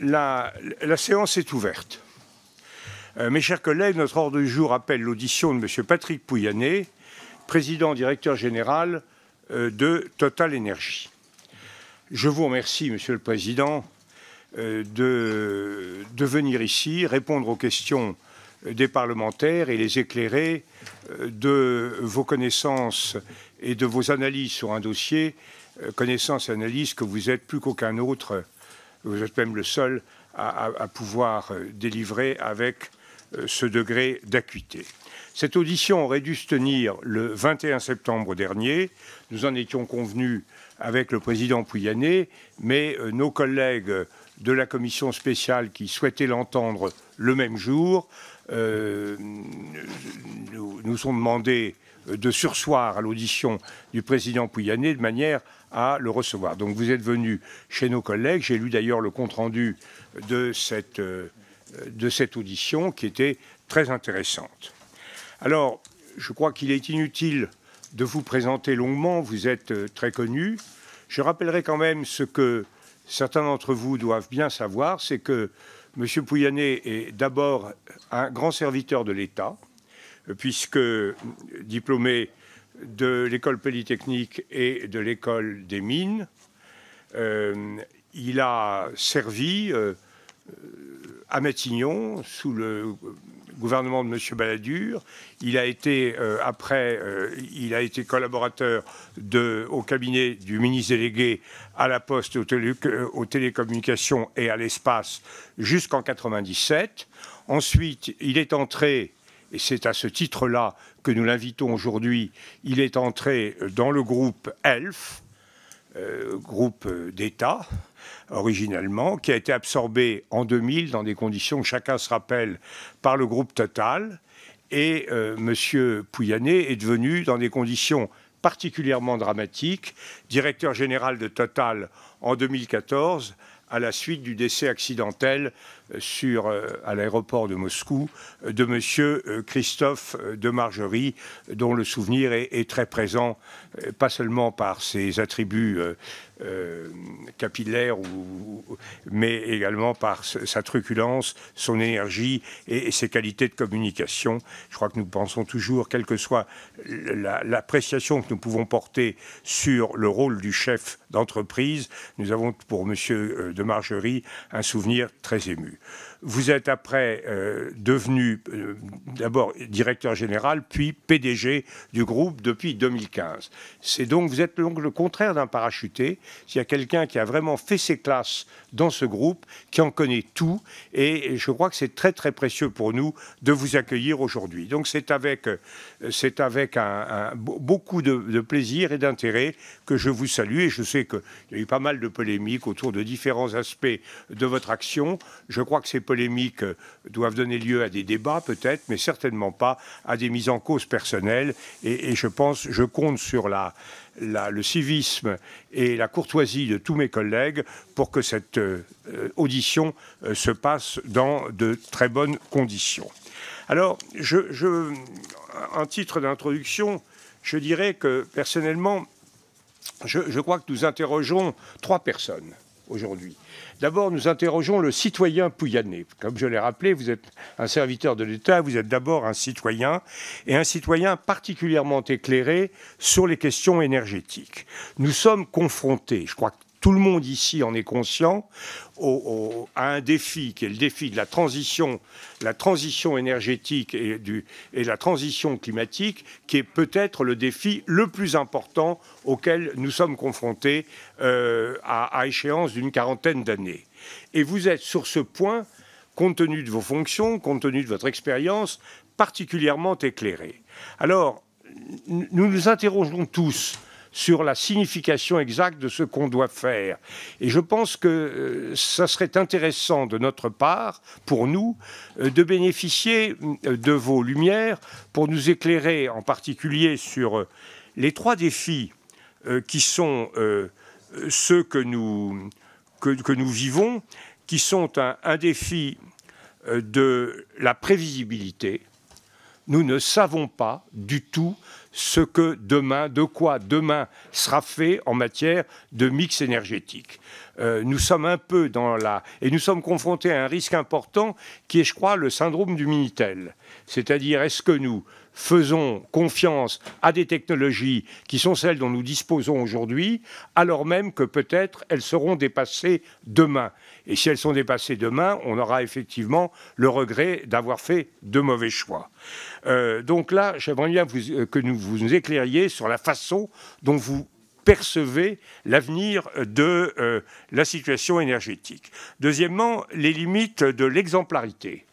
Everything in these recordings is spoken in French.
La, séance est ouverte. Euh, mes chers collègues, notre ordre du jour appelle l'audition de M. Patrick Pouyanné, président directeur général euh, de Total Énergie. Je vous remercie, Monsieur le Président, euh, de, de, venir ici répondre aux questions des parlementaires et les éclairer de vos connaissances et de vos analyses sur un dossier, connaissances et analyses que vous êtes plus qu'aucun autre vous êtes même le seul à, pouvoir euh, délivrer avec euh, ce degré d'acuité. Cette audition aurait dû se tenir le 21 septembre dernier. Nous en étions convenus avec le président Pouyanné, mais euh, nos collègues de la commission spéciale qui souhaitaient l'entendre le même jour nous, ont demandé de sursoir à l'audition du président Pouyanné de manière à le recevoir. Donc vous êtes venu chez nos collègues, j'ai lu d'ailleurs le compte-rendu euh, de cette, audition qui était très intéressante. Alors, je crois qu'il est inutile de vous présenter longuement, vous êtes euh, très connu. Je rappellerai quand même ce que certains d'entre vous doivent bien savoir, c'est que M. Pouyanné est d'abord un grand serviteur de l'État, euh, puisque diplômé de l'école polytechnique et de l'école des mines. Euh, il a servi euh, à Matignon sous le gouvernement de M. Balladur. Il a été, euh, après, il a été collaborateur au cabinet du ministre délégué à la Poste, aux, aux télécommunications et à l'espace jusqu'en 1997. Ensuite, il est entré et c'est à ce titre-là que nous l'invitons aujourd'hui, il est entré dans le groupe ELF, euh, groupe d'État, originellement, qui a été absorbé en 2000 dans des conditions que chacun se rappelle par le groupe Total. Et euh, M. Pouyanné est devenu, dans des conditions particulièrement dramatiques, directeur général de Total en 2014, à la suite du décès accidentel euh, sur, euh, à l'aéroport de Moscou euh, de M. Christophe de Margerie, dont le souvenir est, très présent, pas seulement par ses attributs euh, capillaire, mais également par sa truculence, son énergie et, ses qualités de communication. Je crois que nous pensons toujours, quelle que soit l'appréciation que nous pouvons porter sur le rôle du chef d'entreprise, nous avons pour M. Euh, de Margerie un souvenir très ému. Vous êtes après euh, devenu euh, d'abord directeur général, puis PDG du groupe depuis 2015. C'est donc vous êtes le contraire d'un parachuté. Il y a quelqu'un qui a vraiment fait ses classes dans ce groupe, qui en connaît tout, et, je crois que c'est très très précieux pour nous de vous accueillir aujourd'hui. Donc c'est avec euh, c'est avec un, beaucoup de, de plaisir et d'intérêt que je vous salue et je sais qu'il y a eu pas mal de polémiques autour de différents aspects de votre action. Je crois que c'est polémiques euh, doivent donner lieu à des débats peut-être, mais certainement pas à des mises en cause personnelles. Et, je pense, je compte sur le civisme et la courtoisie de tous mes collègues pour que cette euh, audition euh, se passe dans de très bonnes conditions. Alors, je, en titre d'introduction, je dirais que personnellement, je crois que nous interrogeons trois personnes aujourd'hui. D'abord, nous interrogeons le citoyen pouyanais. Comme je l'ai rappelé, vous êtes un serviteur de l'État, vous êtes d'abord un citoyen, et un citoyen particulièrement éclairé sur les questions énergétiques. Nous sommes confrontés, je crois que tout le monde ici en est conscient, à un défi qui est le défi de la transition, la transition énergétique et, du, la transition climatique, qui est peut-être le défi le plus important auquel nous sommes confrontés euh, à, à échéance d'une quarantaine d'années. Et vous êtes sur ce point, compte tenu de vos fonctions, compte tenu de votre expérience, particulièrement éclairé. Alors, nous nous interrogeons tous sur la signification exacte de ce qu'on doit faire. Et je pense que euh, ça serait intéressant de notre part, pour nous, euh, de bénéficier euh, de vos lumières pour nous éclairer en particulier sur les trois défis qui sont ceux que nous, que, nous vivons, qui sont un défi de la prévisibilité, nous ne savons pas du tout ce que demain, de quoi demain sera fait en matière de mix énergétique. Euh, nous sommes un peu dans la... Et nous sommes confrontés à un risque important qui est, je crois, le syndrome du Minitel. C'est-à-dire, est-ce que nous faisons confiance à des technologies qui sont celles dont nous disposons aujourd'hui, alors même que peut-être elles seront dépassées demain. Et si elles sont dépassées demain, on aura effectivement le regret d'avoir fait de mauvais choix. Euh, donc là, j'aimerais bien euh, que nous vous nous éclairiez sur la façon dont vous percevez l'avenir de euh, la situation énergétique. Deuxièmement, les limites de l'exemplarité.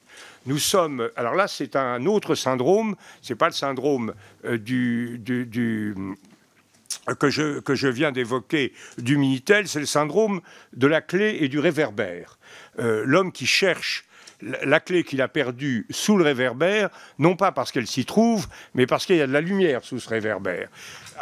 Nous sommes. Alors là, c'est un autre syndrome. C'est pas le syndrome euh, du, euh, que je, que je, viens d'évoquer du Minitel, c'est le syndrome de la clé et du réverbère. Euh, l'homme qui cherche la clé qu'il a perdue sous le réverbère, non pas parce qu'elle s'y trouve, mais parce qu'il y a de la lumière sous ce réverbère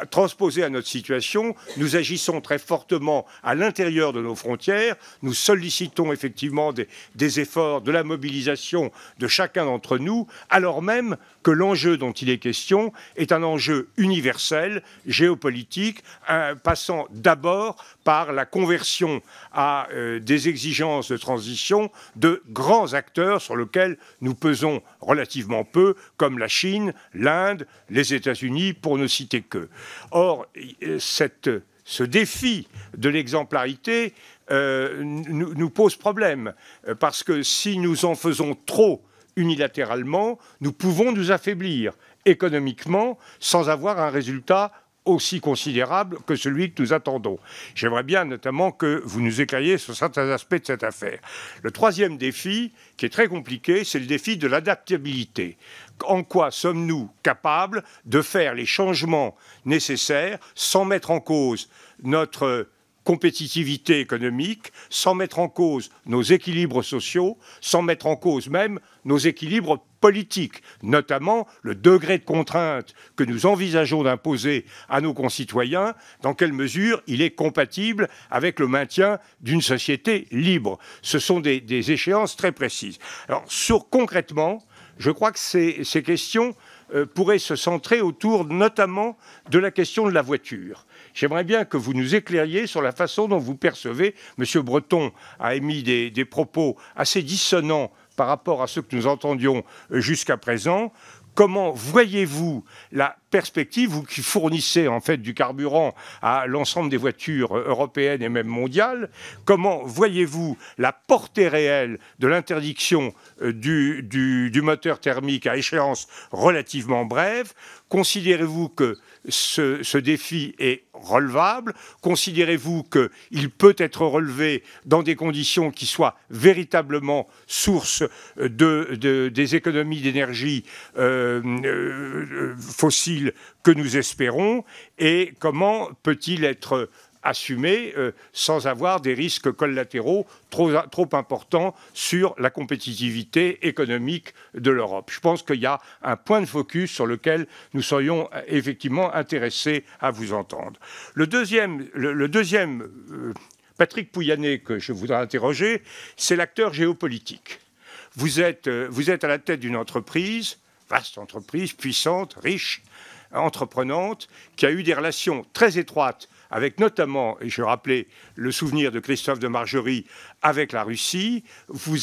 transposé à notre situation, nous agissons très fortement à l'intérieur de nos frontières, nous sollicitons effectivement des, efforts, de la mobilisation de chacun d'entre nous, alors même que l'enjeu dont il est question est un enjeu universel, géopolitique, passant d'abord par la conversion à euh, des exigences de transition de grands acteurs sur lesquels nous pesons relativement peu, comme la Chine, l'Inde, les États-Unis, pour ne citer que. Or, euh, cette, ce défi de l'exemplarité euh, nous, nous, pose problème, euh, parce que si nous en faisons trop unilatéralement, nous pouvons nous affaiblir économiquement sans avoir un résultat aussi considérable que celui que nous attendons. J'aimerais bien notamment que vous nous éclairiez sur certains aspects de cette affaire. Le troisième défi, qui est très compliqué, c'est le défi de l'adaptabilité. En quoi sommes-nous capables de faire les changements nécessaires sans mettre en cause notre compétitivité économique, sans mettre en cause nos équilibres sociaux, sans mettre en cause même nos équilibres politique, notamment le degré de contrainte que nous envisageons d'imposer à nos concitoyens, dans quelle mesure il est compatible avec le maintien d'une société libre. Ce sont des, échéances très précises. Alors, concrètement, je crois que ces, questions euh, pourraient se centrer autour notamment de la question de la voiture. J'aimerais bien que vous nous éclairiez sur la façon dont vous percevez. Monsieur Breton a émis des propos assez dissonants par rapport à ce que nous entendions jusqu'à présent, comment voyez-vous la perspective, vous qui fournissez en fait du carburant à l'ensemble des voitures euh, européennes et même mondiales, comment voyez-vous la portée réelle de l'interdiction euh, du, moteur thermique à échéance relativement brève Considérez-vous que ce, défi est relevable Considérez-vous qu'il peut être relevé dans des conditions qui soient véritablement source de, des économies d'énergie euh, euh, fossiles fossile que nous espérons Et comment peut-il être Assumer euh, sans avoir des risques collatéraux trop, importants sur la compétitivité économique de l'Europe. Je pense qu'il y a un point de focus sur lequel nous serions euh, effectivement intéressés à vous entendre. Le deuxième, le, deuxième euh, Patrick Pouyanné que je voudrais interroger, c'est l'acteur géopolitique. Vous êtes, vous êtes à la tête d'une entreprise, vaste entreprise, puissante, riche, entreprenante, qui a eu des relations très étroites avec notamment, et je rappelais le souvenir de Christophe de Margerie avec la Russie, vous,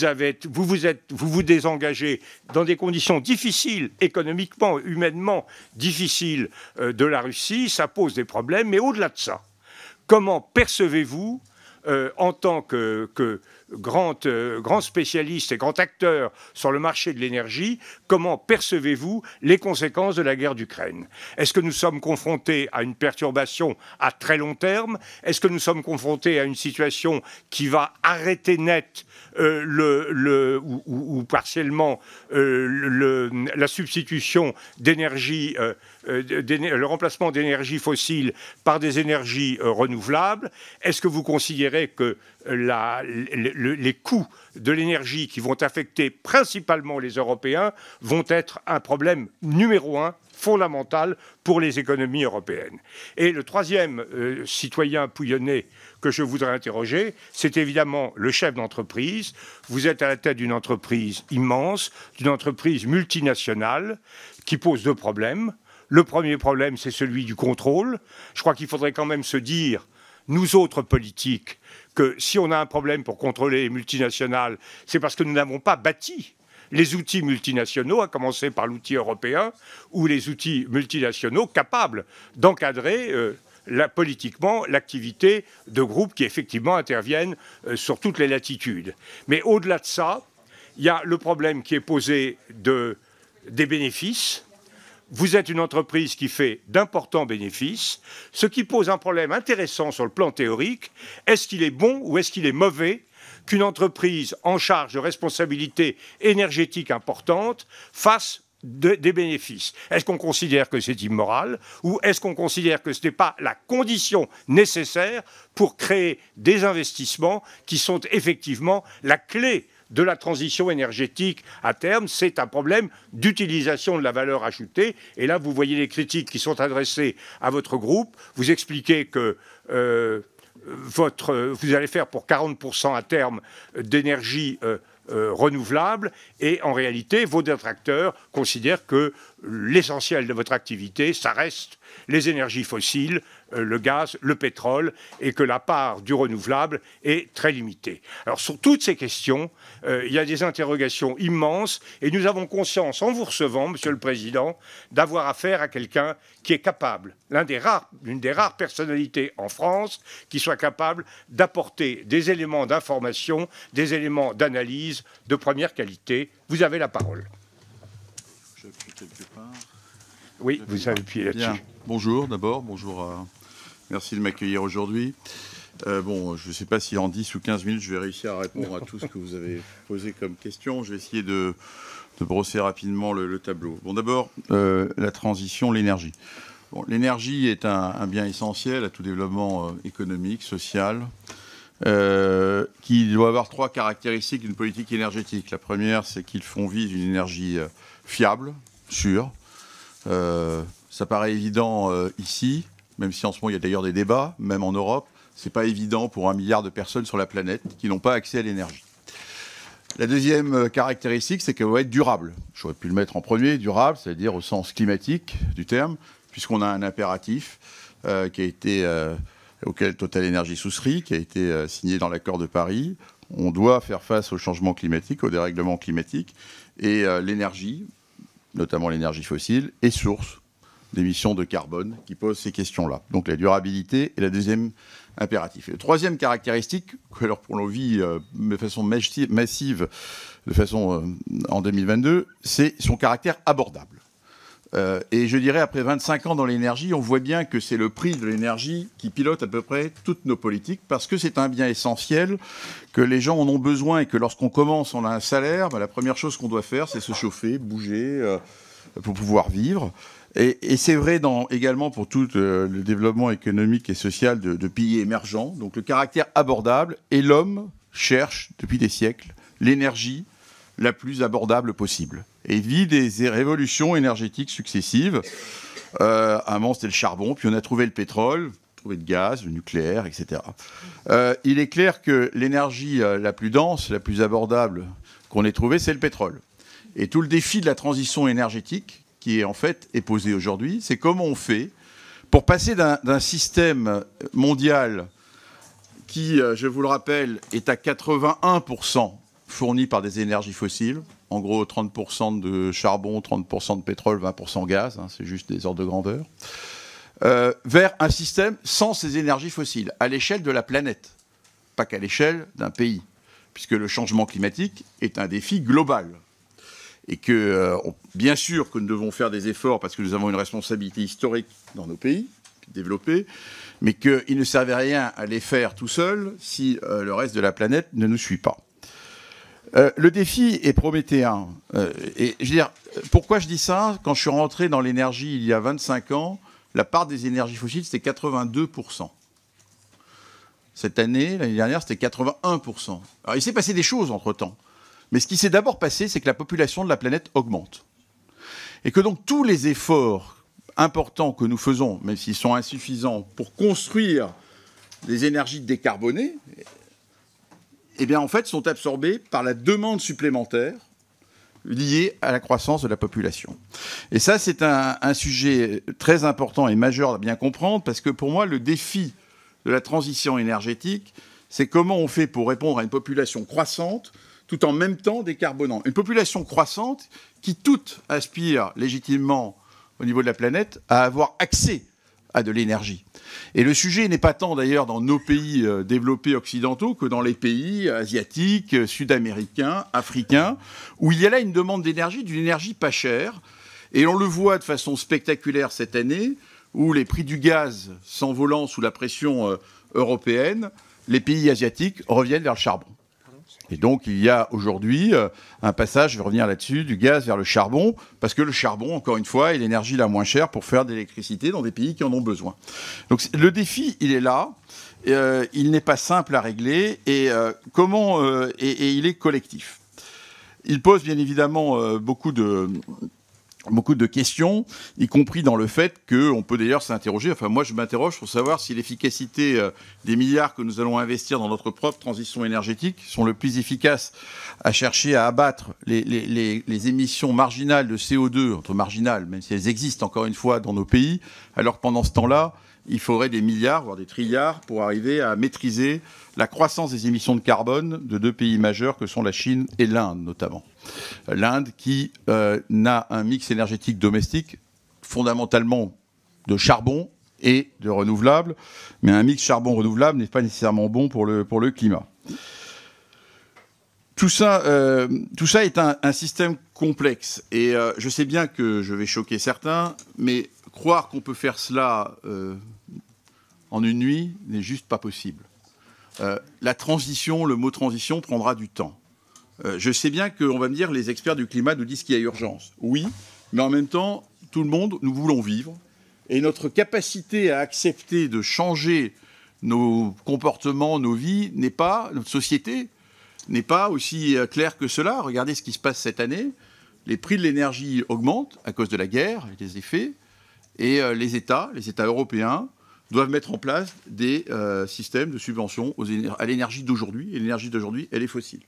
vous, désengagez dans des conditions difficiles, économiquement, humainement difficiles euh, de la Russie, ça pose des problèmes, mais au-delà de ça, comment percevez-vous euh, en tant que euh, grand, spécialiste et grand acteur sur le marché de l'énergie, comment percevez-vous les conséquences de la guerre d'Ukraine Est-ce que nous sommes confrontés à une perturbation à très long terme Est-ce que nous sommes confrontés à une situation qui va arrêter net euh, le, ou, partiellement euh, la substitution d'énergie, le remplacement d'énergie fossile par des énergies renouvelables Est-ce que vous considérez que les coûts de l'énergie qui vont affecter principalement les Européens vont être un problème numéro un fondamental pour les économies européennes. Et le troisième euh, citoyen pouillonné que je voudrais interroger, c'est évidemment le chef d'entreprise. Vous êtes à la tête d'une entreprise immense, d'une entreprise multinationale qui pose deux problèmes. Le premier problème, c'est celui du contrôle. Je crois qu'il faudrait quand même se dire nous autres politiques, que si on a un problème pour contrôler les multinationales, c'est parce que nous n'avons pas bâti les outils multinationaux, à commencer par l'outil européen, ou les outils multinationaux capables d'encadrer euh, politiquement l'activité de groupes qui effectivement interviennent euh, sur toutes les latitudes. Mais au-delà de ça, il y a le problème qui est posé des bénéfices vous êtes une entreprise qui fait d'importants bénéfices, ce qui pose un problème intéressant sur le plan théorique. Est-ce qu'il est bon ou est-ce qu'il est mauvais qu'une entreprise en charge de responsabilités énergétiques importantes fasse des bénéfices. Est-ce qu'on considère que c'est immoral ou est-ce qu'on considère que ce n'est pas la condition nécessaire pour créer des investissements qui sont effectivement la clé de la transition énergétique à terme, c'est un problème d'utilisation de la valeur ajoutée. Et là, vous voyez les critiques qui sont adressées à votre groupe. Vous expliquez que euh, votre, euh, vous allez faire pour 40% à terme d'énergie euh, renouvelable. Et en réalité, vos détracteurs considèrent que l'essentiel de votre activité, ça reste les énergies fossiles, euh, le gaz, le pétrole, et que la part du renouvelable est très limitée. Alors sur toutes ces questions, euh, il y a des interrogations immenses, et nous avons conscience, en vous recevant, Monsieur le Président, d'avoir affaire à quelqu'un qui est capable, l'une des, rares, personnalités en France, qui soit capable d'apporter des éléments d'information, des éléments d'analyse de première qualité. Vous avez la parole. Oui, vous avez appuyé là-dessus. Bonjour d'abord, bonjour. Merci de m'accueillir aujourd'hui. Euh, bon, je ne sais pas si en 10 ou 15 minutes, je vais réussir à répondre à tout ce que vous avez posé comme question. Je vais essayer de, brosser rapidement le, tableau. Bon, d'abord, euh, la transition, l'énergie. l'énergie est un, bien essentiel à tout développement euh, économique, social, qui doit avoir trois caractéristiques d'une politique énergétique. La première, c'est qu'il font vise une énergie fiable, sûre. Euh, ça paraît évident euh, ici, même si en ce moment il y a d'ailleurs des débats, même en Europe. Ce n'est pas évident pour un milliard de personnes sur la planète qui n'ont pas accès à l'énergie. La deuxième euh, caractéristique, c'est qu'elle va être durable. J'aurais pu le mettre en premier, durable, c'est-à-dire au sens climatique du terme, puisqu'on a un impératif qui a été, auquel Total Energy souscrit, qui a été signé dans l'accord de Paris. On doit faire face au changement climatique, au dérèglement climatique, et l'énergie notamment l'énergie fossile, est source d'émissions de carbone qui posent ces questions-là. Donc la durabilité est la deuxième impératif. Et la troisième caractéristique, alors pour l'on vit euh, de façon massive, de façon euh, en 2022, c'est son caractère abordable. Euh, et je dirais, après 25 ans dans l'énergie, on voit bien que c'est le prix de l'énergie qui pilote à peu près toutes nos politiques, parce que c'est un bien essentiel, que les gens en ont besoin, et que lorsqu'on commence, on a un salaire, ben, la première chose qu'on doit faire, c'est se chauffer, bouger, euh, pour pouvoir vivre. Et, c'est vrai également pour tout euh, le développement économique et social de, de pays émergents, donc le caractère abordable, et l'homme cherche depuis des siècles l'énergie la plus abordable possible et vit des révolutions énergétiques successives. Euh, avant, c'était le charbon, puis on a trouvé le pétrole, trouvé le gaz, le nucléaire, etc. Euh, il est clair que l'énergie euh, la plus dense, la plus abordable qu'on ait trouvée, c'est le pétrole. Et tout le défi de la transition énergétique, qui est en fait est posé aujourd'hui, c'est comment on fait pour passer d'un système mondial qui, euh, je vous le rappelle, est à 81% fournis par des énergies fossiles. En gros, 30% de charbon, 30% de pétrole, 20% gaz. Hein, c'est juste des ordres de grandeur. Euh, vers un système sans ces énergies fossiles, à l'échelle de la planète, pas qu'à l'échelle d'un pays, puisque le changement climatique est un défi global. Et que, euh, bien sûr, que nous devons faire des efforts parce que nous avons une responsabilité historique dans nos pays, développés, mais qu'il ne servait à rien à les faire tout seul si euh, le reste de la planète ne nous suit pas. Euh, le défi est prométhéen. Euh, et je veux dire, pourquoi je dis ça Quand je suis rentré dans l'énergie il y a 25 ans, la part des énergies fossiles, c'était 82%. Cette année, l'année dernière, c'était 81%. Alors, il s'est passé des choses entre-temps. Mais ce qui s'est d'abord passé, c'est que la population de la planète augmente. Et que donc tous les efforts importants que nous faisons, même s'ils sont insuffisants, pour construire des énergies décarbonées, eh bien, en fait, sont absorbés par la demande supplémentaire liée à la croissance de la population. Et ça, c'est un, un, sujet très important et majeur à bien comprendre, parce que pour moi, le défi de la transition énergétique, c'est comment on fait pour répondre à une population croissante tout en même temps décarbonant. Une population croissante qui, toute, aspire légitimement au niveau de la planète à avoir accès à de l'énergie. Et le sujet n'est pas tant d'ailleurs dans nos pays euh, développés occidentaux que dans les pays euh, asiatiques, euh, sud-américains, africains, où il y a là une demande d'énergie, d'une énergie pas chère. Et on le voit de façon spectaculaire cette année, où les prix du gaz s'envolant sous la pression européenne, les pays asiatiques reviennent vers le charbon. Et donc, il y a aujourd'hui euh, un passage, je vais revenir là-dessus, du gaz vers le charbon, parce que le charbon, encore une fois, est l'énergie la moins chère pour faire de l'électricité dans des pays qui en ont besoin. Donc, le défi, il est là. Euh, il n'est pas simple à régler et euh, comment et, il est collectif. Il pose bien évidemment beaucoup de beaucoup de questions, y compris dans le fait qu'on peut d'ailleurs s'interroger, enfin moi je m'interroge pour savoir si l'efficacité euh, des milliards que nous allons investir dans notre propre transition énergétique sont le plus efficace à chercher à abattre les, les émissions marginales de CO2, entre marginales, même si elles existent encore une fois dans nos pays, alors pendant ce temps-là, il faudrait des milliards, voire des trilliards, pour arriver à maîtriser la croissance des émissions de carbone de deux pays majeurs que sont la Chine et l'Inde notamment. L'Inde qui a euh, n'a un mix énergétique domestique fondamentalement de charbon et de renouvelables, mais un mix charbon-renouvelable n'est pas nécessairement bon pour le, pour le climat. Tout ça, euh, tout ça est un système complexe. Et euh, je sais bien que je vais choquer certains, mais croire qu'on peut faire cela euh, en une nuit n'est juste pas possible. Euh, la transition, le mot transition prendra du temps. je sais bien qu'on va me dire, les experts du climat nous disent qu'il y a urgence. Oui, mais en même temps, tout le monde, nous voulons vivre. Et notre capacité à accepter de changer nos comportements, nos vies, n'est pas, notre société, n'est pas aussi claire que cela. Regardez ce qui se passe cette année les prix de l'énergie augmentent à cause de la guerre et des effets, et euh, les États, les États européens, doivent mettre en place des euh, systèmes de subvention à l'énergie d'aujourd'hui, et l'énergie d'aujourd'hui, elle est fossile.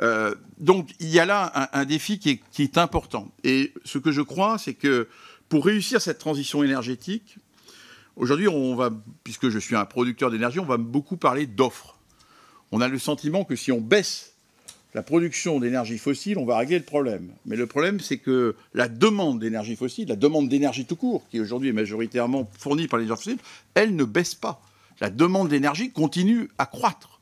Euh, donc il y a là un, défi qui est, qui est, important. Et ce que je crois, c'est que pour réussir cette transition énergétique, aujourd'hui, on va, puisque je suis un producteur d'énergie, on va beaucoup parler d'offres. On a le sentiment que si on baisse la production d'énergie fossile, on va régler le problème. Mais le problème, c'est que la demande d'énergie fossile, la demande d'énergie tout court, qui aujourd'hui est majoritairement fournie par les fossiles, elle ne baisse pas. La demande d'énergie continue à croître.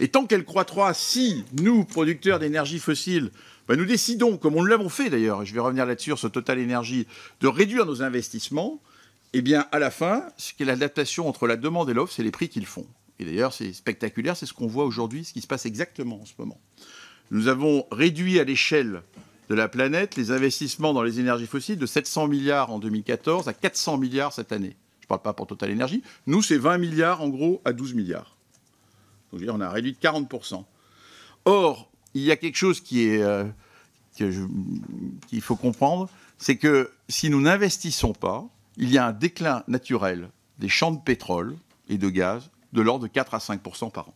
Et tant qu'elle croîtra, si nous, producteurs d'énergie fossile, ben, nous décidons, comme on l'avons fait d'ailleurs, et je vais revenir là-dessus, ce Total Énergie, de réduire nos investissements, eh bien, à la fin, ce qui est l'adaptation entre la demande et l'offre, c'est les prix qu'ils font. Et d'ailleurs, c'est spectaculaire, c'est ce qu'on voit aujourd'hui, ce qui se passe exactement en ce moment. Nous avons réduit à l'échelle de la planète les investissements dans les énergies fossiles de 700 milliards en 2014 à 400 milliards cette année. Je ne parle pas pour Total Energy. Nous, c'est 20 milliards en gros à 12 milliards. Donc, on a réduit de 40%. Or, il y a quelque chose qui est, euh, qu'il faut comprendre, c'est que si nous n'investissons pas, il y a un déclin naturel des champs de pétrole et de gaz de l'ordre de 4 à 5 par an.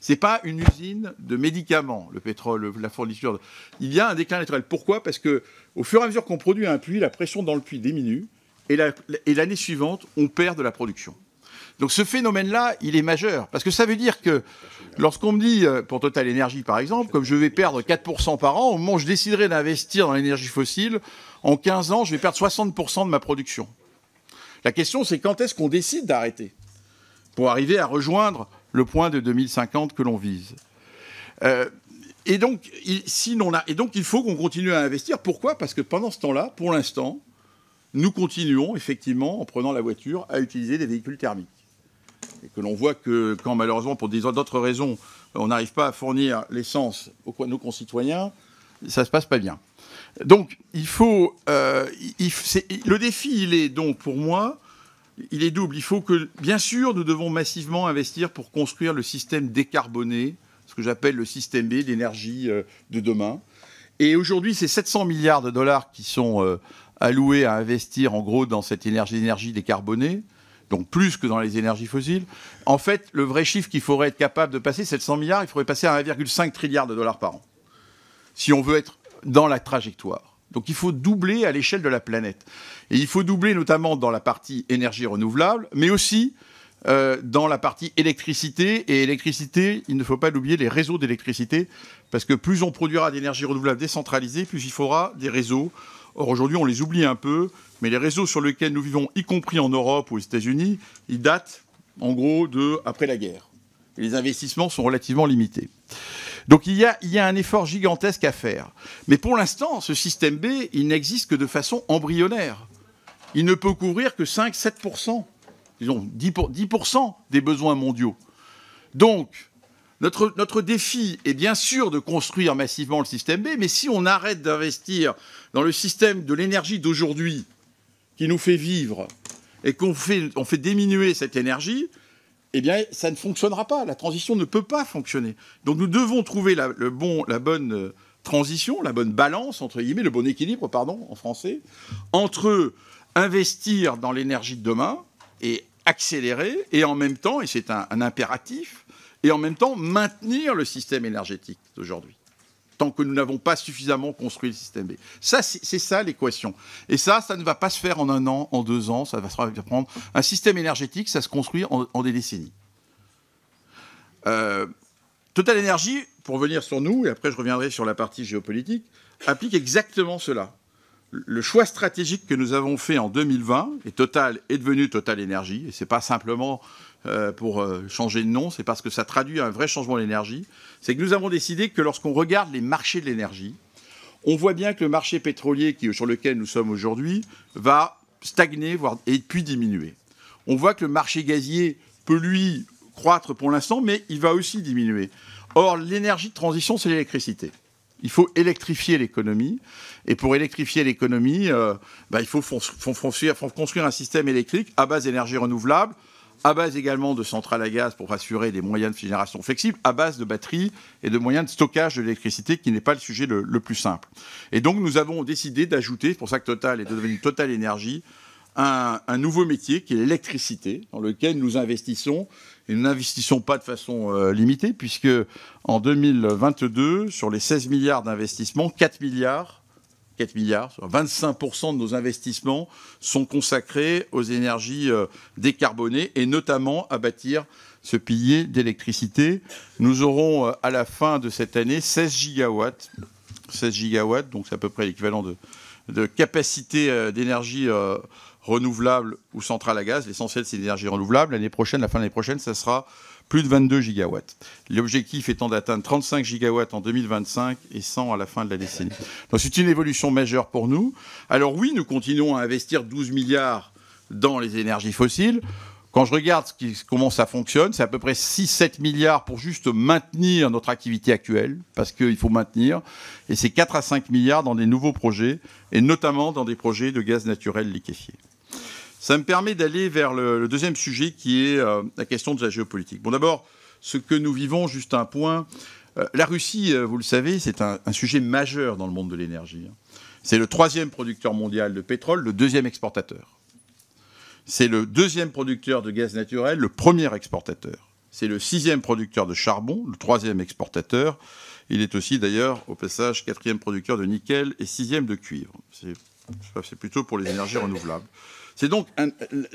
Ce n'est pas une usine de médicaments, le pétrole, la fourniture. Il y a un déclin naturel. Pourquoi Parce que au fur et à mesure qu'on produit un puits, la pression dans le puits diminue et l'année suivante, on perd de la production. Donc ce phénomène-là, il est majeur. Parce que ça veut dire que lorsqu'on me dit, euh, pour Total Energy, par exemple, comme je vais perdre 4% par an, au moment où je déciderai d'investir dans l'énergie fossile, en 15 ans, je vais perdre 60% de ma production. La question, c'est quand est-ce qu'on décide d'arrêter pour arriver à rejoindre le point de 2050 que l'on vise. Euh, et, donc, il, et donc, il faut qu'on continue à investir. Pourquoi Parce que pendant ce temps-là, pour l'instant, nous continuons effectivement, en prenant la voiture, à utiliser des véhicules thermiques. Et que l'on voit que quand malheureusement, pour d'autres raisons, on n'arrive pas à fournir l'essence aux nos concitoyens, ça ne se passe pas bien. Donc, il faut. Euh, il, le défi, il est donc pour moi il est double. Il faut que, bien sûr, nous devons massivement investir pour construire le système décarboné, ce que j'appelle le système B d'énergie euh, de demain. Et aujourd'hui, c'est 700 milliards de dollars qui sont euh, alloués à investir, en gros, dans cette énergie, énergie décarbonée donc plus que dans les énergies fossiles. En fait, le vrai chiffre qu'il faudrait être capable de passer, 700 milliards, il faudrait passer à 1,5 trilliard de dollars par an, si on veut être dans la trajectoire. Donc il faut doubler à l'échelle de la planète. Et il faut doubler notamment dans la partie énergie renouvelable, mais aussi euh, dans la partie électricité. Et électricité, il ne faut pas l'oublier, les réseaux d'électricité, parce que plus on produira d'énergie renouvelable décentralisée, plus il faudra des réseaux. Or aujourd'hui, on les oublie un peu, mais les réseaux sur lesquels nous vivons, y compris en Europe ou aux États-Unis, ils datent en gros de après la guerre. les investissements sont relativement limités. Donc il y, a, un effort gigantesque à faire. Mais pour l'instant, ce système B, il n'existe que de façon embryonnaire. Il ne peut couvrir que 5-7%, disons 10%, des besoins mondiaux. Donc, notre, défi est bien sûr de construire massivement le système B, mais si on arrête d'investir dans le système de l'énergie d'aujourd'hui qui nous fait vivre et qu'on fait diminuer cette énergie, eh bien, ça ne fonctionnera pas. La transition ne peut pas fonctionner. Donc, nous devons trouver la, bonne euh, transition, la bonne balance, entre guillemets, le bon équilibre, pardon, en français, entre investir dans l'énergie de demain et accélérer, et en même temps, et c'est un impératif, et en même temps maintenir le système énergétique d'aujourd'hui tant que nous n'avons pas suffisamment construit le système B. Ça, c'est ça l'équation. Et ça, ça ne va pas se faire en un an, en deux ans, ça va se prendre. Un système énergétique, ça se construit en, des décennies. Euh, Total Energy, pour venir sur nous, et après je reviendrai sur la partie géopolitique, applique exactement cela. Le choix stratégique que nous avons fait en 2020, et Total est devenu Total Energy, et ce n'est pas simplement euh, pour euh, changer de nom, c'est parce que ça traduit un vrai changement de l'énergie, c'est que nous avons décidé que lorsqu'on regarde les marchés de l'énergie, on voit bien que le marché pétrolier sur lequel nous sommes aujourd'hui va stagner voire, et puis diminuer. On voit que le marché gazier peut, lui, croître pour l'instant, mais il va aussi diminuer. Or, l'énergie de transition, c'est l'électricité. Il faut électrifier l'économie. Et pour électrifier l'économie, euh, bah, il faut construire, construire un système électrique à base d'énergie renouvelable à base également de centrales à gaz pour assurer des moyens de génération flexibles, à base de batteries et de moyens de stockage de l'électricité, qui n'est pas le sujet le, plus simple. Et donc nous avons décidé d'ajouter, c'est pour ça que Total est devenu Total Énergie, un, nouveau métier qui est l'électricité, dans lequel nous investissons. Et nous n'investissons pas de façon euh, limitée, puisque en 2022, sur les 16 milliards d'investissements, 4 milliards milliards, 25% de nos investissements sont consacrés aux énergies euh, décarbonées et notamment à bâtir ce pilier d'électricité. Nous aurons euh, à la fin de cette année 16 gigawatts, 16 gigawatts, donc c'est à peu près l'équivalent de, de, capacité euh, d'énergie renouvelable ou centrale à gaz. L'essentiel, c'est l'énergie renouvelable. L'année prochaine, la fin de l'année prochaine, ça sera plus de 22 gigawatts. L'objectif étant d'atteindre 35 gigawatts en 2025 et 100 à la fin de la décennie. Donc c'est une évolution majeure pour nous. Alors oui, nous continuons à investir 12 milliards dans les énergies fossiles. Quand je regarde comment ça fonctionne, c'est à peu près 6-7 milliards pour juste maintenir notre activité actuelle, parce qu'il faut maintenir, et c'est 4 à 5 milliards dans des nouveaux projets, et notamment dans des projets de gaz naturel liquéfié. Ça me permet d'aller vers le, deuxième sujet qui est euh, la question de la géopolitique. Bon, d'abord, ce que nous vivons, juste un point. Euh, la Russie, euh, vous le savez, c'est un, sujet majeur dans le monde de l'énergie. Hein. C'est le troisième producteur mondial de pétrole, le deuxième exportateur. C'est le deuxième producteur de gaz naturel, le premier exportateur. C'est le sixième producteur de charbon, le troisième exportateur. Il est aussi d'ailleurs, au passage, quatrième producteur de nickel et sixième de cuivre. C'est plutôt pour les énergies renouvelables. C'est donc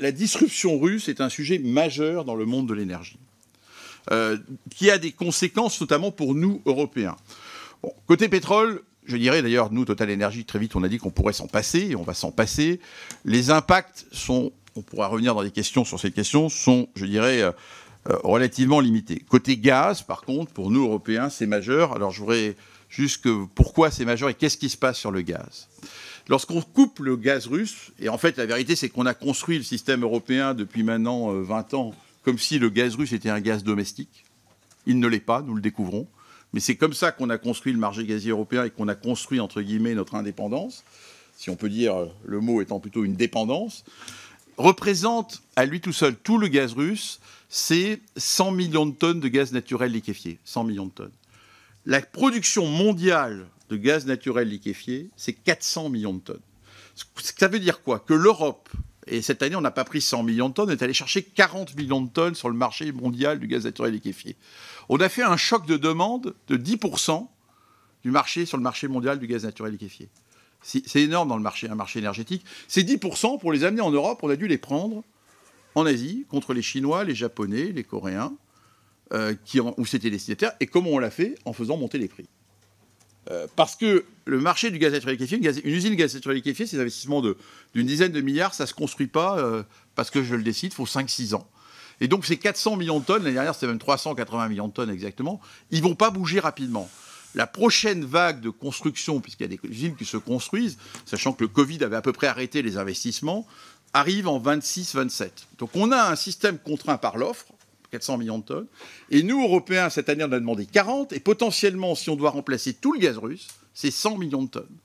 la disruption russe est un sujet majeur dans le monde de l'énergie, euh, qui a des conséquences notamment pour nous Européens. côté pétrole, je dirais d'ailleurs, nous, Total Energy, très vite, on a dit qu'on pourrait s'en passer, et on va s'en passer. Les impacts sont, on pourra revenir dans des questions sur ces questions, sont, je dirais, euh, euh, relativement limités. Côté gaz, par contre, pour nous, Européens, c'est majeur. Alors, je voudrais juste que, pourquoi c'est majeur et qu'est-ce qui se passe sur le gaz Lorsqu'on coupe le gaz russe, et en fait la vérité c'est qu'on a construit le système européen depuis maintenant 20 euh, ans comme si le gaz russe était un gaz domestique. Il ne l'est pas, nous le découvrons. Mais c'est comme ça qu'on a construit le marché gazier européen et qu'on a construit, entre guillemets, notre indépendance, si on peut dire euh, le mot étant plutôt une dépendance, représente à lui tout seul tout le gaz russe, c'est 100 millions de tonnes de gaz naturel liquéfié. 100 millions de tonnes. La production mondiale de gaz naturel liquéfié, c'est 400 millions de tonnes. Ça veut dire quoi Que l'Europe, et cette année on n'a pas pris 100 millions de tonnes, est allé chercher 40 millions de tonnes sur le marché mondial du gaz naturel liquéfié. On a fait un choc de demande de 10% du marché sur le marché mondial du gaz naturel liquéfié. C'est énorme dans le marché, un marché énergétique. Ces 10% pour les amener en Europe, on a dû les prendre en Asie contre les Chinois, les Japonais, les Coréens, euh, qui où c'était destinataire, et comment on l'a fait En faisant monter les prix. Euh, parce que le marché du gaz naturel liquéfié, une, gaz, une usine gaz naturel liquéfié, ces investissements d'une dizaine de milliards, ça ne se construit pas euh, parce que je le décide, il faut 5-6 ans. Et donc ces 400 millions de tonnes, l'année dernière c'était même 380 millions de tonnes exactement, ils ne vont pas bouger rapidement. La prochaine vague de construction, puisqu'il y a des usines qui se construisent, sachant que le Covid avait à peu près arrêté les investissements, arrive en 26-27. Donc on a un système contraint par l'offre, 400 millions de tonnes. Et nous, Européens, cette année, on a demandé 40. Et potentiellement, si on doit remplacer tout le gaz russe, c'est 100 millions de tonnes.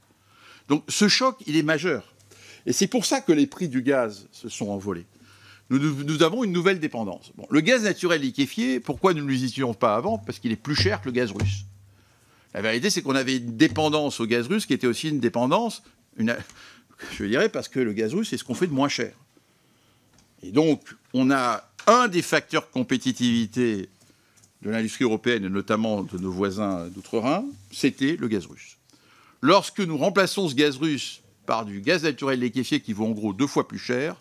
Donc ce choc, il est majeur. Et c'est pour ça que les prix du gaz se sont envolés. Nous, avons une nouvelle dépendance. Bon, le gaz naturel liquéfié, pourquoi nous ne l'utilisions pas avant Parce qu'il est plus cher que le gaz russe. La vérité, c'est qu'on avait une dépendance au gaz russe qui était aussi une dépendance, je dirais, parce que le gaz russe, c'est ce qu'on fait de moins cher. Et donc, on a un des facteurs de compétitivité de l'industrie européenne et notamment de nos voisins d'outre-Rhin, c'était le gaz russe. Lorsque nous remplaçons ce gaz russe par du gaz naturel liquéfié qui vaut en gros deux fois plus cher,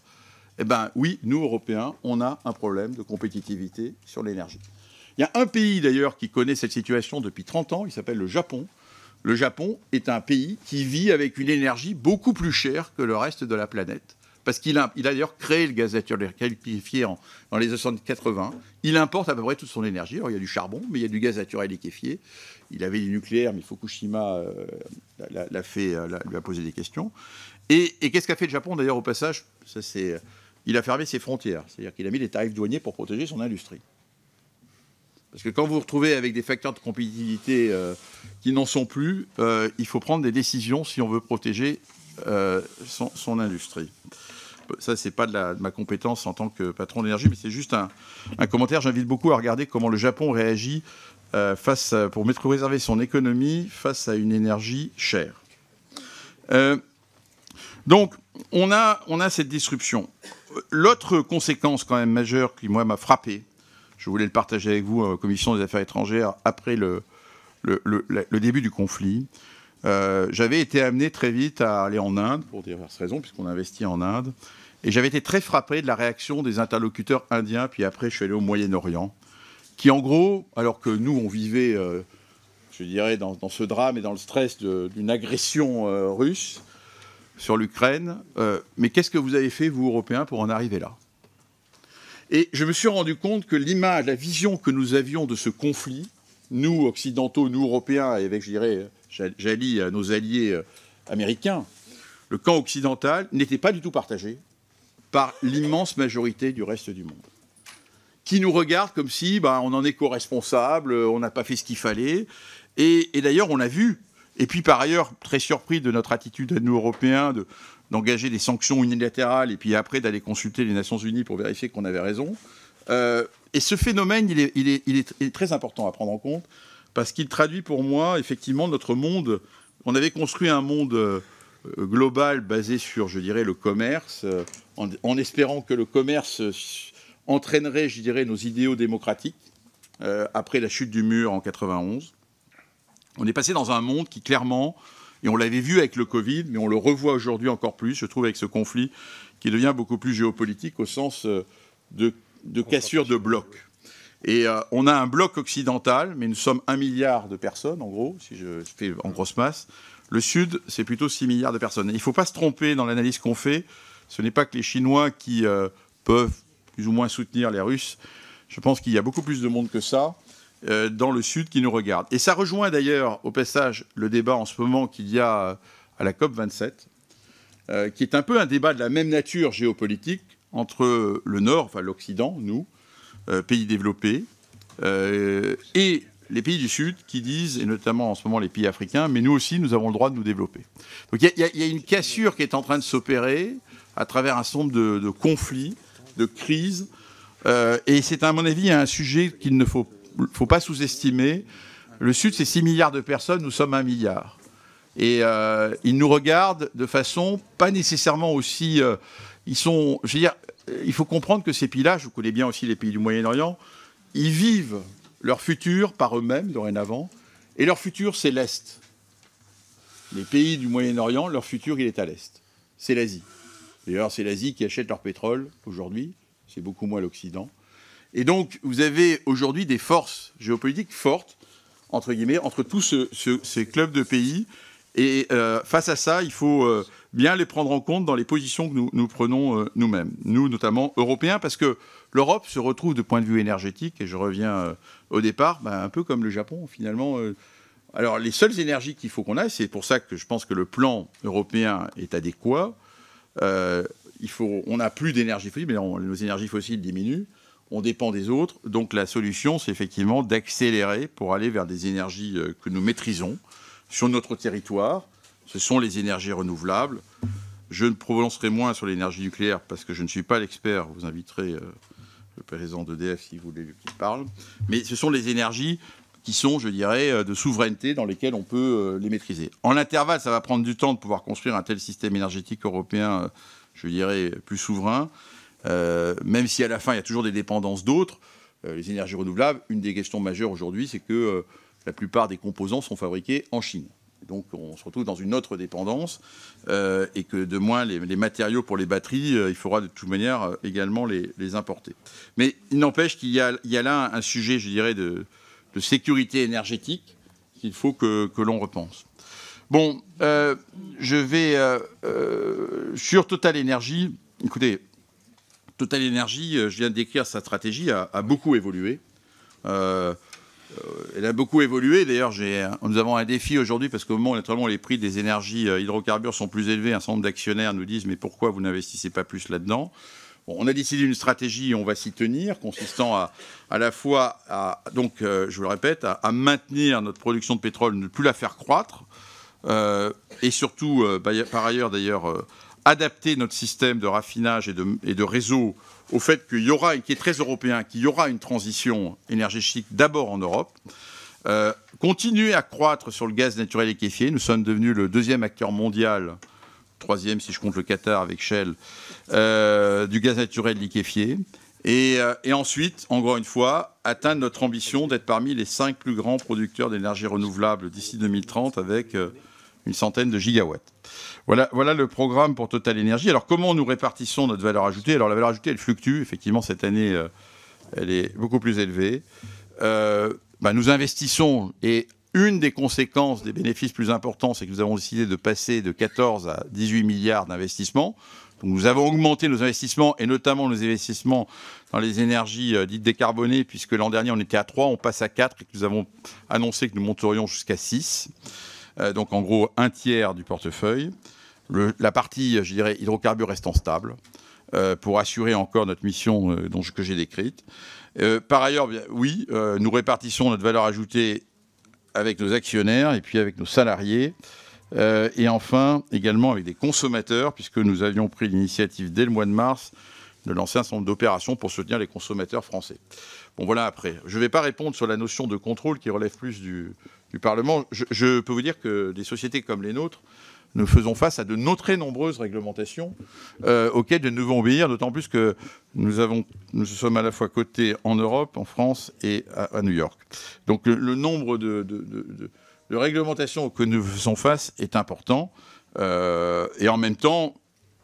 eh bien oui, nous, Européens, on a un problème de compétitivité sur l'énergie. Il y a un pays d'ailleurs qui connaît cette situation depuis 30 ans, il s'appelle le Japon. Le Japon est un pays qui vit avec une énergie beaucoup plus chère que le reste de la planète parce qu'il a, d'ailleurs créé le gaz naturel liquéfié en, dans les années 80. Il importe à peu près toute son énergie. Alors, il y a du charbon, mais il y a du gaz naturel liquéfié. Il avait du nucléaire, mais Fukushima euh, l'a, fait, euh, lui a posé des questions. Et, qu'est-ce qu'a fait le Japon, d'ailleurs, au passage ça, c'est, euh, Il a fermé ses frontières. C'est-à-dire qu'il a mis des tarifs douaniers pour protéger son industrie. Parce que quand vous vous retrouvez avec des facteurs de compétitivité qui n'en sont plus, il faut prendre des décisions si on veut protéger son, industrie ça, c'est pas de, ma compétence en tant que patron d'énergie, mais c'est juste un, commentaire. J'invite beaucoup à regarder comment le Japon réagit euh, face pour mettre réserver son économie face à une énergie chère. Euh, donc, on a, cette disruption. L'autre conséquence quand même majeure qui, moi, m'a frappé, je voulais le partager avec vous en euh, commission des affaires étrangères après le, début du conflit, j'avais été amené très vite à aller en Inde, pour diverses raisons, puisqu'on investit en Inde, et j'avais été très frappé de la réaction des interlocuteurs indiens, puis après je suis allé au Moyen-Orient, qui en gros, alors que nous on vivait, euh, je dirais, dans, ce drame et dans le stress d'une agression euh, russe sur l'Ukraine, euh, mais qu'est-ce que vous avez fait, vous, Européens, pour en arriver là Et je me suis rendu compte que l'image, la vision que nous avions de ce conflit, nous, Occidentaux, nous, Européens, et avec, je dirais, j'allie nos alliés américains, le camp occidental n'était pas du tout partagé par l'immense majorité du reste du monde, qui nous regarde comme si bah, on en est co-responsable, euh, on n'a pas fait ce qu'il fallait. Et, d'ailleurs, on l'a vu. Et puis par ailleurs, très surpris de notre attitude à nous Européens d'engager des sanctions unilatérales et puis après d'aller consulter les Nations Unies pour vérifier qu'on avait raison. Euh, et ce phénomène, il est, très important à prendre en compte parce qu'il traduit pour moi effectivement notre monde. On avait construit un monde euh, global basé sur, je dirais, le commerce, euh, en, espérant que le commerce entraînerait, je dirais, nos idéaux démocratiques euh, après la chute du mur en 91. On est passé dans un monde qui clairement, et on l'avait vu avec le Covid, mais on le revoit aujourd'hui encore plus, je trouve, avec ce conflit qui devient beaucoup plus géopolitique au sens euh, de, cassure de blocs. Et on a un bloc occidental, mais nous sommes un milliard de personnes, en gros, si je fais en grosse masse. Le Sud, c'est plutôt 6 milliards de personnes. il ne faut pas se tromper dans l'analyse qu'on fait. Ce n'est pas que les Chinois qui euh, peuvent plus ou moins soutenir les Russes. Je pense qu'il y a beaucoup plus de monde que ça euh, dans le Sud qui nous regarde. Et ça rejoint d'ailleurs, au passage, le débat en ce moment qu'il y a euh, à la COP27, qui est un peu un débat de la même nature géopolitique entre le Nord, enfin l'Occident, nous, pays développés, et les pays du Sud qui disent, et notamment en ce moment les pays africains, mais nous aussi, nous avons le droit de nous développer. Donc il y, a une cassure qui est en train de s'opérer à travers un certain nombre de, conflits, de crises, euh, et c'est à mon avis un sujet qu'il ne faut, faut pas sous-estimer. Le Sud, c'est 6 milliards de personnes, nous sommes 1 milliard. Et euh, ils nous regardent de façon pas nécessairement aussi... Euh, ils sont, je veux dire, il faut comprendre que ces pays-là, je connais bien aussi les pays du Moyen-Orient, ils vivent leur futur par eux-mêmes dorénavant, et leur futur c'est l'Est. Les pays du Moyen-Orient, leur futur il est à l'Est, c'est l'Asie. D'ailleurs c'est l'Asie qui achète leur pétrole aujourd'hui, c'est beaucoup moins l'Occident. Et donc vous avez aujourd'hui des forces géopolitiques fortes, entre guillemets, entre tous ces clubs de pays. Et euh, face à ça, il faut euh, bien les prendre en compte dans les positions que nous, nous prenons euh, nous-mêmes, nous notamment Européens, parce que l'Europe se retrouve de point de vue énergétique, et je reviens euh, au départ, bah, un peu comme le Japon finalement. Euh. alors les seules énergies qu'il faut qu'on ait, c'est pour ça que je pense que le plan européen est adéquat. Euh, il faut, on n'a plus d'énergie fossile, mais nos énergies fossiles diminuent, on dépend des autres. Donc la solution, c'est effectivement d'accélérer pour aller vers des énergies que nous maîtrisons sur notre territoire. Ce sont les énergies renouvelables. Je ne prononcerai moins sur l'énergie nucléaire parce que je ne suis pas l'expert. Vous inviterez le président d'EDF, si vous voulez qu'il parle. Mais ce sont les énergies qui sont, je dirais, euh, de souveraineté dans lesquelles on peut euh, les maîtriser. En intervalle, ça va prendre du temps de pouvoir construire un tel système énergétique européen, euh, je dirais, plus souverain, même si à la fin, il y a toujours des dépendances d'autres. les énergies renouvelables, une des questions majeures aujourd'hui, c'est que la plupart des composants sont fabriqués en Chine donc on se retrouve dans une autre dépendance euh, et que de moins les, matériaux pour les batteries, euh, il faudra de toute manière euh, également les, importer. Mais il n'empêche qu'il y, a là un sujet, je dirais, de, sécurité énergétique qu'il faut que, l'on repense. Bon, je vais sur Total Energy. Écoutez, Total Energy, je viens de décrire sa stratégie, a, beaucoup évolué. Euh, elle a beaucoup évolué. D'ailleurs, nous avons un défi aujourd'hui parce qu'au moment où naturellement les prix des énergies euh, hydrocarbures sont plus élevés, un certain nombre d'actionnaires nous disent mais pourquoi vous n'investissez pas plus là-dedans On a décidé une stratégie et on va s'y tenir, consistant à, à la fois à donc euh, je le répète à, maintenir notre production de pétrole, ne plus la faire croître, et surtout par ailleurs d'ailleurs adapter notre système de raffinage et de réseau au fait qu'il y aura, et qui est très européen, qu'il y aura une transition énergétique d'abord en Europe. Euh, continuer à croître sur le gaz naturel liquéfié. Nous sommes devenus le deuxième acteur mondial, troisième si je compte le Qatar avec Shell, euh, du gaz naturel liquéfié. Et, euh, et, ensuite, encore une fois, atteindre notre ambition d'être parmi les cinq plus grands producteurs d'énergie renouvelable d'ici 2030 avec une centaine de gigawatts. Voilà, voilà le programme pour Total Energy. Alors comment nous répartissons notre valeur ajoutée Alors la valeur ajoutée, elle fluctue. Effectivement, cette année, euh, elle est beaucoup plus élevée. Euh, bah, nous investissons et une des conséquences des bénéfices plus importants, c'est que nous avons décidé de passer de 14 à 18 milliards d'investissements. nous avons augmenté nos investissements et notamment nos investissements dans les énergies euh, dites décarbonées, puisque l'an dernier on était à 3, on passe à 4 et que nous avons annoncé que nous monterions jusqu'à 6. Euh, donc en gros un tiers du portefeuille. la partie, je dirais, hydrocarbures restant stable euh, pour assurer encore notre mission euh, dont que j'ai décrite. par ailleurs, oui, nous répartissons notre valeur ajoutée avec nos actionnaires et puis avec nos salariés. et enfin, également avec des consommateurs, puisque nous avions pris l'initiative dès le mois de mars de lancer un centre d'opération d'opérations pour soutenir les consommateurs français. Bon, voilà après. Je ne vais pas répondre sur la notion de contrôle qui relève plus du, du Parlement. Je, peux vous dire que des sociétés comme les nôtres, nous faisons face à de très nombreuses réglementations euh, auxquelles nous devons obéir, d'autant plus que nous, nous sommes à la fois cotés en Europe, en France et à, New York. Donc le, nombre de, réglementations que nous faisons face est important. Euh, et en même temps,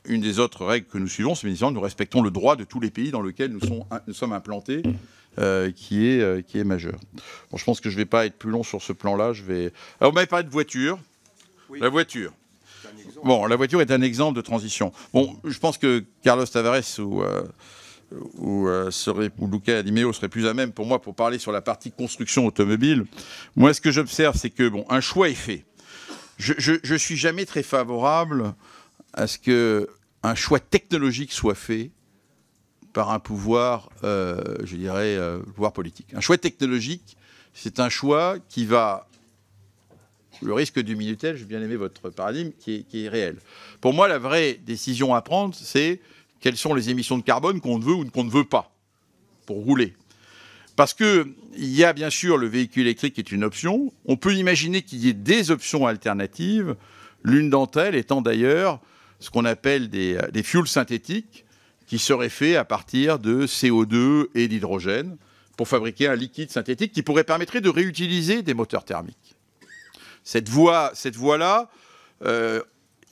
une des autres règles que nous suivons, c'est que nous respectons le droit de tous les pays dans lesquels nous sommes implantés euh, qui, est, euh, qui est majeur. Bon, je pense que je ne vais pas être plus long sur ce plan-là. Je vais... on parlé de voiture. La voiture. Bon, la voiture est un exemple de transition. Bon, je pense que Carlos Tavares ou, euh, ou, serait, ou Luca Adimeo serait plus à même pour moi pour parler sur la partie construction automobile. Moi, ce que j'observe, c'est que, bon, un choix est fait. Je ne suis jamais très favorable à ce que un choix technologique soit fait par un pouvoir, euh, je dirais, euh, pouvoir politique. Un choix technologique, c'est un choix qui va... Le risque du minutel. j'ai bien aimé votre paradigme, qui est, réel. Pour moi, la vraie décision à prendre, c'est quelles sont les émissions de carbone qu'on veut ou qu'on ne veut pas pour rouler. Parce qu'il y a bien sûr le véhicule électrique qui est une option. On peut imaginer qu'il y ait des options alternatives, l'une d'entre elles étant d'ailleurs ce qu'on appelle des euh, fuels synthétiques, qui serait fait à partir de CO2 et d'hydrogène pour fabriquer un liquide synthétique qui pourrait permettre de réutiliser des moteurs thermiques. Cette voie, cette voie-là, euh,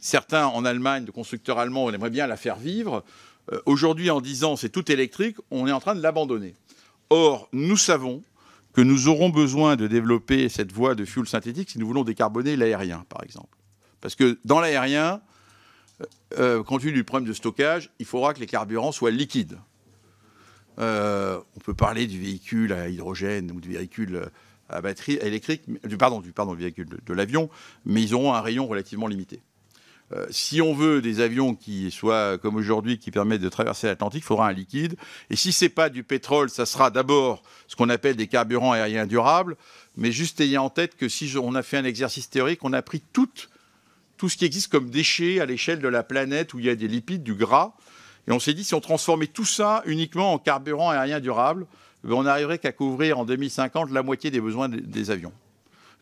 certains en Allemagne, de constructeurs allemands, on aimerait bien la faire vivre. Euh, aujourd'hui, en disant c'est tout électrique, on est en train de l'abandonner. Or, nous savons que nous aurons besoin de développer cette voie de fuel synthétique si nous voulons décarboner l'aérien, par exemple. Parce que dans l'aérien, compte euh, tenu du problème de stockage, il faudra que les carburants soient liquides. Euh, on peut parler du véhicule à hydrogène ou du véhicule euh, à batterie électrique, du, pardon, du, pardon, véhicule de, l'avion, mais ils auront un rayon relativement limité. si on veut des avions qui soient comme aujourd'hui, qui permettent de traverser l'Atlantique, il faudra un liquide. Et si ce n'est pas du pétrole, ça sera d'abord ce qu'on appelle des carburants aériens durables. Mais juste ayez en tête que si on a fait un exercice théorique, on a pris toutes tout ce qui existe comme déchets à l'échelle de la planète où il y a des lipides, du gras. Et on s'est dit, si on transformait tout ça uniquement en carburant aérien durable, eh ben, on n'arriverait qu'à couvrir en 2050 la moitié des besoins des avions.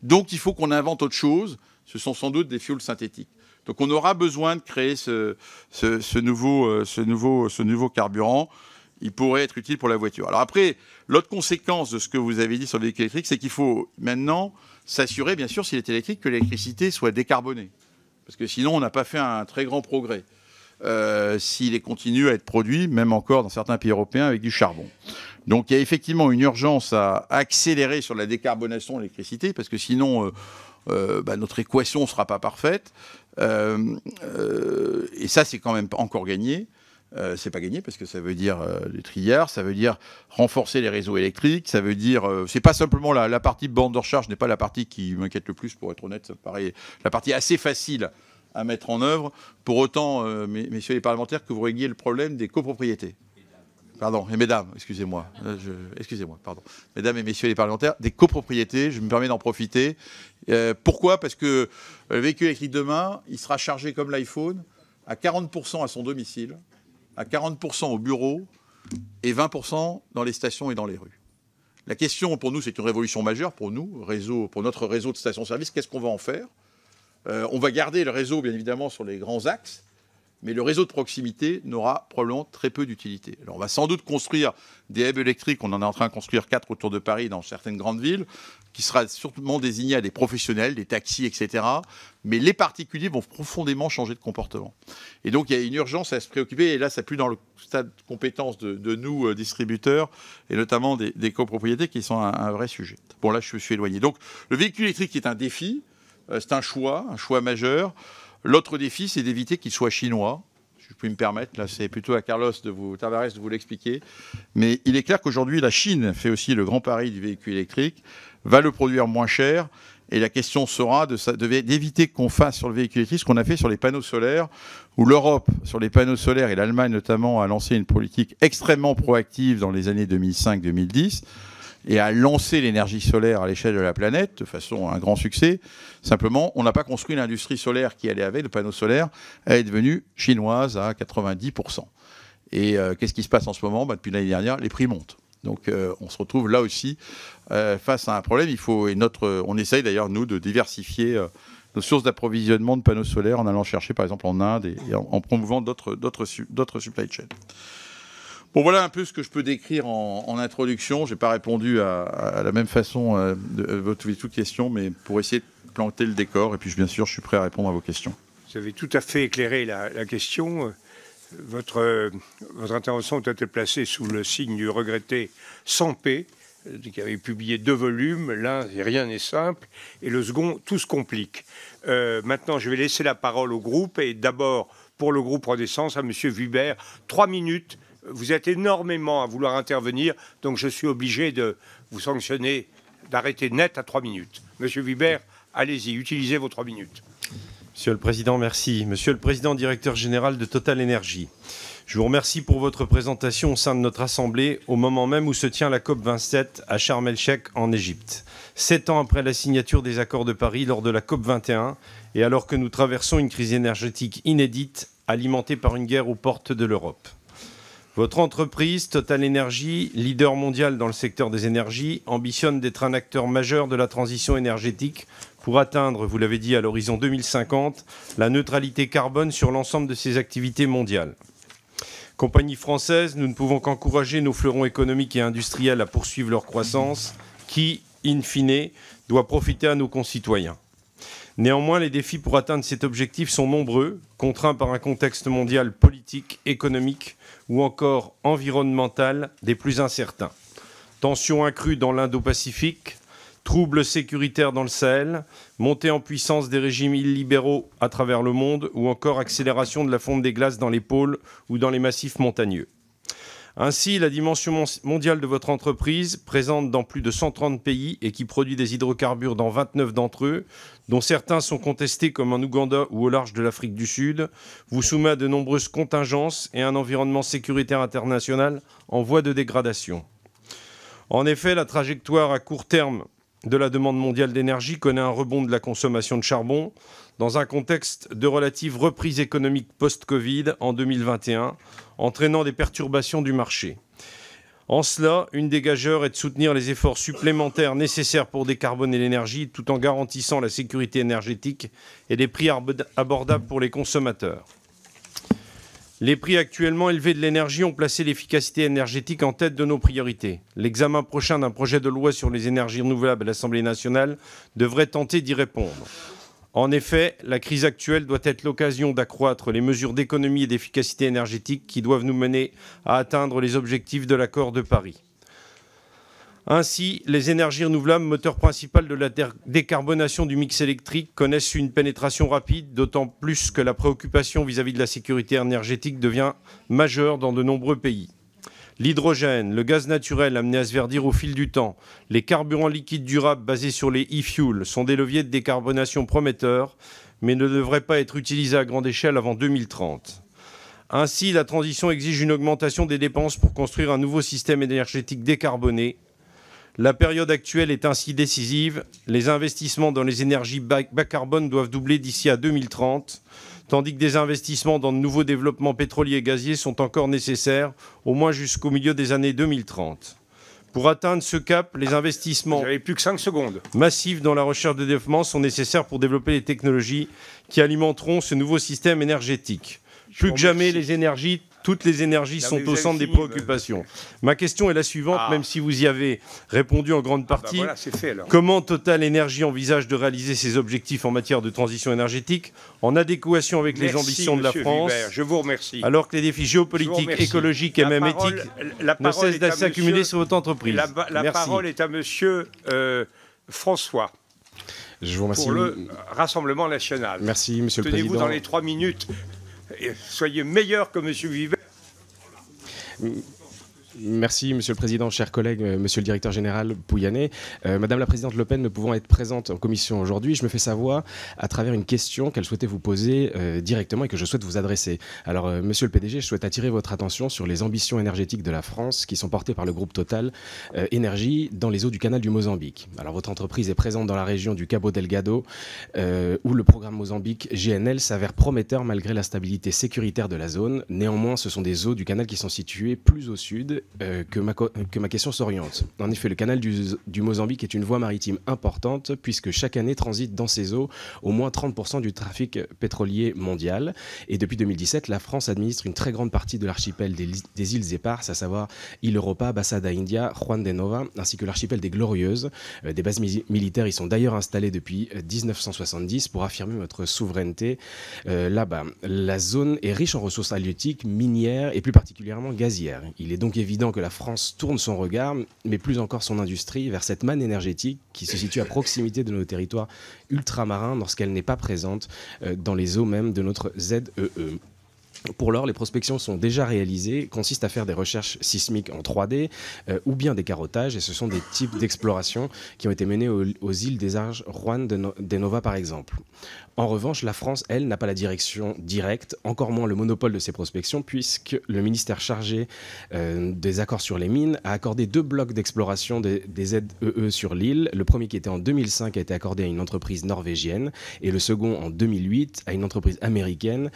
Donc il faut qu'on invente autre chose. Ce sont sans doute des fuels synthétiques. Donc on aura besoin de créer ce, euh, nouveau, carburant. Il pourrait être utile pour la voiture. Alors après, l'autre conséquence de ce que vous avez dit sur l'électrique, c'est qu'il faut maintenant s'assurer, bien sûr, s'il est électrique, que l'électricité soit décarbonée parce que sinon on n'a pas fait un très grand progrès. Euh, s'il continue à être produit, même encore dans certains pays européens, avec du charbon. Donc il y a effectivement une urgence à accélérer sur la décarbonation de l'électricité, parce que sinon euh, euh, bah, notre équation ne sera pas parfaite. Euh, et ça, c'est quand même encore gagné. Euh, c'est pas gagné parce que ça veut dire euh, des trières, ça veut dire renforcer les réseaux électriques, ça veut dire euh, c'est pas simplement la, partie bande de recharge n'est pas la partie qui m'inquiète le plus pour être honnête, ça paraît la partie assez facile à mettre en œuvre. Pour autant, messieurs les parlementaires, que vous régliez le problème des copropriétés. Pardon, et mesdames, excusez-moi, excusez-moi, pardon. Mesdames et messieurs les parlementaires, des copropriétés, je me permets d'en profiter. pourquoi Parce que le véhicule électrique demain, il sera chargé comme l'iPhone à 40% à son domicile, à 40% au bureau et 20% dans les stations et dans les rues. La question pour nous, c'est une révolution majeure pour nous, réseau, pour notre réseau de stations-service. Qu'est-ce qu'on va en faire euh, On va garder le réseau, bien évidemment, sur les grands axes, mais le réseau de proximité n'aura probablement très peu d'utilité. Alors on va sans doute construire des hubs électriques, on en est en train de construire quatre autour de Paris dans certaines grandes villes, qui sera sûrement désigné à des professionnels, des taxis, etc. Mais les particuliers vont profondément changer de comportement. Et donc il y a une urgence à se préoccuper, et là ça plus dans le stade de compétence de, nous, euh, distributeurs, et notamment des, copropriétés qui sont un, vrai sujet. Bon là je me suis éloigné. Donc le véhicule électrique est un défi, euh, c'est un choix, un choix majeur. L'autre défi, c'est d'éviter qu'il soit chinois. Si je puis me permettre, là, c'est plutôt à Carlos de vous, Tavares de vous l'expliquer. Mais il est clair qu'aujourd'hui, la Chine fait aussi le grand pari du véhicule électrique, va le produire moins cher. Et la question sera d'éviter qu'on fasse sur le véhicule électrique ce qu'on a fait sur les panneaux solaires, où l'Europe, sur les panneaux solaires, et l'Allemagne notamment, a lancé une politique extrêmement proactive dans les années 2005-2010 et à lancer l'énergie solaire à l'échelle de la planète de façon à un grand succès. Simplement, on n'a pas construit l'industrie solaire qui allait avec. Le panneau solaire elle est devenue chinoise à 90%. Et euh, qu'est-ce qui se passe en ce moment bah, Depuis l'année dernière, les prix montent. Donc euh, on se retrouve là aussi euh, face à un problème. Il faut, et notre, on essaye d'ailleurs, nous, de diversifier nos sources d'approvisionnement de panneaux solaires en allant chercher, par exemple, en Inde et, en, en promouvant d'autres supply chains. Bon, voilà un peu ce que je peux décrire en, introduction. Je n'ai pas répondu à, la même façon à, euh, euh, votre, toutes questions, mais pour essayer de planter le décor. Et puis, bien sûr, je suis prêt à répondre à vos questions. Vous avez tout à fait éclairé la, question. Votre, votre intervention a été placée sous le signe du regretté sans paix, euh, qui avait publié deux volumes. L'un, Rien n'est simple, et le second, Tout se complique. maintenant, je vais laisser la parole au groupe, et d'abord, pour le groupe Renaissance, à M. Vuber, trois minutes vous êtes énormément à vouloir intervenir, donc je suis obligé de vous sanctionner, d'arrêter net à trois minutes. Monsieur Vibert, allez-y, utilisez vos trois minutes. Monsieur le Président, merci. Monsieur le Président, directeur général de Total Énergie, je vous remercie pour votre présentation au sein de notre Assemblée au moment même où se tient la COP27 à Sharm el-Sheikh en Égypte. Sept ans après la signature des accords de Paris lors de la COP21 et alors que nous traversons une crise énergétique inédite alimentée par une guerre aux portes de l'Europe. Votre entreprise, Total Energy, leader mondial dans le secteur des énergies, ambitionne d'être un acteur majeur de la transition énergétique pour atteindre, vous l'avez dit, à l'horizon 2050, la neutralité carbone sur l'ensemble de ses activités mondiales. Compagnie française, nous ne pouvons qu'encourager nos fleurons économiques et industriels à poursuivre leur croissance, qui, in fine, doit profiter à nos concitoyens. Néanmoins, les défis pour atteindre cet objectif sont nombreux, contraints par un contexte mondial politique, économique, ou encore environnemental des plus incertains. Tensions accrues dans l'Indo-Pacifique, troubles sécuritaires dans le Sahel, montée en puissance des régimes illibéraux à travers le monde ou encore accélération de la fonte des glaces dans les pôles ou dans les massifs montagneux. Ainsi, la dimension mondiale de votre entreprise, présente dans plus de 130 pays et qui produit des hydrocarbures dans 29 d'entre eux, dont certains sont contestés comme en Ouganda ou au large de l'Afrique du Sud, vous soumet à de nombreuses contingences et un environnement sécuritaire international en voie de dégradation. En effet, la trajectoire à court terme de la demande mondiale d'énergie connaît un rebond de la consommation de charbon dans un contexte de relative reprise économique post-Covid en 2021, entraînant des perturbations du marché. En cela, une des gageurs est de soutenir les efforts supplémentaires nécessaires pour décarboner l'énergie tout en garantissant la sécurité énergétique et des prix abordables pour les consommateurs. Les prix actuellement élevés de l'énergie ont placé l'efficacité énergétique en tête de nos priorités. L'examen prochain d'un projet de loi sur les énergies renouvelables à l'Assemblée nationale devrait tenter d'y répondre. En effet, la crise actuelle doit être l'occasion d'accroître les mesures d'économie et d'efficacité énergétique qui doivent nous mener à atteindre les objectifs de l'accord de Paris. Ainsi, les énergies renouvelables, moteur principal de la décarbonation du mix électrique, connaissent une pénétration rapide, d'autant plus que la préoccupation vis-à-vis de la sécurité énergétique devient majeure dans de nombreux pays. L'hydrogène, le gaz naturel amené à se verdir au fil du temps, les carburants liquides durables basés sur les e-fuels sont des leviers de décarbonation prometteurs, mais ne devraient pas être utilisés à grande échelle avant 2030. Ainsi, la transition exige une augmentation des dépenses pour construire un nouveau système énergétique décarboné. La période actuelle est ainsi décisive. Les investissements dans les énergies bas carbone doivent doubler d'ici à 2030 tandis que des investissements dans de nouveaux développements pétroliers et gaziers sont encore nécessaires, au moins jusqu'au milieu des années 2030. Pour atteindre ce cap, les ah, investissements plus que secondes. massifs dans la recherche de développement sont nécessaires pour développer les technologies qui alimenteront ce nouveau système énergétique. Plus que jamais, les énergies toutes les énergies sont au centre des préoccupations. Euh, Ma question est la suivante, ah. même si vous y avez répondu en grande ah, bah partie. Comment Total Énergie envisage de réaliser ses objectifs en matière de transition énergétique en adéquation avec les ambitions de la France Je vous remercie. Alors que les défis géopolitiques, écologiques et même éthiques ne cessent d'accumuler sur votre entreprise. La, parole est à Monsieur euh, François. Je vous remercie. Pour le Rassemblement national. Merci, Monsieur le Président. Tenez-vous dans les trois minutes soyez meilleur que M. Vivet. Merci, Monsieur le Président, chers collègues, euh, Monsieur le Directeur général Pouyanné. Euh, Madame la Présidente Le Pen ne pouvant être présente en commission aujourd'hui, je me fais savoir à travers une question qu'elle souhaitait vous poser euh, directement et que je souhaite vous adresser. Alors, Monsieur le PDG, je souhaite attirer votre attention sur les ambitions énergétiques de la France qui sont portées par le groupe Total Énergie dans les eaux du canal du Mozambique. Alors, votre entreprise est présente dans la région du Cabo Delgado où le programme Mozambique GNL s'avère prometteur malgré la stabilité sécuritaire de la zone. Néanmoins, ce sont des eaux du canal qui sont situées plus au sud euh, que, ma que, ma question s'oriente. En effet, le canal du, Mozambique est une voie maritime importante puisque chaque année transite dans ses eaux au moins 30% du trafic pétrolier mondial. Et depuis 2017, la France administre une très grande partie de l'archipel des, des, îles éparses, à savoir île Europa, Bassada India, Juan de Nova, ainsi que l'archipel des Glorieuses. Euh, des bases militaires y sont d'ailleurs installées depuis 1970 euh, pour affirmer notre souveraineté là-bas. La zone est riche en ressources halieutiques, minières et plus particulièrement gazières. Il est donc évident évident que la France tourne son regard, mais plus encore son industrie, vers cette manne énergétique qui se situe à proximité de nos territoires ultramarins lorsqu'elle n'est pas présente euh, dans les eaux mêmes de notre ZEE. E. Pour l'heure, les prospections sont déjà réalisées, consistent à faire des recherches sismiques en 3D euh, ou bien des carottages, et ce sont des types d'explorations qui ont été menées aux îles des Arges Juan de, de, Nova par exemple. En revanche, la France, elle, n'a pas la direction directe, encore moins le monopole de ses prospections, puisque le ministère chargé euh, des accords sur les mines a accordé deux blocs d'exploration des, ZEE e sur l'île. Le premier qui était en 2005 a été accordé à une entreprise norvégienne et le second en 2008 à une entreprise américaine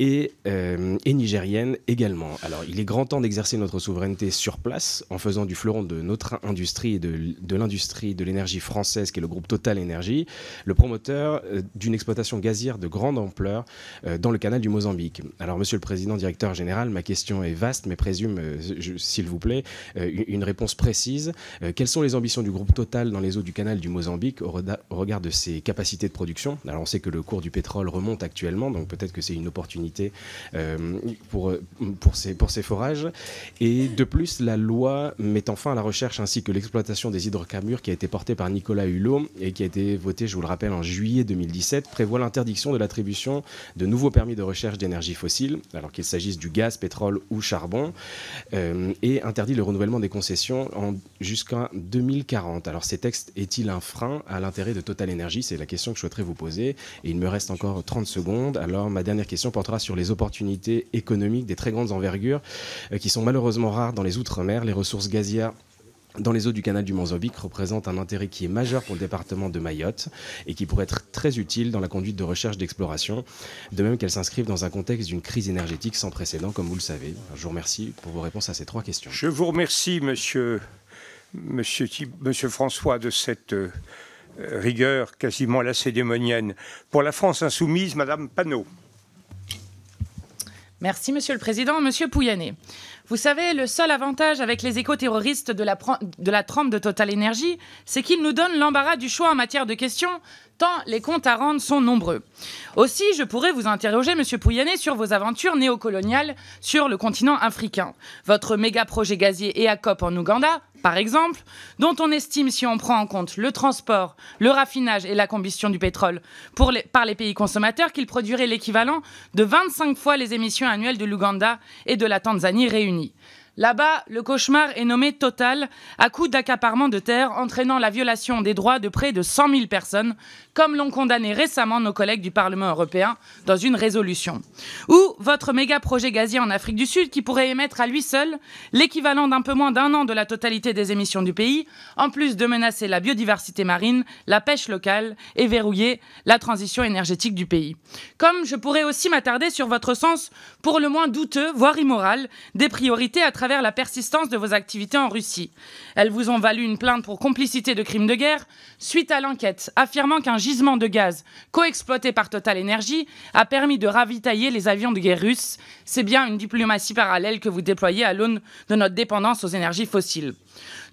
euh, et, nigérienne également. Alors, il est grand temps d'exercer notre souveraineté sur place en faisant du fleuron de notre industrie et de, l'industrie de l'énergie française, qui est le groupe Total Energy, le promoteur euh, d'une exploitation gazière de grande ampleur euh, dans le canal du Mozambique. Alors, Monsieur le Président, directeur général, ma question est vaste, mais présume, euh, s'il vous plaît, euh, une réponse précise. Quelles sont les ambitions du groupe Total dans les eaux du canal du Mozambique au regard de ses capacités de production Alors, on sait que le cours du pétrole remonte actuellement, donc peut-être que c'est une opportunité pour, pour, ces, pour ces forages. Et de plus, la loi met fin à la recherche ainsi que l'exploitation des hydrocarbures qui a été portée par Nicolas Hulot et qui a été votée, je vous le rappelle, en juillet 2017, prévoit prévoit l'interdiction de l'attribution de nouveaux permis de recherche d'énergie fossile, alors qu'il s'agisse du gaz, pétrole ou charbon, euh, et interdit le renouvellement des concessions jusqu'en 2040. Alors ces textes est-il un frein à l'intérêt de Total Energy C'est la question que je souhaiterais vous poser. Et il me reste encore 30 secondes. Alors ma dernière question portera sur les opportunités économiques des très grandes envergures euh, qui sont malheureusement rares dans les Outre-mer. Les ressources gazières dans les eaux du canal du Mozambique représente un intérêt qui est majeur pour le département de Mayotte et qui pourrait être très utile dans la conduite de recherche d'exploration, de même qu'elle s'inscrive dans un contexte d'une crise énergétique sans précédent, comme vous le savez. Je vous remercie pour vos réponses à ces trois questions. Je vous remercie, monsieur, monsieur, François, de cette euh, rigueur quasiment lacédémonienne. Pour la France insoumise, madame Panot. Merci, monsieur le président. Monsieur Pouyanné. Vous savez, le seul avantage avec les éco-terroristes de la, de trempe de Total Energy, c'est qu'ils nous donnent l'embarras du choix en matière de questions, tant les comptes à rendre sont nombreux. Aussi, je pourrais vous interroger, Monsieur Pouyanné, sur vos aventures néocoloniales sur le continent africain. Votre méga projet gazier EACOP en Ouganda, par exemple, dont on estime, si on prend en compte le transport, le raffinage et la combustion du pétrole par les pays consommateurs, qu'il produirait l'équivalent de 25 fois les émissions annuelles de l'Ouganda et de la Tanzanie réunies. Là-bas, le cauchemar est nommé total à coup d'accaparement de terre, entraînant la violation des droits de près de 100 000 personnes, comme l'ont condamné récemment nos collègues du Parlement européen dans une résolution. Ou votre méga projet gazier en Afrique du Sud qui pourrait émettre à lui seul l'équivalent d'un peu moins d'un an de la totalité des émissions du pays, en plus de menacer la biodiversité marine, la pêche locale et verrouiller la transition énergétique du pays. Comme je pourrais aussi m'attarder sur votre sens pour le moins douteux, voire immoral, des priorités à travers la persistance de vos activités en Russie. Elles vous ont valu une plainte pour complicité de crimes de guerre suite à l'enquête affirmant qu'un gisement de gaz co-exploité par Total Energy a permis de ravitailler les avions de guerre russes. C'est bien une diplomatie parallèle que vous déployez à l'aune de notre dépendance aux énergies fossiles.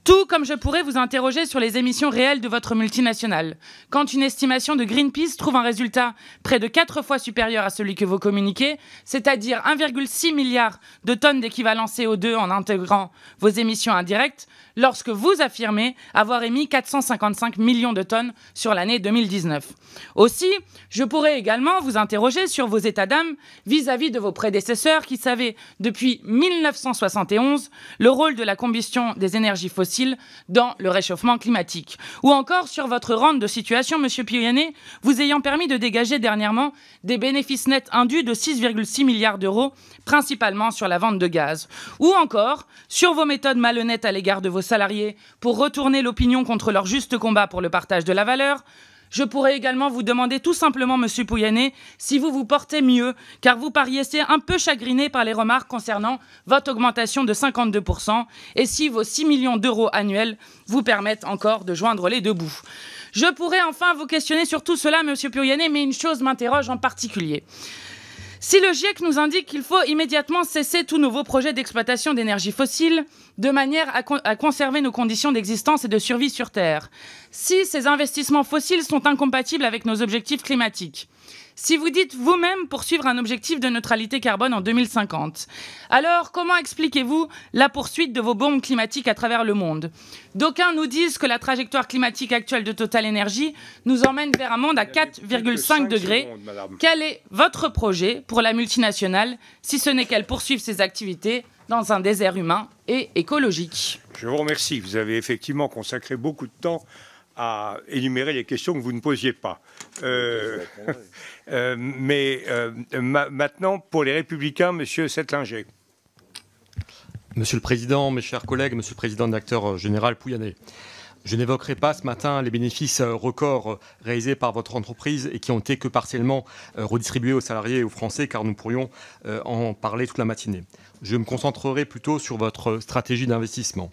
Tout comme je pourrais vous interroger sur les émissions réelles de votre multinationale. Quand une estimation de Greenpeace trouve un résultat près de 4 fois supérieur à celui que vous communiquez, c'est-à-dire 1,6 milliard de tonnes d'équivalent CO2 en intégrant vos émissions indirectes, lorsque vous affirmez avoir émis 455 millions de tonnes sur l'année 2019. Aussi, je pourrais également vous interroger sur vos états d'âme vis-à-vis de vos prédécesseurs qui savaient depuis 1971 le rôle de la combustion des énergies fossiles dans le réchauffement climatique. Ou encore sur votre rente de situation, Monsieur Pionnet, vous ayant permis de dégager dernièrement des bénéfices nets induits de 6,6 milliards d'euros, principalement sur la vente de gaz. Ou encore sur vos méthodes malhonnêtes à l'égard de vos salariés pour retourner l'opinion contre leur juste combat pour le partage de la valeur, je pourrais également vous demander tout simplement, Monsieur Pouyanné, si vous vous portez mieux, car vous pariez un peu chagriné par les remarques concernant votre augmentation de 52%, et si vos 6 millions d'euros annuels vous permettent encore de joindre les deux bouts. Je pourrais enfin vous questionner sur tout cela, Monsieur Pouyanné, mais une chose m'interroge en particulier. Si le GIEC nous indique qu'il faut immédiatement cesser tout nouveau projet d'exploitation d'énergie fossile, de manière à, à conserver nos conditions d'existence et de survie sur Terre, si ces investissements fossiles sont incompatibles avec nos objectifs climatiques, si vous dites vous-même poursuivre un objectif de neutralité carbone en 2050. Alors, comment expliquez-vous la poursuite de vos bombes climatiques à travers le monde D'aucuns nous disent que la trajectoire climatique actuelle de Total Energy nous emmène vers un monde à 4,5 degrés. Quel est votre projet pour la multinationale, si ce n'est qu'elle poursuive ses activités dans un désert humain et écologique. Je vous remercie. Vous avez effectivement consacré beaucoup de temps à énumérer les questions que vous ne posiez pas. Euh, mais euh, maintenant, pour les Républicains, Monsieur Settlinger. Monsieur le Président, mes chers collègues, Monsieur le Président d'acteur euh, général Pouyanné. Je n'évoquerai pas ce matin les bénéfices records réalisés par votre entreprise et qui ont été que partiellement redistribués aux salariés et aux Français, car nous pourrions en parler toute la matinée. Je me concentrerai plutôt sur votre stratégie d'investissement.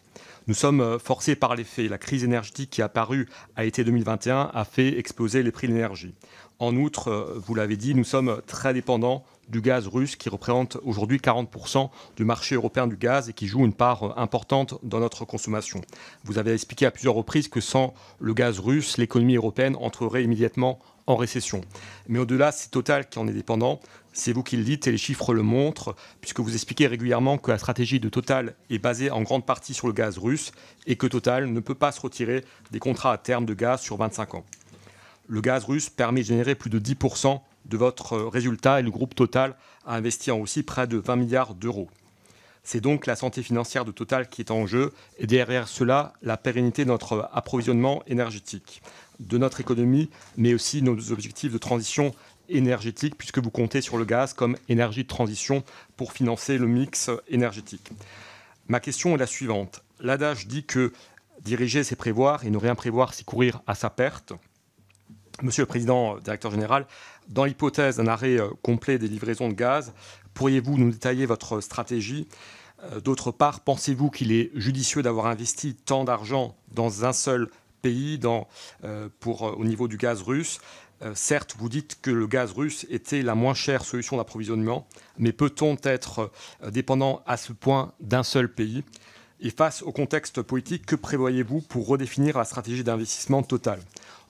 Nous sommes euh, forcés par les faits. La crise énergétique qui a paru à été 2021 a fait exploser les prix de l'énergie. En outre, euh, vous l'avez dit, nous sommes très dépendants du gaz russe qui représente aujourd'hui 40% du marché européen du gaz et qui joue une part euh, importante dans notre consommation. Vous avez expliqué à plusieurs reprises que sans le gaz russe, l'économie européenne entrerait immédiatement en récession. Mais au-delà, c'est Total qui en est dépendant. C'est vous qui le dites et les chiffres le montrent, puisque vous expliquez régulièrement que la stratégie de Total est basée en grande partie sur le gaz russe et que Total ne peut pas se retirer des contrats à terme de gaz sur 25 ans. Le gaz russe permet de générer plus de 10% de votre euh, résultat et le groupe Total a investi en aussi près de 20 milliards d'euros. C'est donc la santé financière de Total qui est en jeu et derrière cela, la pérennité de notre euh, approvisionnement énergétique, de notre économie, mais aussi nos objectifs de transition énergétique, puisque vous comptez sur le gaz comme énergie de transition pour financer le mix énergétique. Ma question est la suivante. L'adage dit que diriger, c'est prévoir, et ne rien prévoir, c'est courir à sa perte. Monsieur le Président, euh, directeur général, dans l'hypothèse d'un arrêt euh, complet des livraisons de gaz, pourriez-vous nous détailler votre stratégie euh, D'autre part, pensez-vous qu'il est judicieux d'avoir investi tant d'argent dans un seul pays pour, au niveau du gaz russe euh, certes, vous dites que le gaz russe était la moins chère solution d'approvisionnement, mais peut-on être euh, dépendant à ce point d'un seul pays Et face au contexte politique, que prévoyez-vous pour redéfinir la stratégie d'investissement Total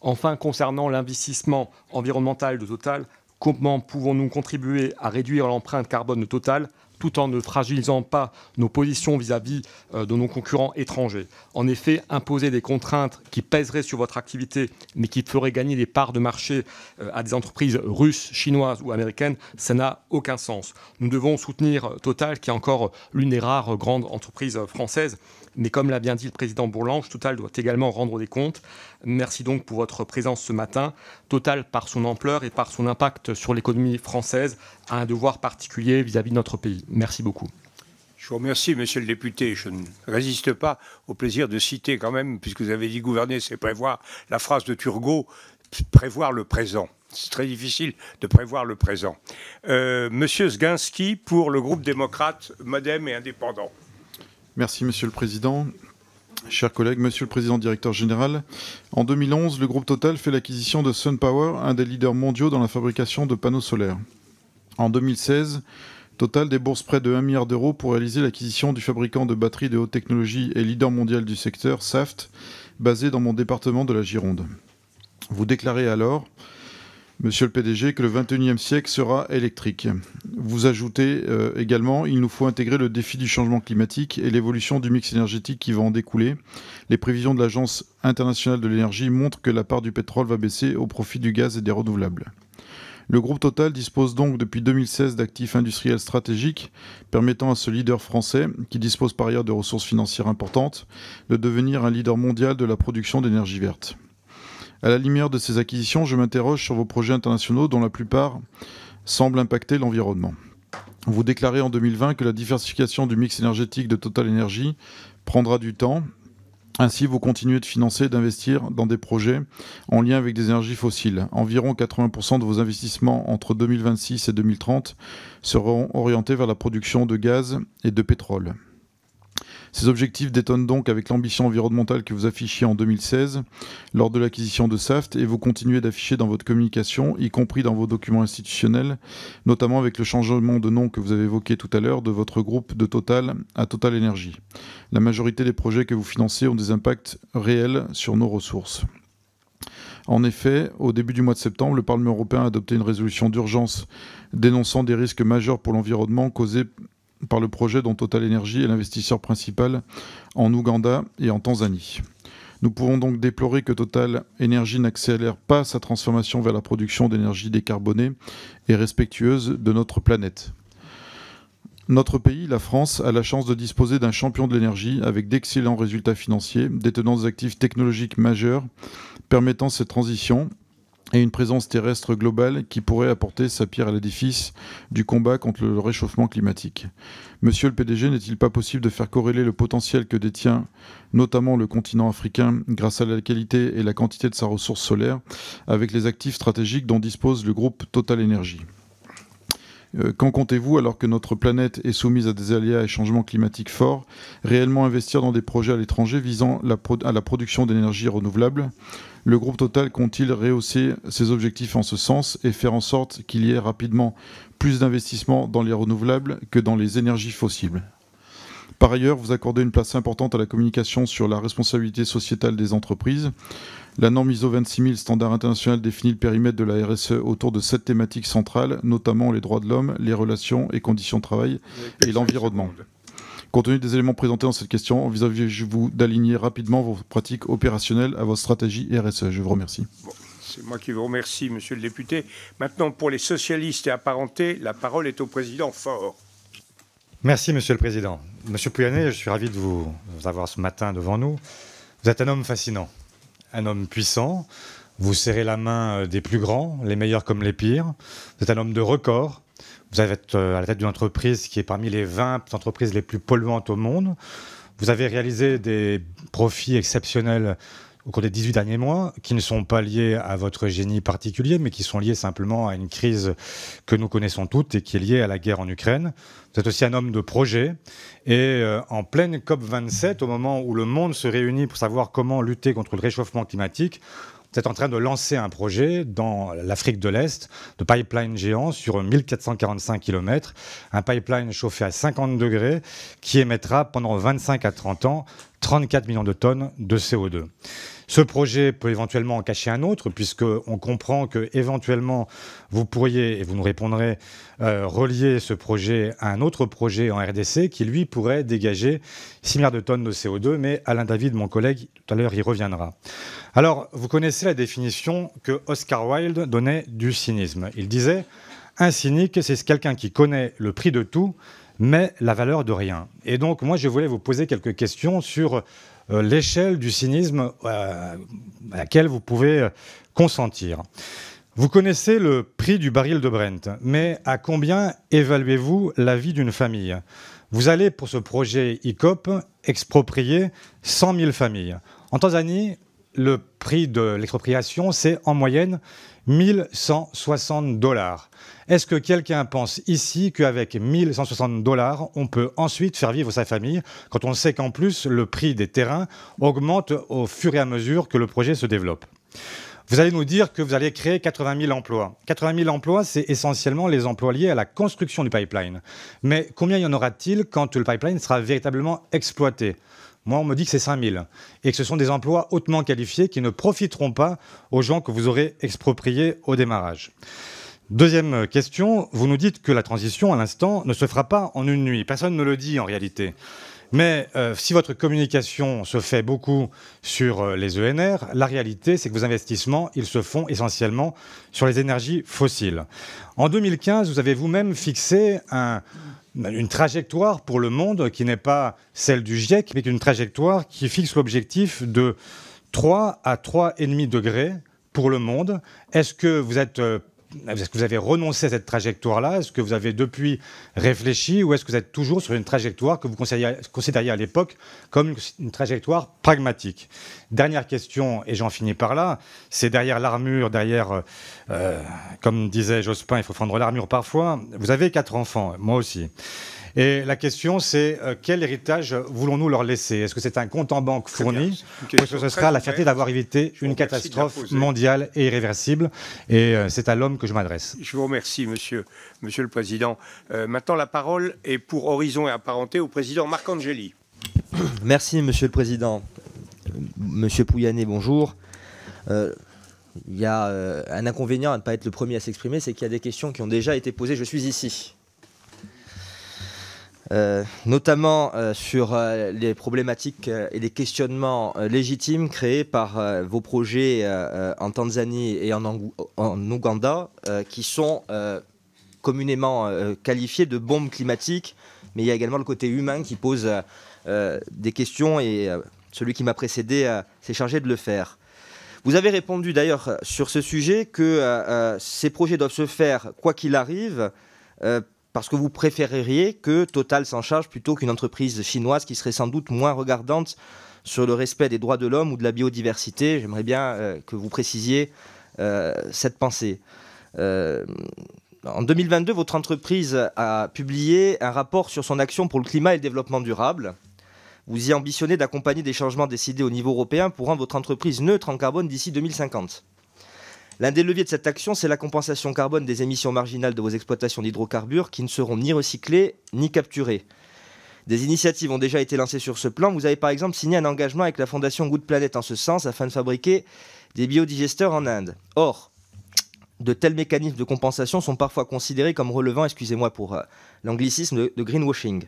Enfin, concernant l'investissement environnemental de Total, comment pouvons-nous contribuer à réduire l'empreinte carbone de Total tout en ne fragilisant pas nos positions vis-à-vis euh, de nos concurrents étrangers. En effet, imposer des contraintes qui pèseraient sur votre activité, mais qui feraient gagner des parts de marché euh, à des entreprises russes, chinoises ou américaines, ça n'a aucun sens. Nous devons soutenir euh, Total, qui est encore l'une des rares grandes entreprises françaises mais comme l'a bien dit le président Bourlange, Total doit également rendre des comptes. Merci donc pour votre présence ce matin. Total, par son ampleur et par son impact sur l'économie française, a un devoir particulier vis-à-vis de notre pays. Merci beaucoup. Je vous remercie, monsieur le député. Je ne résiste pas au plaisir de citer quand même, puisque vous avez dit gouverner, c'est prévoir, la phrase de Turgot, prévoir le présent. C'est très difficile de prévoir le présent. Euh, monsieur Zginski, pour le groupe démocrate, Modem et indépendant. Merci, Monsieur le Président. Chers collègues, Monsieur le Président Directeur Général, en 2011, le groupe Total fait l'acquisition de SunPower, un des leaders mondiaux dans la fabrication de panneaux solaires. En 2016, Total débourse près de 1 milliard d'euros pour réaliser l'acquisition du fabricant de batteries de haute technologie et leader mondial du secteur, SAFT, basé dans mon département de la Gironde. Vous déclarez alors Monsieur le PDG, que le 21e siècle sera électrique. Vous ajoutez euh, également, il nous faut intégrer le défi du changement climatique et l'évolution du mix énergétique qui va en découler. Les prévisions de l'Agence internationale de l'énergie montrent que la part du pétrole va baisser au profit du gaz et des renouvelables. Le groupe Total dispose donc depuis 2016 d'actifs industriels stratégiques permettant à ce leader français, qui dispose par ailleurs de ressources financières importantes, de devenir un leader mondial de la production d'énergie verte. À la lumière de ces acquisitions, je m'interroge sur vos projets internationaux dont la plupart semblent impacter l'environnement. Vous déclarez en 2020 que la diversification du mix énergétique de Total Energy prendra du temps. Ainsi, vous continuez de financer et d'investir dans des projets en lien avec des énergies fossiles. Environ 80% de vos investissements entre 2026 et 2030 seront orientés vers la production de gaz et de pétrole. Ces objectifs détonnent donc avec l'ambition environnementale que vous affichiez en 2016 lors de l'acquisition de Saft et vous continuez d'afficher dans votre communication, y compris dans vos documents institutionnels, notamment avec le changement de nom que vous avez évoqué tout à l'heure de votre groupe de Total à Total Energy. La majorité des projets que vous financez ont des impacts réels sur nos ressources. En effet, au début du mois de septembre, le Parlement européen a adopté une résolution d'urgence dénonçant des risques majeurs pour l'environnement causés par le projet dont Total Energy est l'investisseur principal en Ouganda et en Tanzanie. Nous pouvons donc déplorer que Total Energy n'accélère pas sa transformation vers la production d'énergie décarbonée et respectueuse de notre planète. Notre pays, la France, a la chance de disposer d'un champion de l'énergie avec d'excellents résultats financiers, détenant des actifs technologiques majeurs permettant cette transition et une présence terrestre globale qui pourrait apporter sa pierre à l'édifice du combat contre le réchauffement climatique. Monsieur le PDG, n'est-il pas possible de faire corréler le potentiel que détient notamment le continent africain grâce à la qualité et la quantité de sa ressource solaire avec les actifs stratégiques dont dispose le groupe Total Energy euh, quand comptez-vous, alors que notre planète est soumise à des aléas et changements climatiques forts, réellement investir dans des projets à l'étranger visant la à la production d'énergie renouvelable le groupe Total compte il rehausser ses objectifs en ce sens et faire en sorte qu'il y ait rapidement plus d'investissements dans les renouvelables que dans les énergies fossiles par ailleurs, vous accordez une place importante à la communication sur la responsabilité sociétale des entreprises. La norme ISO 26000 standard international définit le périmètre de la RSE autour de sept thématiques centrales, notamment les droits de l'homme, les relations et conditions de travail et l'environnement. Compte tenu des éléments présentés dans cette question, envisagez-vous d'aligner rapidement vos pratiques opérationnelles à votre stratégie RSE Je vous remercie. C'est moi qui vous remercie, monsieur le député. Maintenant, pour les socialistes et apparentés, la parole est au président Fort. Merci, monsieur le président. Monsieur Pouyanet, je suis ravi de vous avoir ce matin devant nous. Vous êtes un homme fascinant, un homme puissant. Vous serrez la main des plus grands, les meilleurs comme les pires. Vous êtes un homme de record. Vous êtes euh, à la tête d'une entreprise qui est parmi les 20 entreprises les plus polluantes au monde. Vous avez réalisé des profits exceptionnels au cours des 18 derniers mois, qui ne sont pas liés à votre génie particulier, mais qui sont liés simplement à une crise que nous connaissons toutes et qui est liée à la guerre en Ukraine. Vous êtes aussi un homme de projet. Et euh, en pleine COP27, au moment où le monde se réunit pour savoir comment lutter contre le réchauffement climatique, vous en train de lancer un projet dans l'Afrique de l'Est, de pipeline géant sur 1445 km, un pipeline chauffé à 50 degrés qui émettra pendant 25 à 30 ans 34 millions de tonnes de CO2. Ce projet peut éventuellement en cacher un autre, puisqu'on comprend que éventuellement vous pourriez, et vous nous répondrez, euh, relier ce projet à un autre projet en RDC qui, lui, pourrait dégager 6 milliards de tonnes de CO2, mais Alain David, mon collègue, tout à l'heure, y reviendra. Alors, vous connaissez la définition que Oscar Wilde donnait du cynisme. Il disait, un cynique, c'est quelqu'un qui connaît le prix de tout, mais la valeur de rien. Et donc, moi, je voulais vous poser quelques questions sur euh, l'échelle du cynisme euh, à laquelle vous pouvez euh, consentir. Vous connaissez le prix du baril de Brent, mais à combien évaluez-vous la vie d'une famille Vous allez, pour ce projet ICOP, exproprier 100 000 familles. En Tanzanie, le prix de l'expropriation, c'est en moyenne 1160 dollars. Est-ce que quelqu'un pense ici qu'avec 1160 dollars, on peut ensuite faire vivre sa famille quand on sait qu'en plus le prix des terrains augmente au fur et à mesure que le projet se développe vous allez nous dire que vous allez créer 80 000 emplois. 80 000 emplois, c'est essentiellement les emplois liés à la construction du pipeline. Mais combien y en aura-t-il quand le pipeline sera véritablement exploité moi, on me dit que c'est 5 000 et que ce sont des emplois hautement qualifiés qui ne profiteront pas aux gens que vous aurez expropriés au démarrage. Deuxième question, vous nous dites que la transition, à l'instant, ne se fera pas en une nuit. Personne ne le dit en réalité. Mais euh, si votre communication se fait beaucoup sur euh, les ENR, la réalité, c'est que vos investissements, ils se font essentiellement sur les énergies fossiles. En 2015, vous avez vous-même fixé un, bah, une trajectoire pour le monde qui n'est pas celle du GIEC, mais une trajectoire qui fixe l'objectif de 3 à 3,5 degrés pour le monde. Est-ce que vous êtes euh, est-ce que vous avez renoncé à cette trajectoire-là Est-ce que vous avez depuis réfléchi ou est-ce que vous êtes toujours sur une trajectoire que vous considériez à l'époque comme une trajectoire pragmatique Dernière question, et j'en finis par là, c'est derrière l'armure, derrière, euh, euh, comme disait Jospin, il faut fendre l'armure parfois. Vous avez quatre enfants, moi aussi. Et la question, c'est euh, quel héritage voulons-nous leur laisser Est-ce que c'est un compte en banque fourni ou est-ce que ce sera la fierté d'avoir évité une catastrophe mondiale et irréversible Et euh, c'est à l'homme que je m'adresse. Je vous remercie, monsieur, le Président. Euh, maintenant, la parole est pour Horizon et apparenté au président Marcangeli. Merci, monsieur le Président. Monsieur Pouyanné, bonjour. Il y a un inconvénient à ne pas être le premier à s'exprimer, c'est qu'il y a des questions qui ont déjà été posées. Je suis ici. Euh, notamment euh, sur euh, les problématiques et les questionnements légitimes créés par vos projets en Tanzanie et en Ouganda, qui sont communément qualifiés de bombes climatiques, mais il y a également le côté humain qui pose des questions et celui qui m'a précédé s'est chargé de le faire. Vous avez répondu d'ailleurs sur ce sujet que ces projets doivent se faire quoi qu'il arrive parce que vous préféreriez que Total s'en charge plutôt qu'une entreprise chinoise qui serait sans doute moins regardante sur le respect des droits de l'homme ou de la biodiversité. J'aimerais bien euh, que vous précisiez euh, cette pensée. Euh, en 2022, votre entreprise a publié un rapport sur son action pour le climat et le développement durable. Vous y ambitionnez d'accompagner des changements décidés au niveau européen pour rendre votre entreprise neutre en carbone d'ici 2050. L'un des leviers de cette action, c'est la compensation carbone des émissions marginales de vos exploitations d'hydrocarbures qui ne seront ni recyclées ni capturées. Des initiatives ont déjà été lancées sur ce plan. Vous avez par exemple signé un engagement avec la fondation Good Planet en ce sens afin de fabriquer des biodigesteurs en Inde. Or, de tels mécanismes de compensation sont parfois considérés comme relevant, excusez-moi pour euh, l'anglicisme, de, greenwashing.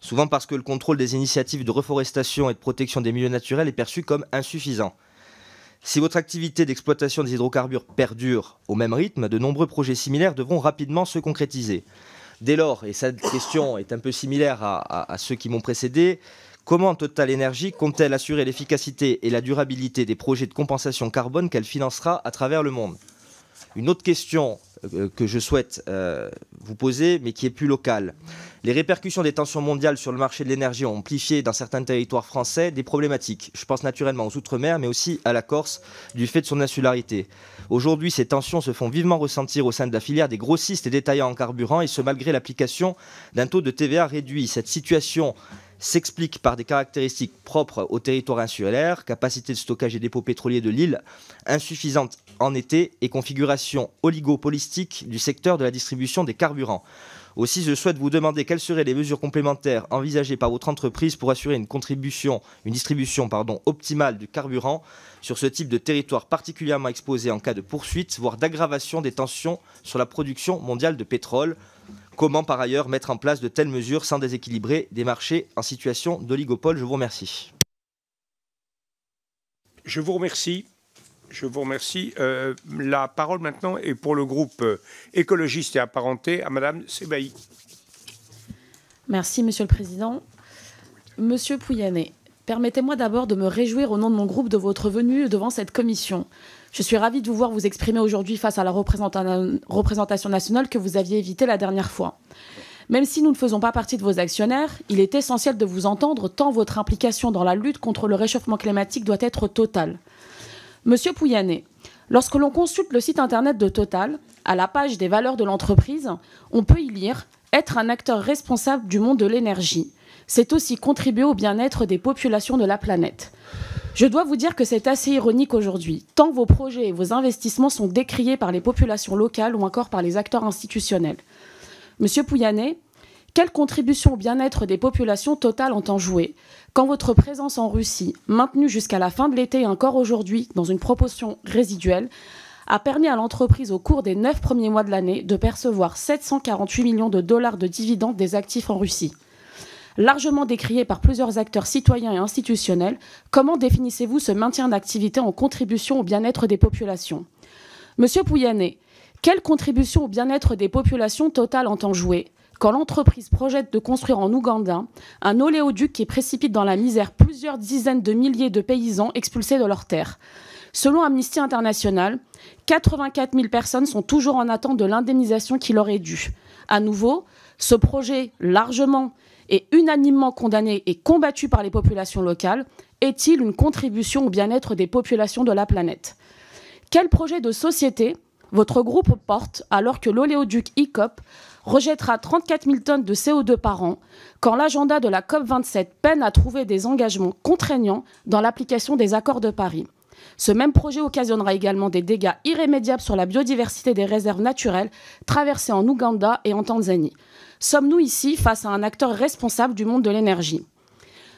Souvent parce que le contrôle des initiatives de reforestation et de protection des milieux naturels est perçu comme insuffisant. Si votre activité d'exploitation des hydrocarbures perdure au même rythme, de nombreux projets similaires devront rapidement se concrétiser. Dès lors, et cette question est un peu similaire à, ceux qui m'ont précédé, comment Total Energy compte-t-elle assurer l'efficacité et la durabilité des projets de compensation carbone qu'elle financera à travers le monde Une autre question euh, que je souhaite euh, vous posez, mais qui est plus local. Les répercussions des tensions mondiales sur le marché de l'énergie ont amplifié dans certains territoires français des problématiques. Je pense naturellement aux Outre-mer, mais aussi à la Corse, du fait de son insularité. Aujourd'hui, ces tensions se font vivement ressentir au sein de la filière des grossistes et détaillants en carburant, et ce malgré l'application d'un taux de TVA réduit. Cette situation s'explique par des caractéristiques propres au territoire insulaire, capacité de stockage et dépôts pétroliers de l'île insuffisante en été et configuration oligopolistique du secteur de la distribution des carburants. Aussi, je souhaite vous demander quelles seraient les mesures complémentaires envisagées par votre entreprise pour assurer une contribution, une distribution pardon, optimale du carburant sur ce type de territoire particulièrement exposé en cas de poursuite, voire d'aggravation des tensions sur la production mondiale de pétrole. Comment par ailleurs mettre en place de telles mesures sans déséquilibrer des marchés en situation d'oligopole Je vous remercie. Je vous remercie. Je vous remercie. Euh, la parole maintenant est pour le groupe euh, écologiste et apparenté à Madame Sebaï. Merci, Monsieur le Président. Monsieur Pouyanné, permettez-moi d'abord de me réjouir au nom de mon groupe de votre venue devant cette commission. Je suis ravie de vous voir vous exprimer aujourd'hui face à la représentation nationale que vous aviez évitée la dernière fois. Même si nous ne faisons pas partie de vos actionnaires, il est essentiel de vous entendre tant votre implication dans la lutte contre le réchauffement climatique doit être totale. Monsieur Pouyanné, lorsque l'on consulte le site internet de Total, à la page des valeurs de l'entreprise, on peut y lire être un acteur responsable du monde de l'énergie. C'est aussi contribuer au bien-être des populations de la planète. Je dois vous dire que c'est assez ironique aujourd'hui. Tant vos projets et vos investissements sont décriés par les populations locales ou encore par les acteurs institutionnels. Monsieur Pouyanné, quelle contribution au bien-être des populations totales entend jouer quand votre présence en Russie, maintenue jusqu'à la fin de l'été et encore aujourd'hui dans une proportion résiduelle, a permis à l'entreprise au cours des neuf premiers mois de l'année de percevoir 748 millions de dollars de dividendes des actifs en Russie largement décrié par plusieurs acteurs citoyens et institutionnels, comment définissez-vous ce maintien d'activité en contribution au bien-être des populations Monsieur Pouyanné, quelle contribution au bien-être des populations totales entend jouer quand l'entreprise projette de construire en Ouganda un oléoduc qui précipite dans la misère plusieurs dizaines de milliers de paysans expulsés de leurs terres. Selon Amnesty International, 84 000 personnes sont toujours en attente de l'indemnisation qui leur est due. À nouveau, ce projet largement et unanimement condamné et combattu par les populations locales, est-il une contribution au bien-être des populations de la planète Quel projet de société votre groupe porte alors que l'oléoduc ICOP rejettera 34 000 tonnes de CO2 par an, quand l'agenda de la COP27 peine à trouver des engagements contraignants dans l'application des accords de Paris. Ce même projet occasionnera également des dégâts irrémédiables sur la biodiversité des réserves naturelles traversées en Ouganda et en Tanzanie sommes-nous ici face à un acteur responsable du monde de l'énergie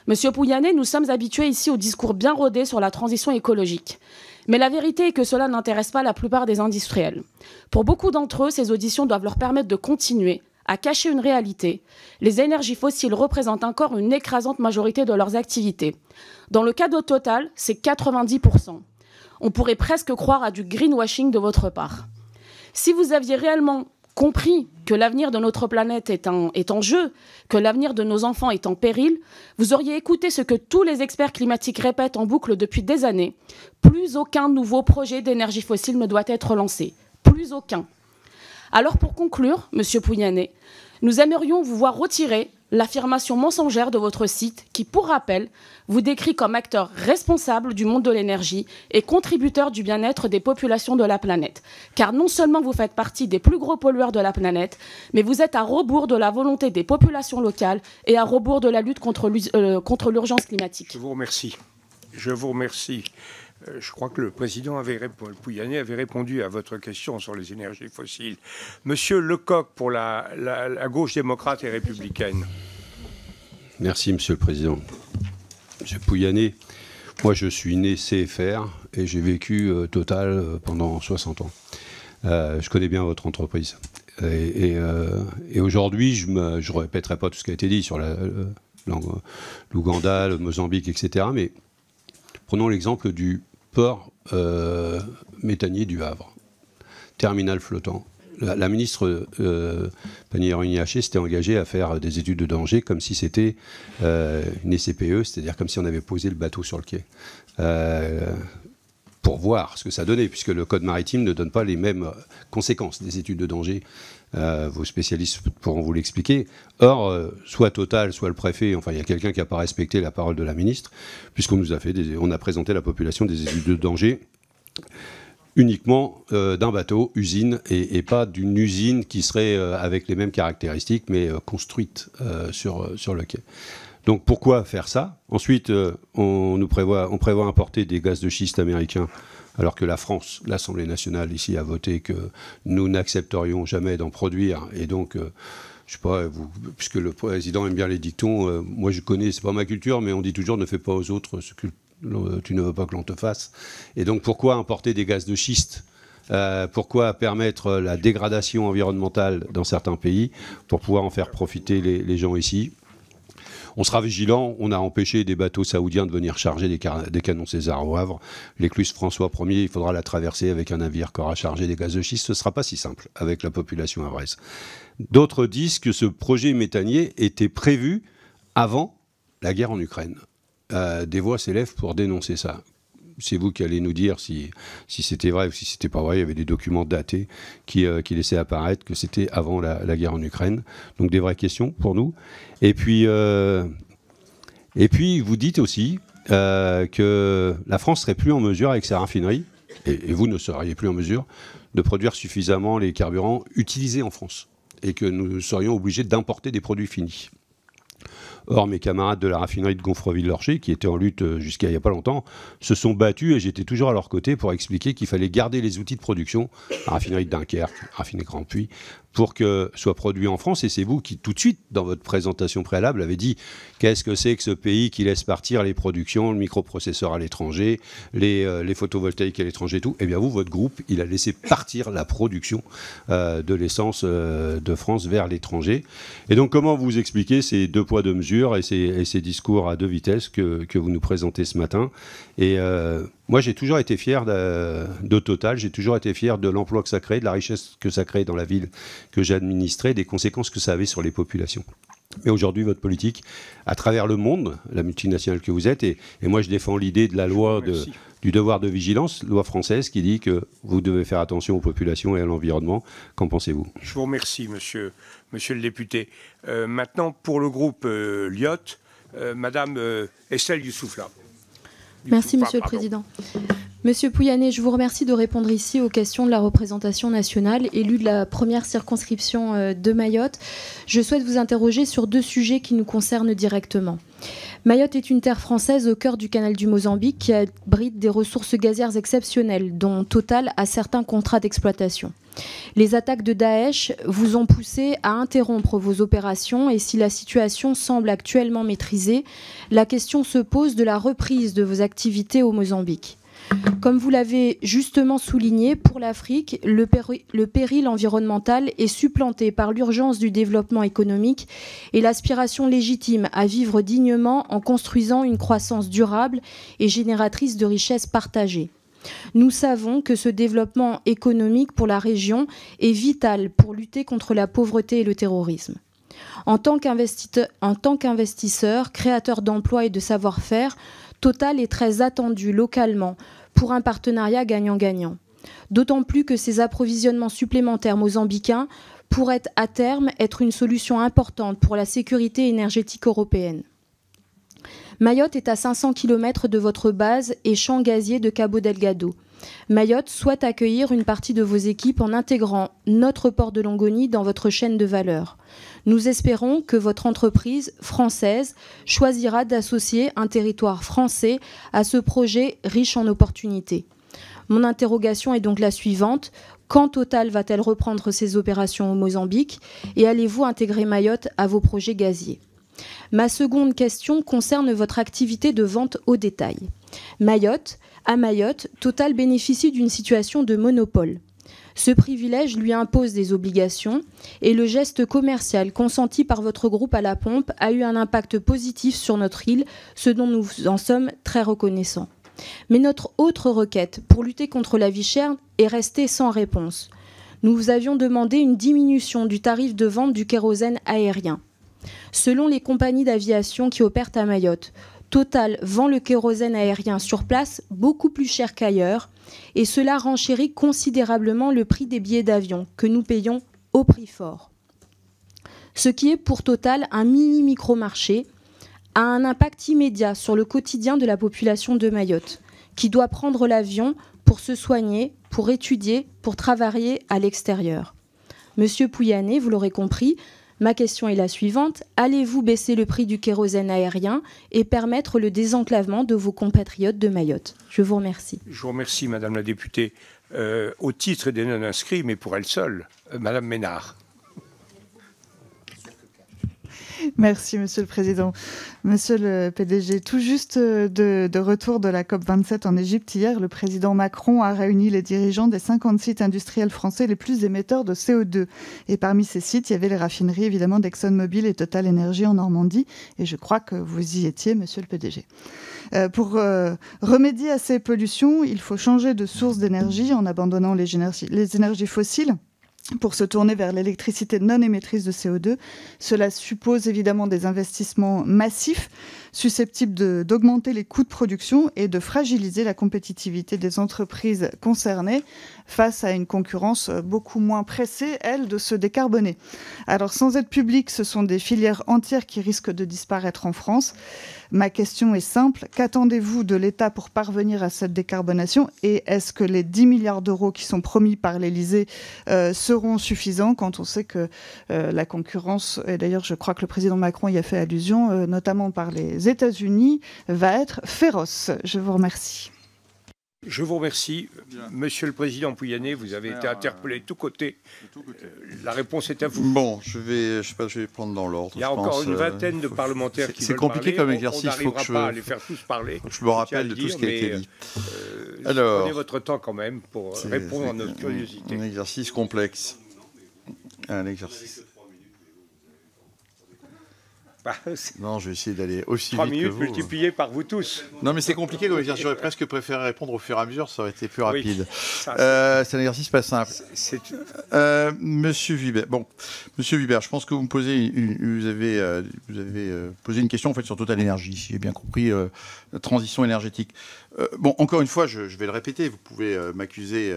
Monsieur Pouyanné, nous sommes habitués ici au discours bien rodé sur la transition écologique. Mais la vérité est que cela n'intéresse pas la plupart des industriels. Pour beaucoup d'entre eux, ces auditions doivent leur permettre de continuer à cacher une réalité. Les énergies fossiles représentent encore une écrasante majorité de leurs activités. Dans le cadeau Total, c'est 90%. On pourrait presque croire à du greenwashing de votre part. Si vous aviez réellement compris que l'avenir de notre planète est en, jeu, que l'avenir de nos enfants est en péril, vous auriez écouté ce que tous les experts climatiques répètent en boucle depuis des années. Plus aucun nouveau projet d'énergie fossile ne doit être lancé. Plus aucun. Alors pour conclure, Monsieur Pouyanné, nous aimerions vous voir retirer l'affirmation mensongère de votre site qui, pour rappel, vous décrit comme acteur responsable du monde de l'énergie et contributeur du bien-être des populations de la planète. Car non seulement vous faites partie des plus gros pollueurs de la planète, mais vous êtes à rebours de la volonté des populations locales et à rebours de la lutte contre euh, l'urgence climatique. Je vous remercie. Je vous remercie. Euh, je crois que le président avait répondu, Pouyanné avait répondu à votre question sur les énergies fossiles. Monsieur Lecoq, pour la, gauche démocrate et républicaine. Merci, monsieur le président. Monsieur Pouyanné, moi je suis né CFR et j'ai vécu euh, Total euh, pendant 60 ans. je connais bien votre entreprise. Et, et aujourd'hui, je ne répéterai pas tout ce qui a été dit sur l'Ouganda, le Mozambique, etc. Mais prenons l'exemple du port euh, méthanier du Havre, terminal flottant. La, ministre euh, pannier s'était engagée à faire des études de danger comme si c'était euh, une SCPE, c'est-à-dire comme si on avait posé le bateau sur le quai. Euh, pour voir ce que ça donnait, puisque le code maritime ne donne pas les mêmes euh, conséquences des études de danger euh, vos spécialistes pourront vous l'expliquer. Or, euh, soit Total, soit le préfet, enfin, il y a quelqu'un qui n'a pas respecté la parole de la ministre, puisqu'on nous a fait, des, on a présenté la population des études de danger uniquement euh, d'un bateau, usine, et, pas d'une usine qui serait avec les mêmes caractéristiques, mais construite sur, sur le quai. Donc pourquoi faire ça Ensuite, on, nous prévoit, on prévoit importer des gaz de schiste américains alors que la France, l'Assemblée nationale ici a voté que nous n'accepterions jamais d'en produire. Et donc, euh, je sais pas, puisque le président aime bien les dictons, euh, moi je connais, c'est pas ma culture, mais on dit toujours ne fais pas aux autres ce que tu ne veux pas que l'on te fasse. Et donc, pourquoi importer des gaz de schiste euh, pourquoi permettre la dégradation environnementale dans certains pays pour pouvoir en faire profiter les gens ici on sera vigilant. On a empêché des bateaux saoudiens de venir charger des, canons César au Havre. L'écluse François Ier, il faudra la traverser avec un navire qui aura chargé des gaz de schiste. Ce ne sera pas si simple avec la population havraise. D'autres disent que ce projet méthanier était prévu avant la guerre en Ukraine. Euh, des voix s'élèvent pour dénoncer ça c'est vous qui allez nous dire si, c'était vrai ou si c'était pas vrai. Il y avait des documents datés qui, euh, laissaient apparaître que c'était avant la, guerre en Ukraine. Donc des vraies questions pour nous. Et puis, euh, et puis vous dites aussi euh, que la France serait plus en mesure avec sa raffinerie, et vous ne seriez plus en mesure, de produire suffisamment les carburants utilisés en France et que nous serions obligés d'importer des produits finis. Or, mes camarades de la raffinerie de Gonfreville-Lorcher, qui étaient en lutte euh, jusqu'à il n'y a pas longtemps, se sont battus et j'étais toujours à leur côté pour expliquer qu'il fallait garder les outils de production, la raffinerie de Dunkerque, raffinerie Grand pour que soit produit en France. Et c'est vous qui, tout de suite, dans votre présentation préalable, avez dit qu'est-ce que c'est que ce pays qui laisse partir les productions, le microprocesseur à l'étranger, les, euh, photovoltaïques à l'étranger, tout. Eh bien, vous, votre groupe, il a laissé partir la production euh, de l'essence euh, de France vers l'étranger. Et donc, comment vous expliquez ces deux poids, deux mesures et ces, discours à deux vitesses que, que vous nous présentez ce matin et moi, j'ai toujours été fier de, Total, j'ai toujours été fier de l'emploi que ça crée, de la richesse que ça crée dans la ville que j'ai des conséquences que ça avait sur les populations. Mais aujourd'hui, votre politique, à travers le monde, la multinationale que vous êtes, et, moi je défends l'idée de la loi du devoir de vigilance, loi française, qui dit que vous devez faire attention aux populations et à l'environnement. Qu'en pensez-vous Je vous remercie, monsieur, le député. Euh, maintenant, pour le groupe euh, euh madame euh, Estelle Youssoufla. Merci, Monsieur le Président. Monsieur Pouyanné, je vous remercie de répondre ici aux questions de la représentation nationale, élue de la première circonscription euh, de Mayotte. Je souhaite vous interroger sur deux sujets qui nous concernent directement. Mayotte est une terre française au cœur du canal du Mozambique qui abrite des ressources gazières exceptionnelles, dont Total a certains contrats d'exploitation. Les attaques de Daesh vous ont poussé à interrompre vos opérations et si la situation semble actuellement maîtrisée, la question se pose de la reprise de vos activités au Mozambique. Comme vous l'avez justement souligné, pour l'Afrique, le, péril environnemental est supplanté par l'urgence du développement économique et l'aspiration légitime à vivre dignement en construisant une croissance durable et génératrice de richesses partagées. Nous savons que ce développement économique pour la région est vital pour lutter contre la pauvreté et le terrorisme. En tant qu'investisseur, créateur d'emplois et de savoir-faire, Total est très attendu localement pour un partenariat gagnant-gagnant. D'autant plus que ces approvisionnements supplémentaires mozambicains pourraient à terme être une solution importante pour la sécurité énergétique européenne. Mayotte est à 500 km de votre base et champ gazier de Cabo Delgado. Mayotte souhaite accueillir une partie de vos équipes en intégrant notre port de Longonie dans votre chaîne de valeur. Nous espérons que votre entreprise française choisira d'associer un territoire français à ce projet riche en opportunités. Mon interrogation est donc la suivante. Quand Total va-t-elle reprendre ses opérations au Mozambique Et allez-vous intégrer Mayotte à vos projets gaziers Ma seconde question concerne votre activité de vente au détail. Mayotte, à Mayotte, Total bénéficie d'une situation de monopole. Ce privilège lui impose des obligations et le geste commercial consenti par votre groupe à la pompe a eu un impact positif sur notre île, ce dont nous en sommes très reconnaissants. Mais notre autre requête pour lutter contre la vie chère est restée sans réponse. Nous vous avions demandé une diminution du tarif de vente du kérosène aérien. Selon les compagnies d'aviation qui opèrent à Mayotte, Total vend le kérosène aérien sur place beaucoup plus cher qu'ailleurs et cela renchérit considérablement le prix des billets d'avion que nous payons au prix fort. Ce qui est pour Total un mini micro-marché a un impact immédiat sur le quotidien de la population de Mayotte qui doit prendre l'avion pour se soigner, pour étudier, pour travailler à l'extérieur. Monsieur Pouyanné, vous l'aurez compris, Ma question est la suivante. Allez-vous baisser le prix du kérosène aérien et permettre le désenclavement de vos compatriotes de Mayotte Je vous remercie. Je vous remercie, Madame la députée. Euh, au titre des non-inscrits, mais pour elle seule, euh, Madame Ménard. Merci, Monsieur le Président. Monsieur le PDG, tout juste euh, de, retour de la COP27 en Égypte hier, le président Macron a réuni les dirigeants des 50 sites industriels français les plus émetteurs de CO2. Et parmi ces sites, il y avait les raffineries, évidemment, d'ExxonMobil et Total Energy en Normandie. Et je crois que vous y étiez, Monsieur le PDG. Euh, pour euh, remédier à ces pollutions, il faut changer de source d'énergie en abandonnant les énergies fossiles pour se tourner vers l'électricité non émettrice de CO2. Cela suppose évidemment des investissements massifs susceptibles d'augmenter les coûts de production et de fragiliser la compétitivité des entreprises concernées face à une concurrence beaucoup moins pressée, elle, de se décarboner. Alors sans aide publique, ce sont des filières entières qui risquent de disparaître en France. Ma question est simple. Qu'attendez-vous de l'État pour parvenir à cette décarbonation Et est-ce que les 10 milliards d'euros qui sont promis par l'Élysée euh, seront suffisants quand on sait que euh, la concurrence, et d'ailleurs je crois que le président Macron y a fait allusion, euh, notamment par les États-Unis, va être féroce Je vous remercie. Je vous remercie. Monsieur le Président Pouyanné, vous avez été interpellé euh, de tous côtés. Euh, la réponse est à vous. Bon, je vais, je sais pas, je vais prendre dans l'ordre. Il y a encore une euh, vingtaine de parlementaires qui C'est compliqué comme exercice. Il faut je... Pas les faire tous parler. je me rappelle de tout ce qui a été dit. Alors, prenez votre temps quand même pour répondre à notre curiosité. Un exercice complexe. Un exercice. Bah, non, je vais essayer d'aller aussi 3 vite minutes que vous. multipliées par vous tous. Non, mais c'est compliqué. J'aurais presque préféré répondre au fur et à mesure. Ça aurait été plus rapide. Euh, c'est un exercice pas simple. Euh, Monsieur Vibert. Bon, Monsieur Vibert, je pense que vous posez, vous avez, euh, vous avez posé une question en fait sur Total Energy. si j'ai bien compris, la transition énergétique. bon, encore une fois, je, je, vais le répéter. Vous pouvez m'accuser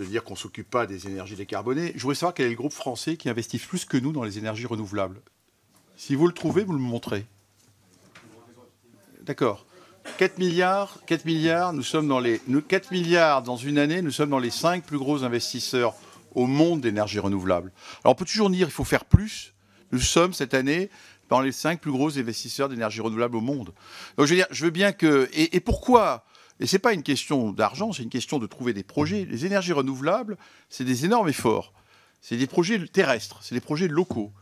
de dire qu'on ne s'occupe pas des énergies décarbonées. Je voudrais savoir quel est le groupe français qui investit plus que nous dans les énergies renouvelables. Si vous le trouvez, vous le montrez. D'accord. 4 milliards, 4 milliards, nous sommes dans les 4 milliards dans une année, nous sommes dans les 5 plus gros investisseurs au monde d'énergie renouvelable. Alors on peut toujours dire il faut faire plus. Nous sommes cette année dans les 5 plus gros investisseurs d'énergie renouvelable au monde. Donc je veux bien que et, pourquoi Et n'est pas une question d'argent, c'est une question de trouver des projets. Les énergies renouvelables, c'est des énormes efforts. C'est des projets terrestres, c'est des projets locaux.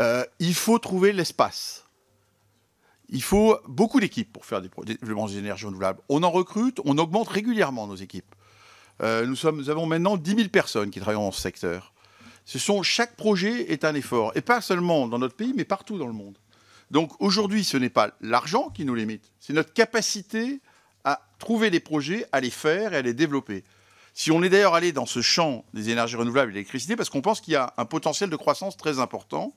Euh, il faut trouver l'espace. Il faut beaucoup d'équipes pour faire des développements d'énergie renouvelables. On en recrute, on augmente régulièrement nos équipes. Euh, nous, avons maintenant 10 000 personnes qui travaillent dans ce secteur. Ce sont, chaque projet est un effort, et pas seulement dans notre pays, mais partout dans le monde. Donc aujourd'hui, ce n'est pas l'argent qui nous limite, c'est notre capacité à trouver des projets, à les faire et à les développer. Si on est d'ailleurs allé dans ce champ des énergies renouvelables et de l'électricité, parce qu'on pense qu'il y a un potentiel de croissance très important,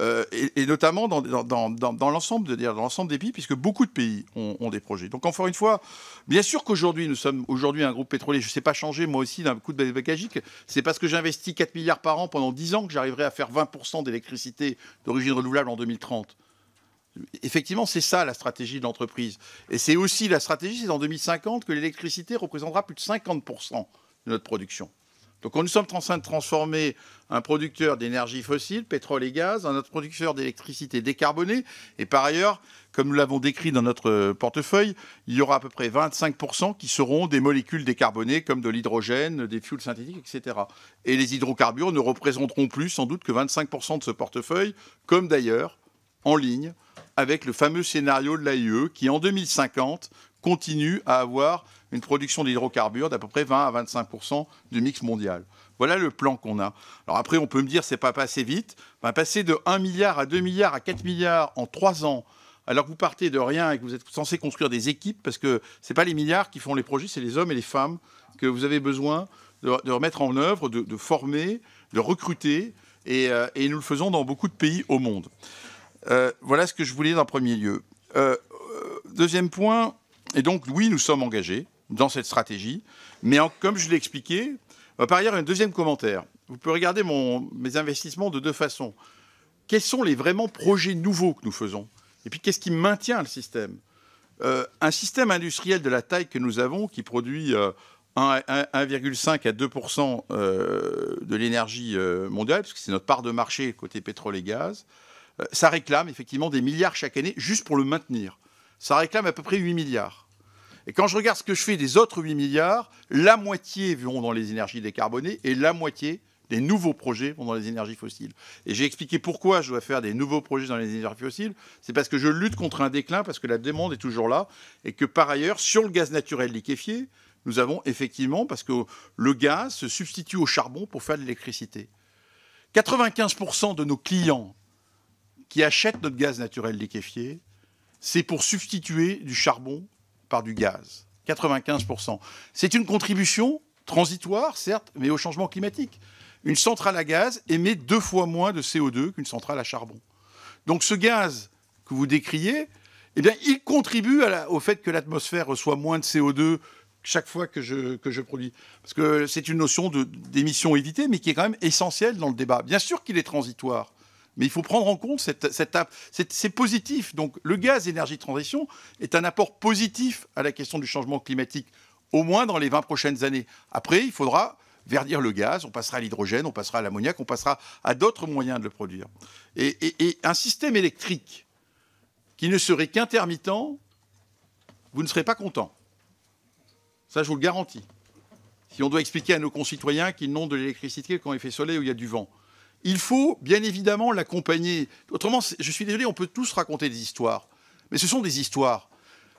euh, et, notamment dans, dans, l'ensemble des pays, puisque beaucoup de pays ont, des projets. Donc encore une fois, bien sûr qu'aujourd'hui, nous sommes aujourd'hui un groupe pétrolier, je ne sais pas changer moi aussi d'un coup de bagagique, c'est parce que j'investis 4 milliards par an pendant 10 ans que j'arriverai à faire 20% d'électricité d'origine renouvelable en 2030. Effectivement, c'est ça la stratégie de l'entreprise. Et c'est aussi la stratégie, c'est en 2050 que l'électricité représentera plus de 50% de notre production. Donc nous sommes en train de transformer un producteur d'énergie fossile, pétrole et gaz, en un producteur d'électricité décarbonée. Et par ailleurs, comme nous l'avons décrit dans notre portefeuille, il y aura à peu près 25% qui seront des molécules décarbonées comme de l'hydrogène, des fuels synthétiques, etc. Et les hydrocarbures ne représenteront plus sans doute que 25% de ce portefeuille, comme d'ailleurs en ligne avec le fameux scénario de l'AIE qui, en 2050, continue à avoir une production d'hydrocarbures d'à peu près 20 à 25 du mix mondial. Voilà le plan qu'on a. Alors après, on peut me dire, c'est pas passé vite. Ben, passer de 1 milliard à 2 milliards à 4 milliards en 3 ans, alors que vous partez de rien et que vous êtes censé construire des équipes, parce que ce n'est pas les milliards qui font les projets, c'est les hommes et les femmes que vous avez besoin de, remettre en œuvre, de, former, de recruter, euh, et, nous le faisons dans beaucoup de pays au monde. Euh, voilà ce que je voulais d'un premier lieu. Euh, deuxième point, et donc, oui, nous sommes engagés dans cette stratégie, mais comme je l'ai expliqué, par ailleurs, un deuxième commentaire. Vous pouvez regarder mes investissements de deux façons. Quels sont les vraiment projets nouveaux que nous faisons Et puis, qu'est-ce qui maintient le système euh, Un système industriel de la taille que nous avons, qui produit 1,5 euh, à 2 euh, de l'énergie mondiale, parce que c'est notre part de marché côté pétrole et gaz, ça réclame effectivement des milliards chaque année juste pour le maintenir. Ça réclame à peu près 8 milliards. Et quand je regarde ce que je fais des autres 8 milliards, la moitié vont dans les énergies décarbonées et la moitié des nouveaux projets vont dans les énergies fossiles. Et j'ai expliqué pourquoi je dois faire des nouveaux projets dans les énergies fossiles. C'est parce que je lutte contre un déclin, parce que la demande est toujours là, et que par ailleurs, sur le gaz naturel liquéfié, nous avons effectivement, parce que le gaz se substitue au charbon pour faire de l'électricité. 95% de nos clients qui achètent notre gaz naturel liquéfié, c'est pour substituer du charbon par du gaz. 95%. C'est une contribution transitoire, certes, mais au changement climatique. Une centrale à gaz émet deux fois moins de CO2 qu'une centrale à charbon. Donc ce gaz que vous décriez, eh bien, il contribue au fait que l'atmosphère reçoit moins de CO2 chaque fois que je, que je produis. Parce que c'est une notion d'émission évitée, mais qui est quand même essentielle dans le débat. Bien sûr qu'il est transitoire. Mais il faut prendre en compte cette, c'est positif. Donc le gaz énergie transition est un apport positif à la question du changement climatique, au moins dans les 20 prochaines années. Après, il faudra verdir le gaz, on passera à l'hydrogène, on passera à l'ammoniac, on passera à d'autres moyens de le produire. Et, un système électrique qui ne serait qu'intermittent, vous ne serez pas content. Ça, je vous le garantis. Si on doit expliquer à nos concitoyens qu'ils n'ont de l'électricité quand il fait soleil ou il y a du vent. Il faut bien évidemment l'accompagner. Autrement, je suis désolé, on peut tous raconter des histoires. Mais ce sont des histoires.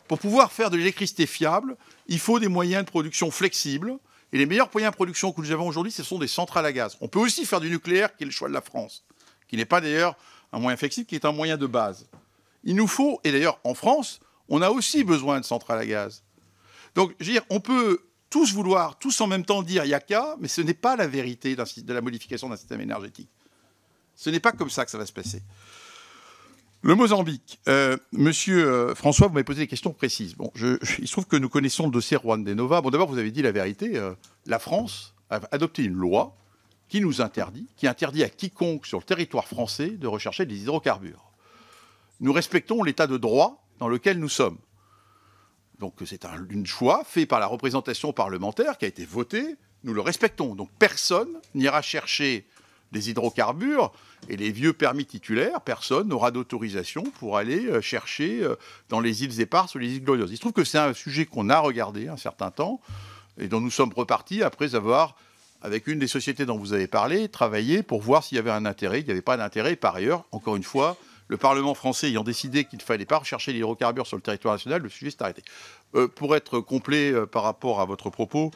Pour pouvoir faire de l'électricité fiable, il faut des moyens de production flexibles. Et les meilleurs moyens de production que nous avons aujourd'hui, ce sont des centrales à gaz. On peut aussi faire du nucléaire, qui est le choix de la France, qui n'est pas d'ailleurs un moyen flexible, qui est un moyen de base. Il nous faut, et d'ailleurs en France, on a aussi besoin de centrales à gaz. Donc, je veux dire, on peut tous vouloir, tous en même temps dire il a mais ce n'est pas la vérité de la modification d'un système énergétique. Ce n'est pas comme ça que ça va se passer. Le Mozambique. Euh, monsieur euh, François, vous m'avez posé des questions précises. Bon, il se trouve que nous connaissons le dossier Rwanda-Nova. Bon, d'abord, vous avez dit la vérité. Euh, la France a adopté une loi qui nous interdit, qui interdit à quiconque sur le territoire français de rechercher des hydrocarbures. Nous respectons l'état de droit dans lequel nous sommes. Donc c'est un une choix fait par la représentation parlementaire qui a été votée. Nous le respectons. Donc personne n'ira chercher des hydrocarbures et les vieux permis titulaires, personne n'aura d'autorisation pour aller euh, chercher euh, dans les îles éparses ou les îles glorieuses. Il se trouve que c'est un sujet qu'on a regardé un certain temps et dont nous sommes repartis après avoir, avec une des sociétés dont vous avez parlé, travaillé pour voir s'il y avait un intérêt. Il n'y avait pas d'intérêt. Par ailleurs, encore une fois, le Parlement français ayant décidé qu'il ne fallait pas rechercher l'hydrocarbure sur le territoire national, le sujet s'est arrêté. Euh, pour être complet par rapport à votre propos,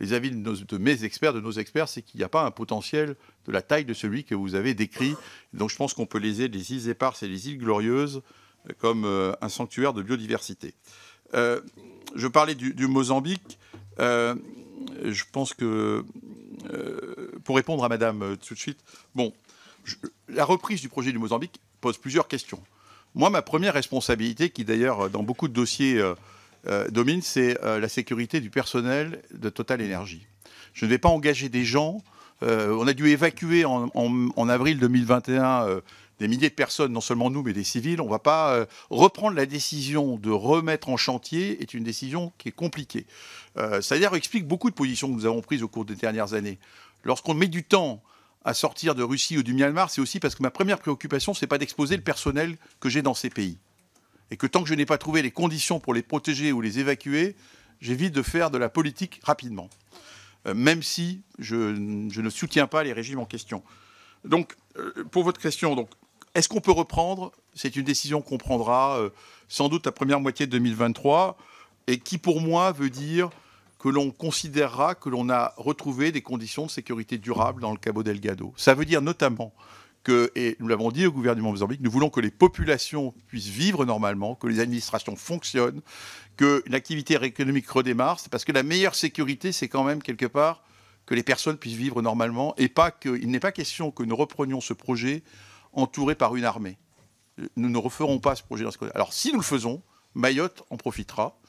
les avis de, mes experts, de nos experts, c'est qu'il n'y a pas un potentiel de la taille de celui que vous avez décrit. Donc je pense qu'on peut léser les îles éparses et les îles glorieuses euh, comme euh, un sanctuaire de biodiversité. Euh, je parlais du, Mozambique. je pense que, pour répondre à Madame tout de suite, bon, la reprise du projet du Mozambique pose plusieurs questions. Moi, ma première responsabilité, qui d'ailleurs, dans beaucoup de dossiers, euh, domine, c'est euh, la sécurité du personnel de Total Energy. Je ne vais pas engager des gens. Euh, on a dû évacuer en, avril 2021 des milliers de personnes, non seulement nous, mais des civils. On ne va pas reprendre la décision de remettre en chantier est une décision qui est compliquée. Euh, ça d'ailleurs explique beaucoup de positions que nous avons prises au cours des dernières années. Lorsqu'on met du temps à sortir de Russie ou du Myanmar, c'est aussi parce que ma première préoccupation, ce n'est pas d'exposer le personnel que j'ai dans ces pays et que tant que je n'ai pas trouvé les conditions pour les protéger ou les évacuer, j'évite de faire de la politique rapidement, euh, même si je, ne soutiens pas les régimes en question. Donc, euh, pour votre question, donc, est-ce qu'on peut reprendre C'est une décision qu'on prendra euh, sans doute la première moitié de 2023, et qui pour moi veut dire que l'on considérera que l'on a retrouvé des conditions de sécurité durable dans le Cabo Delgado. Ça veut dire notamment et nous l'avons dit au gouvernement mozambique, nous voulons que les populations puissent vivre normalement, que les administrations fonctionnent, que l'activité économique redémarre. C'est parce que la meilleure sécurité, c'est quand même quelque part que les personnes puissent vivre normalement et pas il n'est pas question que nous reprenions ce projet entouré par une armée. Nous ne referons pas ce projet dans ce Alors si nous le faisons, Mayotte en profitera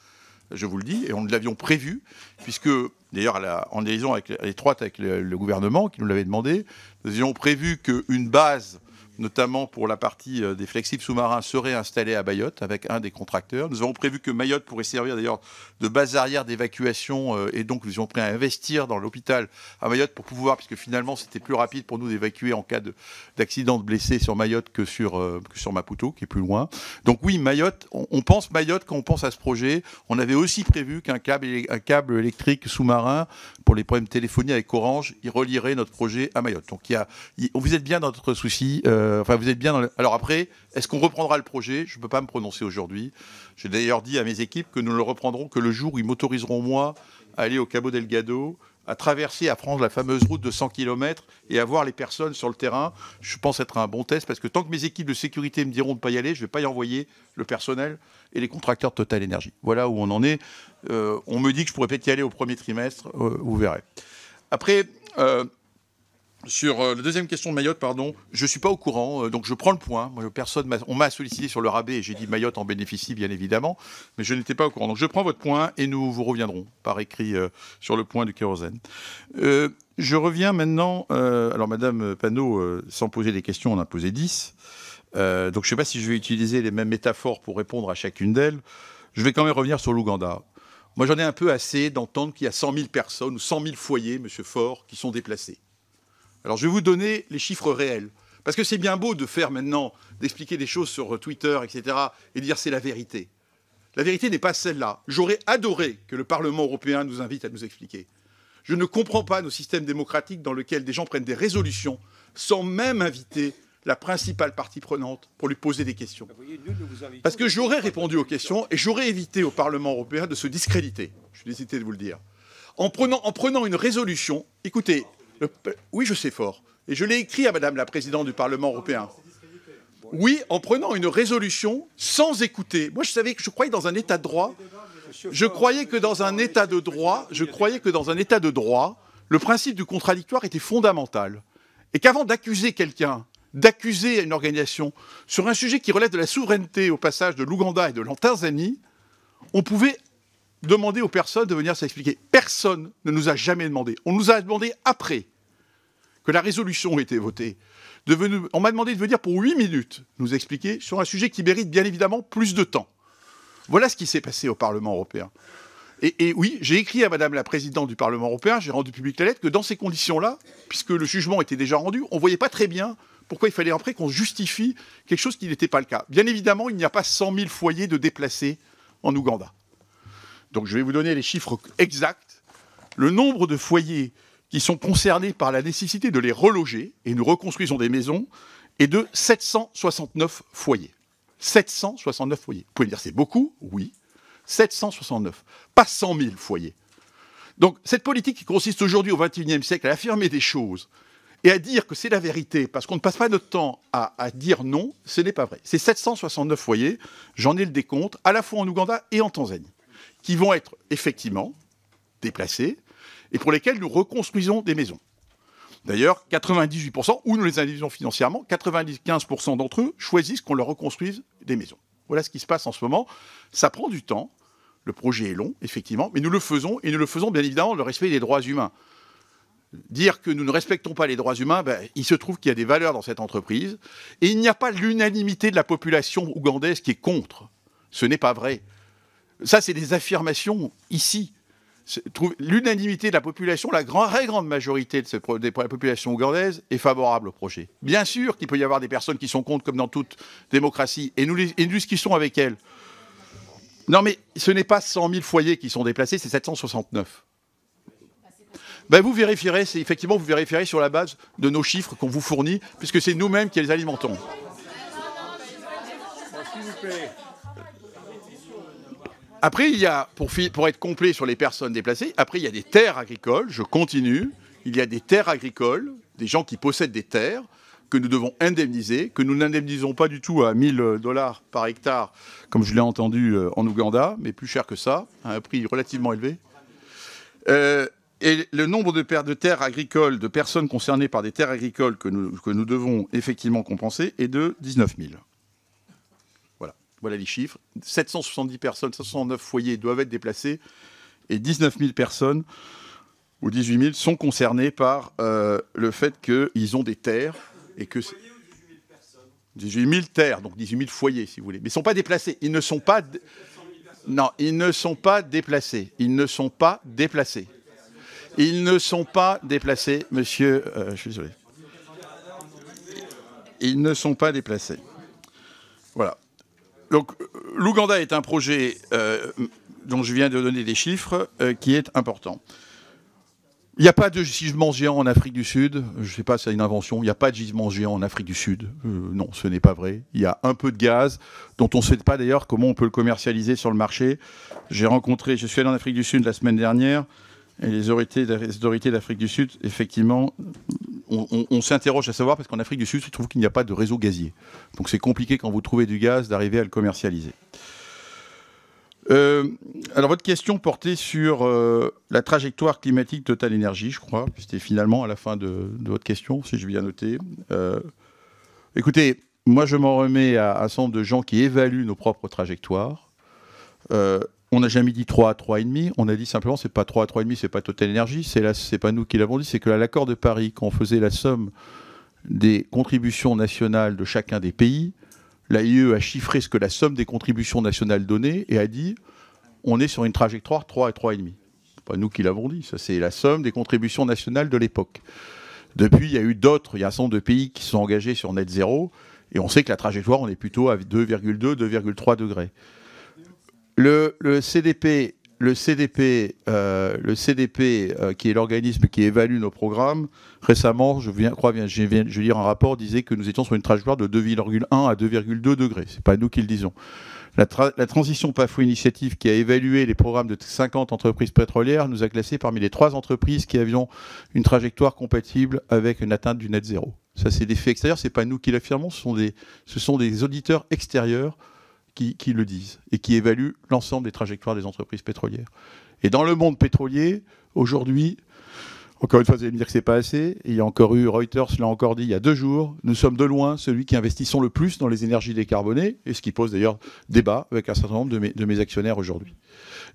je vous le dis, et on l'avions prévu, puisque D'ailleurs, en liaison avec, étroite avec le, gouvernement qui nous l'avait demandé, nous avions prévu qu'une base notamment pour la partie euh, des flexibles sous-marins, serait installé à Mayotte avec un des contracteurs. Nous avons prévu que Mayotte pourrait servir d'ailleurs de base arrière d'évacuation euh, et donc nous avons pris à investir dans l'hôpital à Mayotte pour pouvoir, puisque finalement c'était plus rapide pour nous d'évacuer en cas d'accident de, blessés sur Mayotte que sur, euh, sur Maputo, qui est plus loin. Donc oui, Mayotte, on, pense Mayotte quand on pense à ce projet. On avait aussi prévu qu'un câble, un câble électrique sous-marin pour les problèmes téléphoniques avec Orange, il relierait notre projet à Mayotte. Donc il y a, On vous êtes bien dans notre souci. Euh, enfin, vous êtes bien dans Alors après, est-ce qu'on reprendra le projet Je ne peux pas me prononcer aujourd'hui. J'ai d'ailleurs dit à mes équipes que nous le reprendrons que le jour où ils m'autoriseront, moi, à aller au Cabo Delgado, à traverser, à France la fameuse route de 100 km et à voir les personnes sur le terrain. Je pense être un bon test parce que tant que mes équipes de sécurité me diront de ne pas y aller, je ne vais pas y envoyer le personnel et les contracteurs de Total Energy. Voilà où on en est. Euh, on me dit que je pourrais peut-être y aller au premier trimestre, euh, vous verrez. Après, sur euh, la deuxième question de Mayotte, pardon, je ne suis pas au courant, euh, donc je prends le point. Moi, personne on m'a sollicité sur le rabais et j'ai dit Mayotte en bénéficie, bien évidemment, mais je n'étais pas au courant. Donc je prends votre point et nous vous reviendrons par écrit euh, sur le point du kérosène. je reviens maintenant. alors, Madame Panot, sans poser des questions, on a posé 10. donc je ne sais pas si je vais utiliser les mêmes métaphores pour répondre à chacune d'elles. Je vais quand même revenir sur l'Ouganda. Moi, j'en ai un peu assez d'entendre qu'il y a 100 000 personnes ou 100 000 foyers, Monsieur Fort, qui sont déplacés. Alors je vais vous donner les chiffres réels. Parce que c'est bien beau de faire maintenant, d'expliquer des choses sur euh, Twitter, etc., et dire c'est la vérité. La vérité n'est pas celle-là. J'aurais adoré que le Parlement européen nous invite à nous expliquer. Je ne comprends pas nos systèmes démocratiques dans lesquels des gens prennent des résolutions sans même inviter la principale partie prenante pour lui poser des questions. Parce que j'aurais répondu aux questions et j'aurais évité au Parlement européen de se discréditer. Je suis hésité de vous le dire. En prenant, en prenant une résolution, écoutez, euh, oui, je sais fort. Et je l'ai écrit à Madame la Présidente du Parlement européen. Oui, en prenant une résolution sans écouter. Moi, je savais que je croyais dans un État de droit. Je croyais que dans un État de droit, je croyais que dans un État de droit, le principe du contradictoire était fondamental. Et qu'avant d'accuser quelqu'un, d'accuser une organisation sur un sujet qui relève de la souveraineté au passage de l'Ouganda et de la on pouvait demander aux personnes de venir s'expliquer. Personne ne nous a jamais demandé. On nous a demandé après que la résolution a été votée. on m'a demandé de venir pour 8 minutes nous expliquer sur un sujet qui mérite bien évidemment plus de temps. Voilà ce qui s'est passé au Parlement européen. Et, et oui, j'ai écrit à Madame la Présidente du Parlement européen, j'ai rendu public la lettre, que dans ces conditions-là, puisque le jugement était déjà rendu, on ne voyait pas très bien pourquoi il fallait après qu'on justifie quelque chose qui n'était pas le cas. Bien évidemment, il n'y a pas 100 000 foyers de déplacés en Ouganda. Donc je vais vous donner les chiffres exacts. Le nombre de foyers qui sont concernés par la nécessité de les reloger, et nous reconstruisons des maisons, et de 769 foyers. 769 foyers. Vous pouvez me dire c'est beaucoup Oui. 769. Pas 100 000 foyers. Donc cette politique qui consiste aujourd'hui au XXIe siècle à affirmer des choses et à dire que c'est la vérité, parce qu'on ne passe pas notre temps à, à dire non, ce n'est pas vrai. C'est 769 foyers, j'en ai le décompte, à la fois en Ouganda et en Tanzanie, qui vont être effectivement déplacés, et pour lesquels nous reconstruisons des maisons. D'ailleurs, 98%, ou nous les aidons financièrement, 95% d'entre eux choisissent qu'on leur reconstruise des maisons. Voilà ce qui se passe en ce moment. Ça prend du temps, le projet est long, effectivement, mais nous le faisons, et nous le faisons bien évidemment dans le respect des droits humains. Dire que nous ne respectons pas les droits humains, ben, il se trouve qu'il y a des valeurs dans cette entreprise, et il n'y a pas l'unanimité de la population ougandaise qui est contre. Ce n'est pas vrai. Ça, c'est des affirmations ici l'unanimité de la population, la très grande majorité de, la population ougandaise est favorable au projet. Bien sûr qu'il peut y avoir des personnes qui sont contre, comme dans toute démocratie, et nous, qui avec elles. Non, mais ce n'est pas 100 000 foyers qui sont déplacés, c'est 769. Ben vous vérifierez, effectivement, vous vérifierez sur la base de nos chiffres qu'on vous fournit, puisque c'est nous-mêmes qui les alimentons. Après, il y a, pour, être complet sur les personnes déplacées, après, il y a des terres agricoles, je continue, il y a des terres agricoles, des gens qui possèdent des terres que nous devons indemniser, que nous n'indemnisons pas du tout à 1000 euh, dollars par hectare, comme je l'ai entendu euh, en Ouganda, mais plus cher que ça, à un prix relativement élevé. Euh, et le nombre de de terres agricoles, de personnes concernées par des terres agricoles que nous, que nous devons effectivement compenser, est de 19 000. Voilà les chiffres. 770 personnes, 509 foyers doivent être déplacés et 19 000 personnes ou 18 000 sont concernées par euh, le fait qu'ils ont des terres et que... 18 000 terres, donc 18 000 foyers, si vous voulez. Mais ils ne sont pas déplacés. Ils ne sont pas... Non, ils ne sont pas déplacés. Ils ne sont pas déplacés. Ils ne sont pas déplacés, monsieur... Euh, je suis désolé. Ils ne sont pas déplacés. Voilà. Donc, l'Ouganda est un projet euh, dont je viens de donner des chiffres euh, qui est important. Il n'y a pas de gisement géant en Afrique du Sud. Je ne sais pas, si c'est une invention. Il n'y a pas de gisement géant en Afrique du Sud. Euh, non, ce n'est pas vrai. Il y a un peu de gaz, dont on ne sait pas d'ailleurs comment on peut le commercialiser sur le marché. J'ai rencontré, je suis allé en Afrique du Sud la semaine dernière. Et les autorités d'Afrique du Sud, effectivement, on, s'interroge à savoir parce qu'en Afrique du Sud, il se trouve qu'il n'y a pas de réseau gazier. Donc c'est compliqué quand vous trouvez du gaz d'arriver à le commercialiser. Euh, alors votre question portait sur euh, la trajectoire climatique Total Energy, je crois. C'était finalement à la fin de, votre question, si je bien noté. Euh, écoutez, moi je m'en remets à, un centre de gens qui évaluent nos propres trajectoires on n'a jamais dit 3 à 3,5, on a dit simplement c'est pas 3 à 3,5, c'est pas Total Energy, c'est pas nous qui l'avons dit, c'est que l'accord de Paris, quand on faisait la somme des contributions nationales de chacun des pays, l'AIE a chiffré ce que la somme des contributions nationales donnait et a dit on est sur une trajectoire 3 à 3,5. Pas nous qui l'avons dit, ça c'est la somme des contributions nationales de l'époque. Depuis, il y a eu d'autres, il y a un certain nombre de pays qui sont engagés sur net zéro, et on sait que la trajectoire, on est plutôt à 2,2, 2,3 degrés. Le, CDP, le CDP, le CDP euh, euh, qui est l'organisme qui évalue nos programmes, récemment, je viens, crois je viens, je lire un rapport, disait que nous étions sur une trajectoire de 2,1 à 2,2 degrés. C'est pas nous qui le disons. La, transition PAFO Initiative qui a évalué les programmes de 50 entreprises pétrolières nous a classés parmi les trois entreprises qui avions une trajectoire compatible avec une atteinte du net zéro. Ça, c'est des faits extérieurs, ce n'est pas nous qui l'affirmons, ce sont des auditeurs extérieurs qui, le disent et qui évaluent l'ensemble des trajectoires des entreprises pétrolières. Et dans le monde pétrolier, aujourd'hui, encore une fois, vous allez me dire que ce n'est pas assez. Il y a encore eu, Reuters l'a encore dit il y a deux jours, nous sommes de loin celui qui investissons le plus dans les énergies décarbonées, et ce qui pose d'ailleurs débat avec un certain nombre de mes, actionnaires aujourd'hui.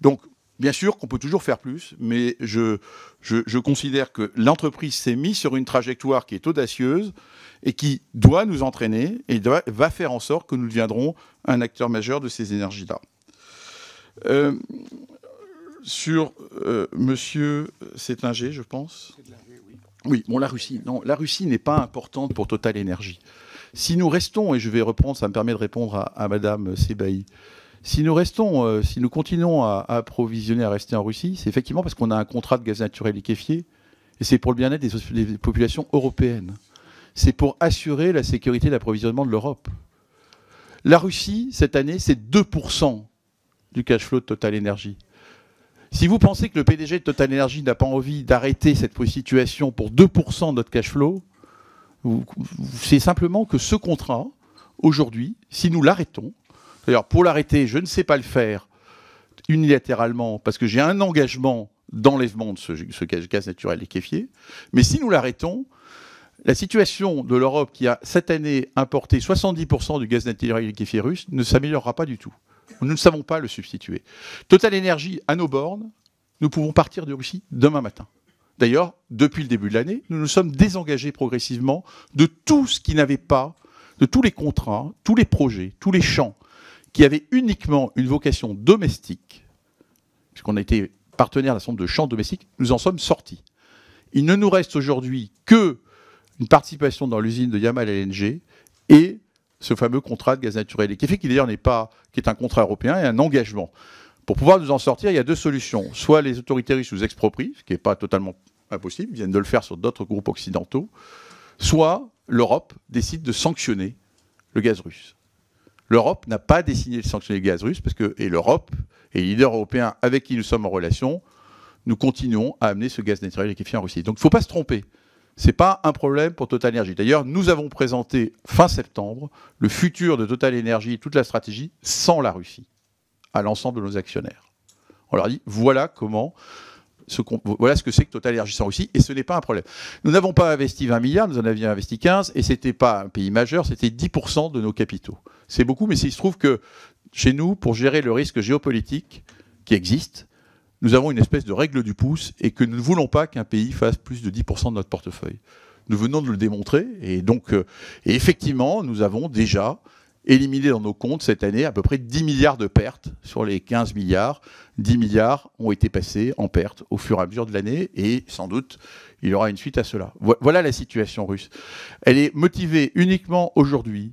Donc, bien sûr qu'on peut toujours faire plus, mais je, je, je considère que l'entreprise s'est mise sur une trajectoire qui est audacieuse, et qui doit nous entraîner et va faire en sorte que nous deviendrons un acteur majeur de ces énergies-là. Euh, sur euh, Monsieur Sétinger, je pense. Oui, bon, la Russie. Non, la Russie n'est pas importante pour Total Energy. Si nous restons, et je vais reprendre, ça me permet de répondre à, Madame Sebaï, si nous restons, euh, si nous continuons à, approvisionner, à rester en Russie, c'est effectivement parce qu'on a un contrat de gaz naturel liquéfié, et c'est pour le bien-être des, populations européennes c'est pour assurer la sécurité d'approvisionnement de l'Europe. La Russie, cette année, c'est 2% du cash flow de Total Energy. Si vous pensez que le PDG de Total Energy n'a pas envie d'arrêter cette situation pour 2% de notre cash flow, c'est simplement que ce contrat, aujourd'hui, si nous l'arrêtons, d'ailleurs pour l'arrêter, je ne sais pas le faire unilatéralement parce que j'ai un engagement d'enlèvement de ce, ce, gaz naturel liquéfié, mais si nous l'arrêtons, la situation de l'Europe qui a cette année importé 70% du gaz naturel liquéfié russe ne s'améliorera pas du tout. Nous ne savons pas le substituer. Total Énergie à nos bornes, nous pouvons partir de Russie demain matin. D'ailleurs, depuis le début de l'année, nous nous sommes désengagés progressivement de tout ce qui n'avait pas, de tous les contrats, tous les projets, tous les champs qui avaient uniquement une vocation domestique, puisqu'on a été partenaire d'un certain nombre de champs domestiques, nous en sommes sortis. Il ne nous reste aujourd'hui que une participation dans l'usine de Yamal LNG et ce fameux contrat de gaz naturel, liquéfié qui fait d'ailleurs n'est pas, qui est un contrat européen et un engagement. Pour pouvoir nous en sortir, il y a deux solutions. Soit les autorités russes nous exproprient, ce qui n'est pas totalement impossible, ils viennent de le faire sur d'autres groupes occidentaux, soit l'Europe décide de sanctionner le gaz russe. L'Europe n'a pas décidé de sanctionner le gaz russe, parce que, et l'Europe, et les leaders européens avec qui nous sommes en relation, nous continuons à amener ce gaz naturel liquéfié en Russie. Donc il ne faut pas se tromper. Ce n'est pas un problème pour Total Energy. D'ailleurs, nous avons présenté fin septembre le futur de Total Energy et toute la stratégie sans la Russie à l'ensemble de nos actionnaires. On leur dit voilà comment ce voilà ce que c'est que Total Energy sans Russie, et ce n'est pas un problème. Nous n'avons pas investi 20 milliards, nous en avions investi 15, et ce n'était pas un pays majeur, c'était 10% de nos capitaux. C'est beaucoup, mais il se trouve que chez nous, pour gérer le risque géopolitique qui existe, nous avons une espèce de règle du pouce et que nous ne voulons pas qu'un pays fasse plus de 10% de notre portefeuille. Nous venons de le démontrer et donc euh, effectivement, nous avons déjà éliminé dans nos comptes cette année à peu près 10 milliards de pertes sur les 15 milliards. 10 milliards ont été passés en pertes au fur et à mesure de l'année et sans doute il y aura une suite à cela. Voilà la situation russe. Elle est motivée uniquement aujourd'hui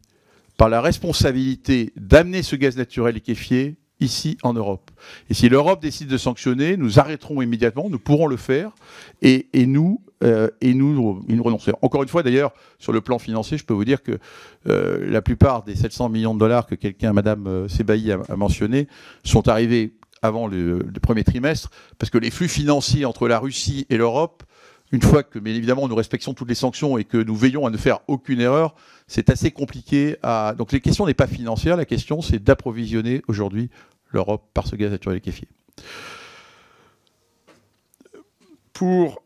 par la responsabilité d'amener ce gaz naturel liquéfié ici en Europe. Et si l'Europe décide de sanctionner, nous arrêterons immédiatement, nous pourrons le faire, et, nous, euh, et nous, renoncerons. Encore une fois, d'ailleurs, sur le plan financier, je peux vous dire que euh, la plupart des 700 millions de dollars que quelqu'un, Madame euh, Sebaï, a, mentionné, sont arrivés avant le, premier trimestre, parce que les flux financiers entre la Russie et l'Europe une fois que, bien évidemment, nous respectons toutes les sanctions et que nous veillons à ne faire aucune erreur, c'est assez compliqué à. Donc, la question n'est pas financière, la question, c'est d'approvisionner aujourd'hui l'Europe par ce gaz naturel liquéfié. Pour.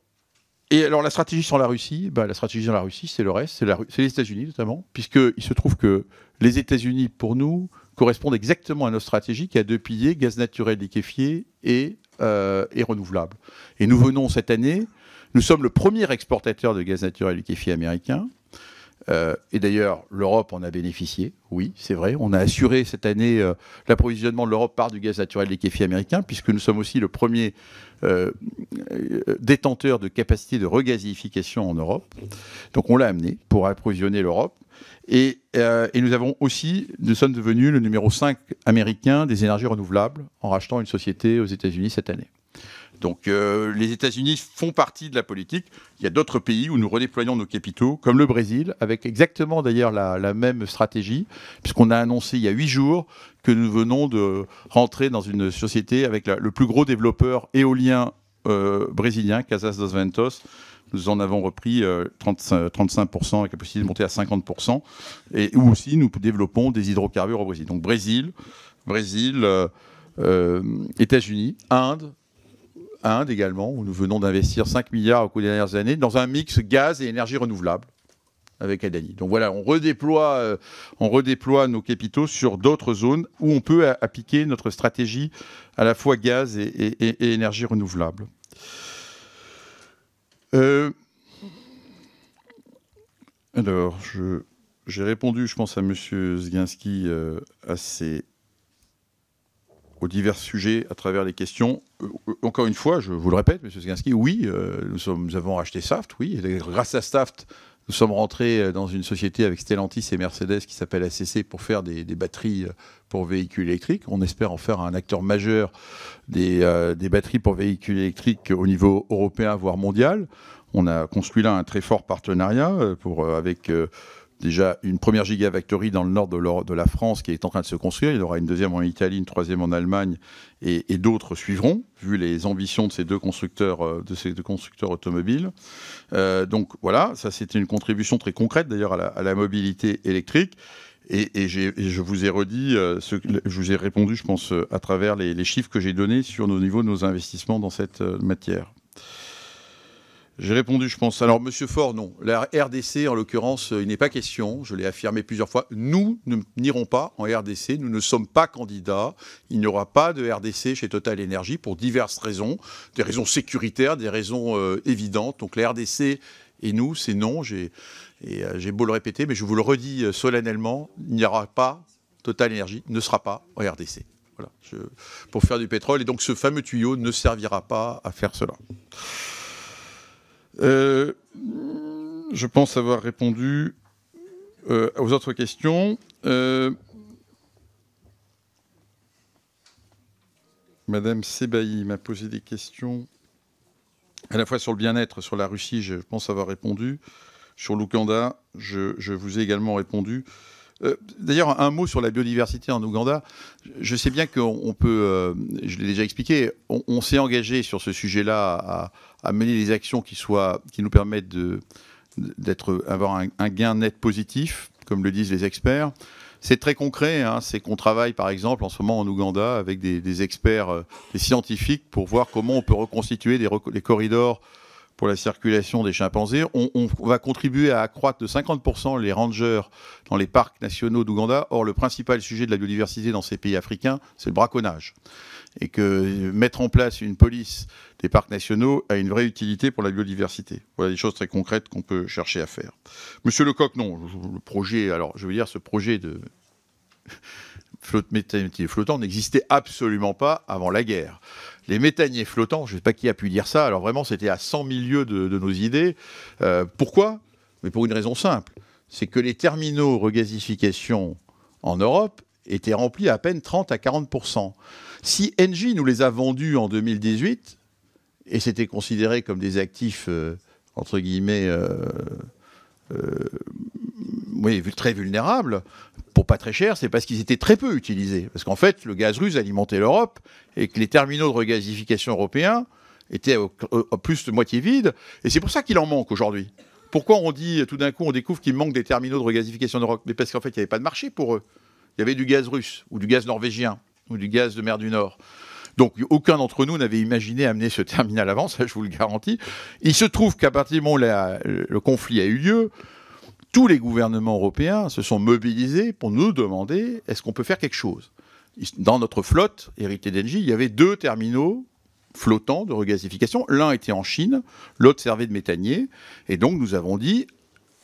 Et alors, la stratégie sans la Russie, bah, la stratégie sans la Russie, c'est le reste, c'est les États-Unis notamment, puisqu'il se trouve que les États-Unis, pour nous, correspondent exactement à notre stratégie qui a deux piliers, gaz naturel liquéfié et, euh, et renouvelable. Et nous venons cette année nous sommes le premier exportateur de gaz naturel liquéfié américain. Euh, et d'ailleurs, l'Europe en a bénéficié, oui, c'est vrai. On a assuré cette année euh, l'approvisionnement de l'Europe par du gaz naturel liquéfié américain, puisque nous sommes aussi le premier euh, détenteur de capacité de regazification en Europe. Donc on l'a amené pour approvisionner l'Europe. Et, nous avons aussi, nous sommes devenus le numéro 5 américain des énergies renouvelables en rachetant une société aux États-Unis cette année. Donc euh, les États-Unis font partie de la politique. Il y a d'autres pays où nous redéployons nos capitaux, comme le Brésil, avec exactement d'ailleurs la, même stratégie, puisqu'on a annoncé il y a huit jours que nous venons de rentrer dans une société avec le plus gros développeur éolien euh, brésilien, Casas dos Ventos, nous en avons repris 35%, euh, 35% avec la possibilité de monter à 50%, et où aussi nous développons des hydrocarbures au Brésil. Donc Brésil, Brésil, États-Unis, Inde, Inde également, où nous venons d'investir 5 milliards au cours des dernières années, dans un mix gaz et énergie renouvelable avec Adani. Donc voilà, on redéploie, euh, nos capitaux sur d'autres zones où on peut appliquer notre stratégie à la fois gaz et, énergie renouvelable. Euh, alors, j'ai répondu, je pense, à M. Zginski euh, à assez aux divers sujets à travers les questions. Euh, encore une fois, je vous le répète, M. Zginski. oui, euh, nous, sommes, avons acheté Saft, oui. grâce à Saft, nous sommes rentrés euh, dans une société avec Stellantis et Mercedes qui s'appelle ACC pour faire des, batteries pour véhicules électriques. On espère en faire un acteur majeur des, batteries pour véhicules électriques au niveau européen, voire mondial. On a construit là un très fort partenariat pour, avec déjà une première gigafactory dans le nord de, la France qui est en train de se construire. Il y aura une deuxième en Italie, une troisième en Allemagne, et, d'autres suivront, vu les ambitions de ces deux constructeurs, euh, de ces constructeurs automobiles. Euh, donc voilà, ça c'était une contribution très concrète d'ailleurs à, la mobilité électrique. Et, je vous ai redit, euh, je vous ai répondu, je pense, à travers les, chiffres que j'ai donnés sur nos niveaux, nos investissements dans cette matière. J'ai répondu, je pense. Alors, Monsieur Faure, non. La RDC, en l'occurrence, euh, il n'est pas question. Je l'ai affirmé plusieurs fois. Nous n'irons pas en RDC. Nous ne sommes pas candidats. Il n'y aura pas de RDC chez Total Energy pour diverses raisons, des raisons sécuritaires, des raisons euh, évidentes. Donc, la RDC et nous, c'est non. Euh, j'ai beau le répéter, mais je vous le redis solennellement. Il n'y aura pas. Total Energy ne sera pas en RDC. Voilà. pour faire du pétrole. Et donc, ce fameux tuyau ne servira pas à faire cela. Euh, je pense avoir répondu euh, aux autres questions. Euh, Madame Sebaï m'a posé des questions à la fois sur le bien-être, sur la Russie, je pense avoir répondu. Sur l'Ouganda, je, vous ai également répondu. Euh, d'ailleurs, un mot sur la biodiversité en Ouganda. Je sais bien qu'on peut, euh, je l'ai déjà expliqué, on, s'est engagé sur ce sujet-là à, mener des actions qui, soient, qui nous permettent d'avoir un, un, gain net positif, comme le disent les experts. C'est très concret, hein. c'est qu'on travaille par exemple en ce moment en Ouganda avec des, experts, euh, des scientifiques pour voir comment on peut reconstituer des, les corridors pour la circulation des chimpanzés. On, va contribuer à accroître de 50% les rangers dans les parcs nationaux d'Ouganda. Or, le principal sujet de la biodiversité dans ces pays africains, c'est le braconnage. Et que mettre en place une police des parcs nationaux a une vraie utilité pour la biodiversité. Voilà des choses très concrètes qu'on peut chercher à faire. Monsieur Lecoq, non, le projet, alors je veux dire, ce projet de flottant n'existait absolument pas avant la guerre les métagniers flottants, je ne sais pas qui a pu dire ça, alors vraiment c'était à 100 milieux de, nos idées. Euh, pourquoi Mais pour une raison simple, c'est que les terminaux regasification en Europe étaient remplis à, peine 30 à 40 Si Engie nous les a vendus en 2018, et c'était considéré comme des actifs, euh, entre guillemets, euh, oui, très vulnérables, pour pas très cher, c'est parce qu'ils étaient très peu utilisés. Parce qu'en fait, le gaz russe alimentait l'Europe et que les terminaux de regazification européens étaient plus de moitié vides. Et c'est pour ça qu'il en manque aujourd'hui. Pourquoi on dit tout d'un coup, on découvre qu'il manque des terminaux de regazification d'Europe Mais parce qu'en fait, il n'y avait pas de marché pour eux. Il y avait du gaz russe, ou du gaz norvégien, ou du gaz de mer du Nord. Donc aucun d'entre nous n'avait imaginé amener ce terminal avant, ça je vous le garantis. Il se trouve qu'à partir du moment où le conflit a eu lieu, tous les gouvernements européens se sont mobilisés pour nous demander est-ce qu'on peut faire quelque chose. Dans notre flotte héritée d'Engie, il y avait deux terminaux flottants de regasification. L'un était en Chine, l'autre servait de méthanier. Et donc nous avons dit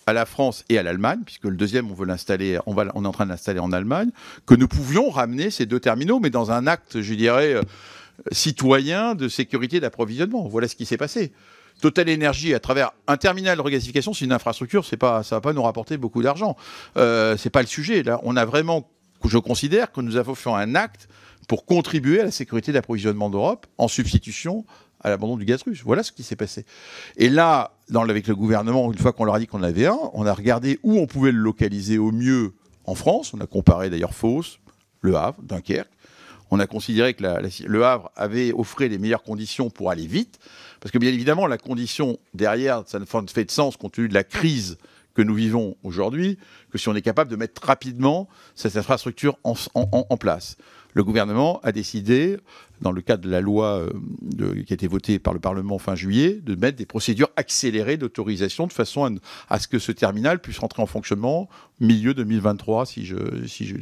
à la France et à l'Allemagne, puisque le deuxième, on, veut l'installer, on, est en train de l'installer en Allemagne, que nous pouvions ramener ces deux terminaux, mais dans un acte, je dirais, euh, citoyen de sécurité d'approvisionnement. Voilà ce qui s'est passé. Total Énergie, à travers un terminal de regasification, c'est une infrastructure, c'est pas, ça va pas nous rapporter beaucoup d'argent. Ce euh, c'est pas le sujet. Là, on a vraiment, je considère que nous avons fait un acte pour contribuer à la sécurité d'approvisionnement d'Europe en substitution à l'abandon du gaz russe. Voilà ce qui s'est passé. Et là, avec le gouvernement, une fois qu'on leur a dit qu'on en avait un, on a regardé où on pouvait le localiser au mieux en France. On a comparé d'ailleurs Fos, Le Havre, Dunkerque. On a considéré que le Havre avait offert les meilleures conditions pour aller vite. Parce que bien évidemment, la condition derrière, ça ne fait de sens compte tenu de la crise que nous vivons aujourd'hui, que si on est capable de mettre rapidement cette infrastructure en, place. Le gouvernement a décidé, dans le cadre de la loi euh, qui a été votée par le Parlement fin juillet, de mettre des procédures accélérées d'autorisation de façon à, ce que ce terminal puisse rentrer en fonctionnement milieu 2023, si je, si je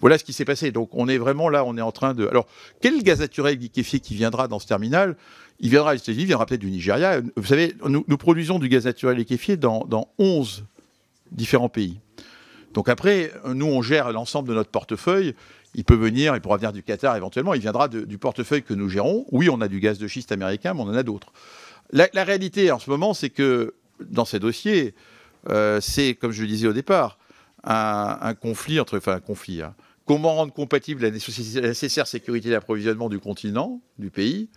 Voilà ce qui s'est passé. Donc on est vraiment là, on est en train de... Alors, quel gaz naturel liquéfié qui viendra dans ce terminal il viendra, je dit, il viendra peut-être du Nigeria. Vous savez, nous, produisons du gaz naturel liquéfié dans, 11 différents pays. Donc après, nous, on gère l'ensemble de notre portefeuille. Il peut venir, il pourra venir du Qatar éventuellement, il viendra du portefeuille que nous gérons. Oui, on a du gaz de schiste américain, mais on en a d'autres. La, réalité en ce moment, c'est que dans ces dossiers, euh, c'est, comme je le disais au départ, un, conflit entre. Enfin, un conflit. Hein. Comment rendre compatible la nécessaire sécurité d'approvisionnement du continent, du pays,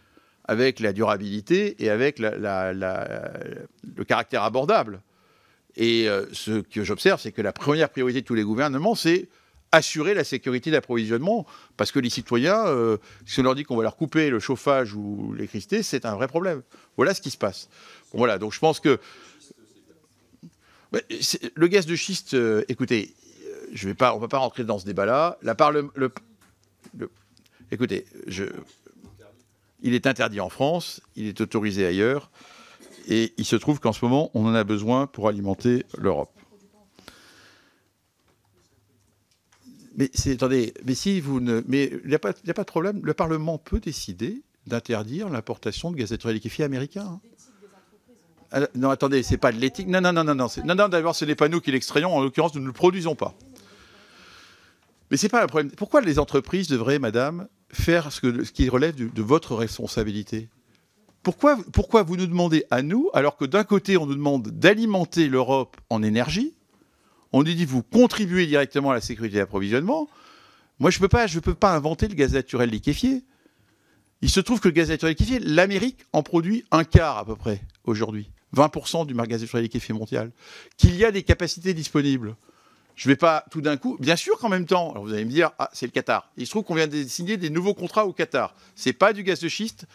avec la durabilité et avec la, la, le caractère abordable. Et euh, ce que j'observe, c'est que la première priorité de tous les gouvernements, c'est assurer la sécurité d'approvisionnement, parce que les citoyens, euh, si on leur dit qu'on va leur couper le chauffage ou l'électricité, c'est un vrai problème. Voilà ce qui se passe. voilà, donc je pense que... Le gaz de schiste, euh, écoutez, je vais pas, on ne va pas rentrer dans ce débat-là. La parle, le, écoutez, je, il est interdit en France, il est autorisé ailleurs. Et il se trouve qu'en ce moment, on en a besoin pour alimenter l'Europe. Mais attendez, mais si vous ne, mais il n'y a, pas de problème. Le Parlement peut décider d'interdire l'importation de gaz liquéfié américain. Hein. Ah, non, attendez, c'est pas de l'éthique. Non, non, non, non, non. Non, non, d'abord, ce n'est pas nous qui l'extrayons. En l'occurrence, nous ne le produisons pas. Mais c'est pas un problème. Pourquoi les entreprises devraient, madame, faire ce, qui relève de, votre responsabilité pourquoi, vous nous demandez à nous, alors que d'un côté, on nous demande d'alimenter l'Europe en énergie, on nous dit vous contribuez directement à la sécurité d'approvisionnement. Moi, je ne peux, pas, je peux pas inventer le gaz naturel liquéfié. Il se trouve que le gaz naturel liquéfié, l'Amérique en produit un quart à peu près aujourd'hui, 20% du gaz naturel liquéfié mondial, qu'il y a des capacités disponibles. Je ne vais pas tout d'un coup, bien sûr qu'en même temps, vous allez me dire, ah, c'est le Qatar. Il se trouve qu'on vient de signer des nouveaux contrats au Qatar. Ce n'est pas du gaz de schiste,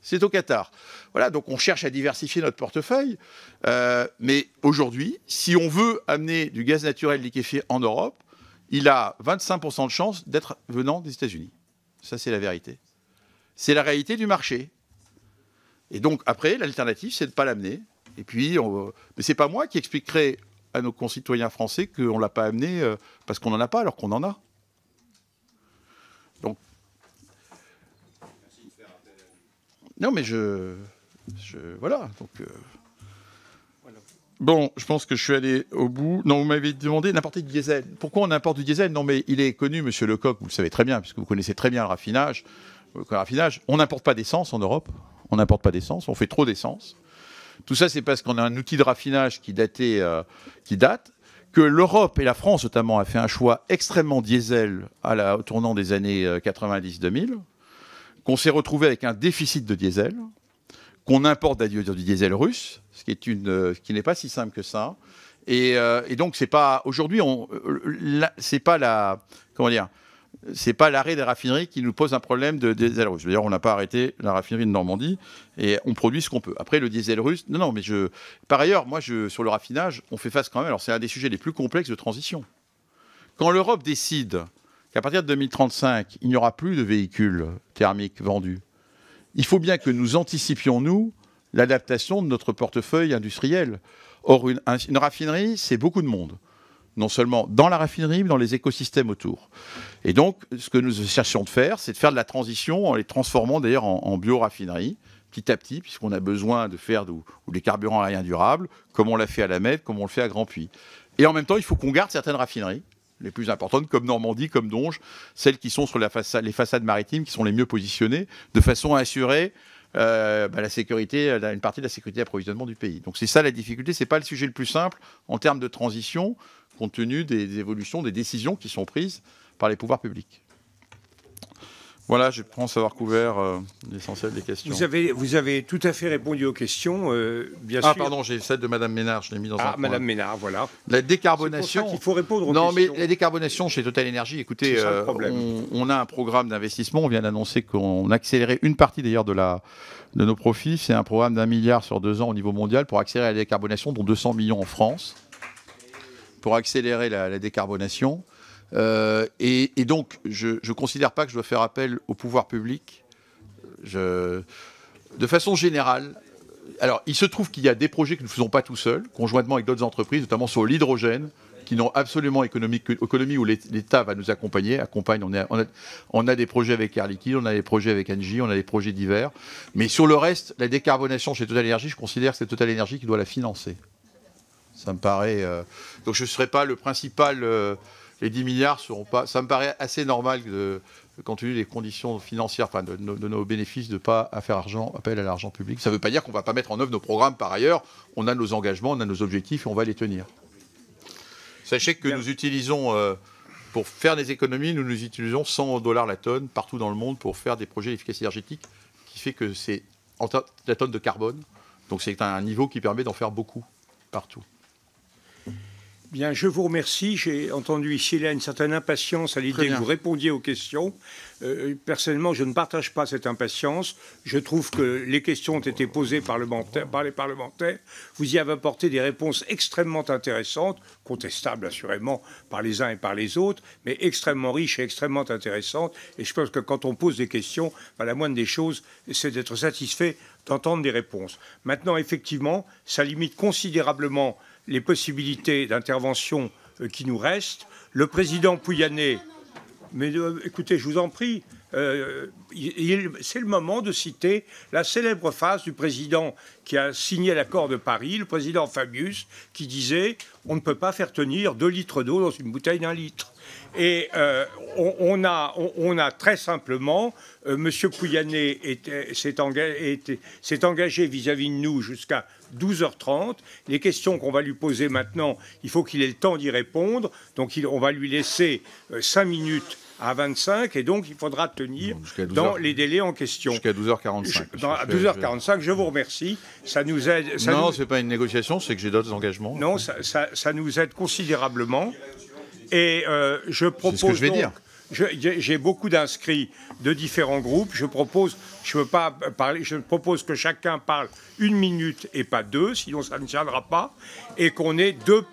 c'est au Qatar. Voilà, donc on cherche à diversifier notre portefeuille. Euh, mais aujourd'hui, si on veut amener du gaz naturel liquéfié en Europe, il a 25% de chance d'être venant des États-Unis. Ça, c'est la vérité. C'est la réalité du marché. Et donc, après, l'alternative, c'est de ne pas l'amener. Et puis, on... mais ce n'est pas moi qui expliquerai à nos concitoyens français qu'on ne l'a pas amené euh, parce qu'on n'en a pas alors qu'on en a. Donc. Non, mais je. voilà. Donc. Euh. Bon, je pense que je suis allé au bout. Non, vous m'avez demandé d'importer du diesel. Pourquoi on importe du diesel Non, mais il est connu, monsieur Lecoq, vous le savez très bien, puisque vous connaissez très bien le raffinage. Euh, le raffinage on n'importe pas d'essence en Europe. On n'importe pas d'essence. On fait trop d'essence. Tout ça, c'est parce qu'on a un outil de raffinage qui, datait, euh, qui date, que l'Europe et la France notamment a fait un choix extrêmement diesel à au tournant des années 90-2000, euh, qu'on s'est retrouvé avec un déficit de diesel, qu'on importe du diesel russe, ce qui, est une, euh, qui n'est pas si simple que ça. Et, et donc, c'est pas aujourd'hui, c'est pas la comment dire, c'est pas l'arrêt des raffineries qui nous pose un problème de, diesel russe. D'ailleurs, on n'a pas arrêté la raffinerie de Normandie et on produit ce qu'on peut. Après, le diesel russe, non, non, mais je. Par ailleurs, moi, je, sur le raffinage, on fait face quand même. Alors, c'est un des sujets les plus complexes de transition. Quand l'Europe décide qu'à partir de 2035, il n'y aura plus de véhicules thermiques vendus, il faut bien que nous anticipions, nous, l'adaptation de notre portefeuille industriel. Or, une raffinerie, c'est beaucoup de monde. Non seulement dans la raffinerie, mais dans les écosystèmes autour. Et donc, ce que nous cherchons de faire, c'est de faire de la transition en les transformant d'ailleurs en, en petit à petit, puisqu'on a besoin de faire des carburants aériens durables, comme on l'a fait à la Mède, comme on le fait à Grand-Puy. Et en même temps, il faut qu'on garde certaines raffineries, les plus importantes, comme Normandie, comme Donge, celles qui sont sur les façades maritimes, qui sont les mieux positionnées, de façon à assurer euh, bah, la sécurité, euh, une partie de la sécurité d'approvisionnement du pays. Donc c'est ça la difficulté, c'est pas le sujet le plus simple en termes de transition, compte tenu des évolutions, des décisions qui sont prises par les pouvoirs publics. Voilà, je pense avoir couvert euh, l'essentiel des questions. Vous avez, vous avez tout à fait répondu aux questions, euh, bien ah, sûr. pardon, j'ai celle de Madame Ménard, je l'ai mis dans ah, un. Ah, Madame Ménard, voilà. La décarbonation. il faut répondre aux non, questions. Non, mais la décarbonation chez Total Energy, écoutez, euh, on, a un programme d'investissement. On vient d'annoncer qu'on accélérait une partie d'ailleurs de, de nos profits. C'est un programme d'un milliard sur deux ans au niveau mondial pour accélérer la décarbonation, dont 200 millions en France, pour accélérer la, la décarbonation. Euh, et, donc, je ne considère pas que je dois faire appel au pouvoir public. Je, de façon générale, alors il se trouve qu'il y a des projets que nous ne faisons pas tout seuls, conjointement avec d'autres entreprises, notamment sur l'hydrogène, qui n'ont absolument économie, économie où l'État va nous accompagner, accompagne. On a, on, a, des projets avec Air Liquide, on a des projets avec Engie, on a des projets divers. Mais sur le reste, la décarbonation chez Total Energy, je considère que c'est Total Energy qui doit la financer. Ça me paraît. Euh, donc je ne serai pas le principal. Euh, les 10 milliards seront pas. Ça me paraît assez normal de, compte tenu des conditions financières, enfin de, nos bénéfices, de ne pas faire argent, appel à l'argent public. Ça ne veut pas dire qu'on ne va pas mettre en œuvre nos programmes par ailleurs. On a nos engagements, on a nos objectifs et on va les tenir. Sachez que nous utilisons, euh, pour faire des économies, nous nous utilisons 100 dollars la tonne partout dans le monde pour faire des projets d'efficacité énergétique, qui fait que c'est la tonne de carbone. Donc c'est un niveau qui permet d'en faire beaucoup partout. Bien, je vous remercie. J'ai entendu ici là une certaine impatience à l'idée que vous répondiez aux questions. Euh, personnellement, je ne partage pas cette impatience. Je trouve que les questions ont été posées par les parlementaires. Vous y avez apporté des réponses extrêmement intéressantes, contestables assurément par les uns et par les autres, mais extrêmement riches et extrêmement intéressantes. Et je pense que quand on pose des questions, ben, la moindre des choses, c'est d'être satisfait d'entendre des réponses. Maintenant, effectivement, ça limite considérablement les possibilités d'intervention euh, qui nous restent. Le président Pouyanné, mais euh, écoutez, je vous en prie, euh, c'est le moment de citer la célèbre phrase du président qui a signé l'accord de Paris, le président Fabius, qui disait on ne peut pas faire tenir 2 litres d'eau dans une bouteille d'un litre. Et euh, on, a, on, a, très simplement, euh, M. Pouyanné s'est engagé, vis-à-vis de nous jusqu'à 12h30. Les questions qu'on va lui poser maintenant, il faut qu'il ait le temps d'y répondre. Donc on va lui laisser euh, cinq 5 minutes à 25 et donc il faudra tenir dans les délais en question. Jusqu'à 12h45. à 12h45, je vous remercie. Ça nous aide. non, c'est pas une négociation, c'est que j'ai d'autres engagements. Non, ça, nous aide considérablement. Et euh, je propose. C'est ce que je vais dire. J'ai beaucoup d'inscrits de différents groupes. Je propose, je veux pas parler, je propose que chacun parle une minute et pas deux, sinon ça ne tiendra pas, et qu'on ait deux,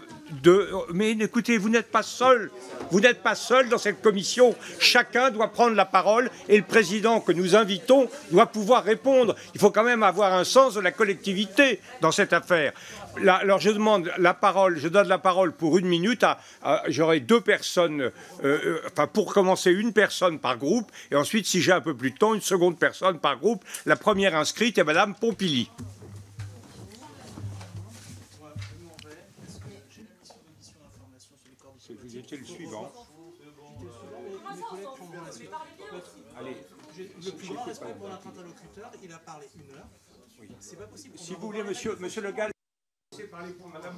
mais écoutez, vous n'êtes pas seul. Vous n'êtes pas seul dans cette commission. Chacun doit prendre la parole et le président que nous invitons doit pouvoir répondre. Il faut quand même avoir un sens de la collectivité dans cette affaire. alors je demande la parole, je donne la parole pour une minute à, j'aurai deux personnes, euh, euh, enfin pour commencer une personne par groupe et ensuite si j'ai un peu plus de temps, une seconde personne par groupe. La première inscrite est Madame Pompili. c'est pas possible. Si vous voulez, monsieur, monsieur Le Gall. Parler pour Madame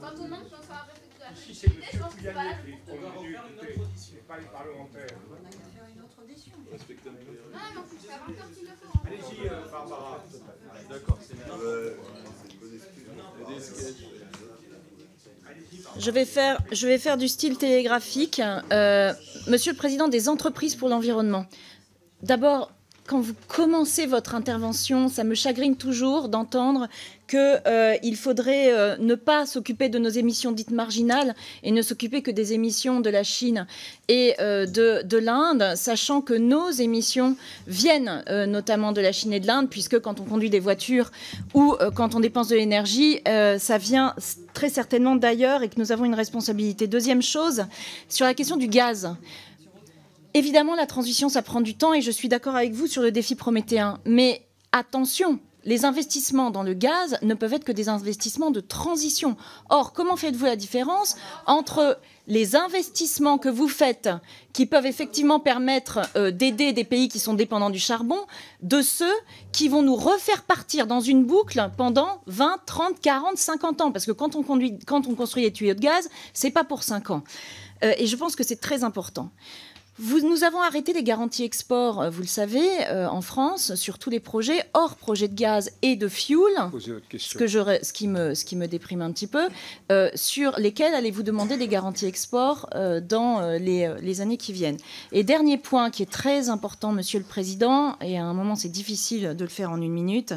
Quand on monte, on va arrêter de Si c'est M. Pouyanné qui une autre c'est pas les parlementaires. On va faire une autre audition. un les Non, mais on peut faire encore qu'il le fera. Allez-y, euh, Barbara. D'accord, c'est une bonne excuse. Euh, je vais, faire, je vais faire du style télégraphique. Euh, Monsieur le Président des entreprises pour l'environnement, d'abord, quand vous commencez votre intervention, ça me chagrine toujours d'entendre qu'il euh, faudrait euh, ne pas s'occuper de nos émissions dites marginales et ne s'occuper que des émissions de la Chine et euh, de, de l'Inde, sachant que nos émissions viennent notamment de la Chine et de l'Inde, puisque quand on conduit des voitures ou quand on dépense de l'énergie, ça vient très certainement d'ailleurs et que nous avons une responsabilité. Deuxième chose, sur la question du gaz. Évidemment, la transition, ça prend du temps et je suis d'accord avec vous sur le défi prométhéen. Mais attention, les investissements dans le gaz ne peuvent être que des investissements de transition. Or, comment faites-vous la différence entre les investissements que vous faites qui peuvent effectivement permettre euh, d'aider des pays qui sont dépendants du charbon de ceux qui vont nous refaire partir dans une boucle pendant 20, 30, 40, 50 ans Parce que quand on, construit des tuyaux de gaz, ce n'est pas pour 5 ans. Euh, et je pense que c'est très important nous avons arrêté les garanties export, euh, vous le savez, euh, en France, sur tous les projets, hors projet de gaz et de fuel, ce, que ce, qui me, déprime un petit peu, euh, sur lesquels allez-vous demander des garanties export dans les, années qui viennent. Et dernier point qui est très important, Monsieur le Président, et à un moment c'est difficile de le faire en une minute,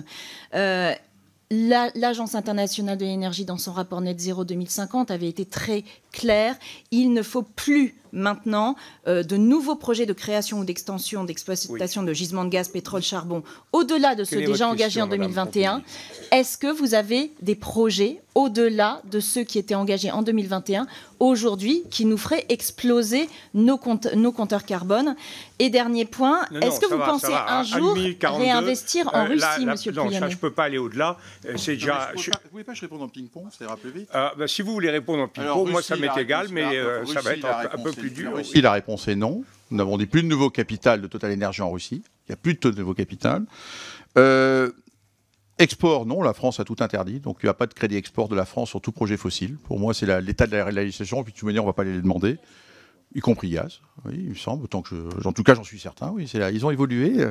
L'Agence internationale de l'énergie, dans son rapport Net Zero 2050, avait été très claire. Il ne faut plus maintenant euh, de nouveaux projets de création ou d'extension, d'exploitation de gisements de gaz, pétrole, charbon, au-delà de ceux déjà engagés en 2021. Est-ce que vous avez des projets au-delà de ceux qui étaient engagés en 2021 aujourd'hui, qui nous ferait exploser nos, compteurs carbone. Et dernier point, est-ce que vous pensez un jour réinvestir en euh, Russie, Monsieur Non, je ne peux pas aller au-delà. Euh, ah, c'est déjà. Vous ne voulez pas je réponde en ping-pong, ah, bah, si vous voulez répondre en ping-pong, moi ça m'est égal, mais euh, ça va être un, peu plus dur. Si la réponse est non. Nous n'avons plus de nouveau capital de Total Energy en Russie. Il n'y a plus de de nouveau capital. Export, non, la France a tout interdit, donc il n'y a pas de crédit export de la France sur tout projet fossile. Pour moi, c'est l'état de la réalisation. et puis de toute manière, on ne va pas les demander, y compris gaz, il semble, que en tout cas, j'en suis certain, oui, ils ont évolué.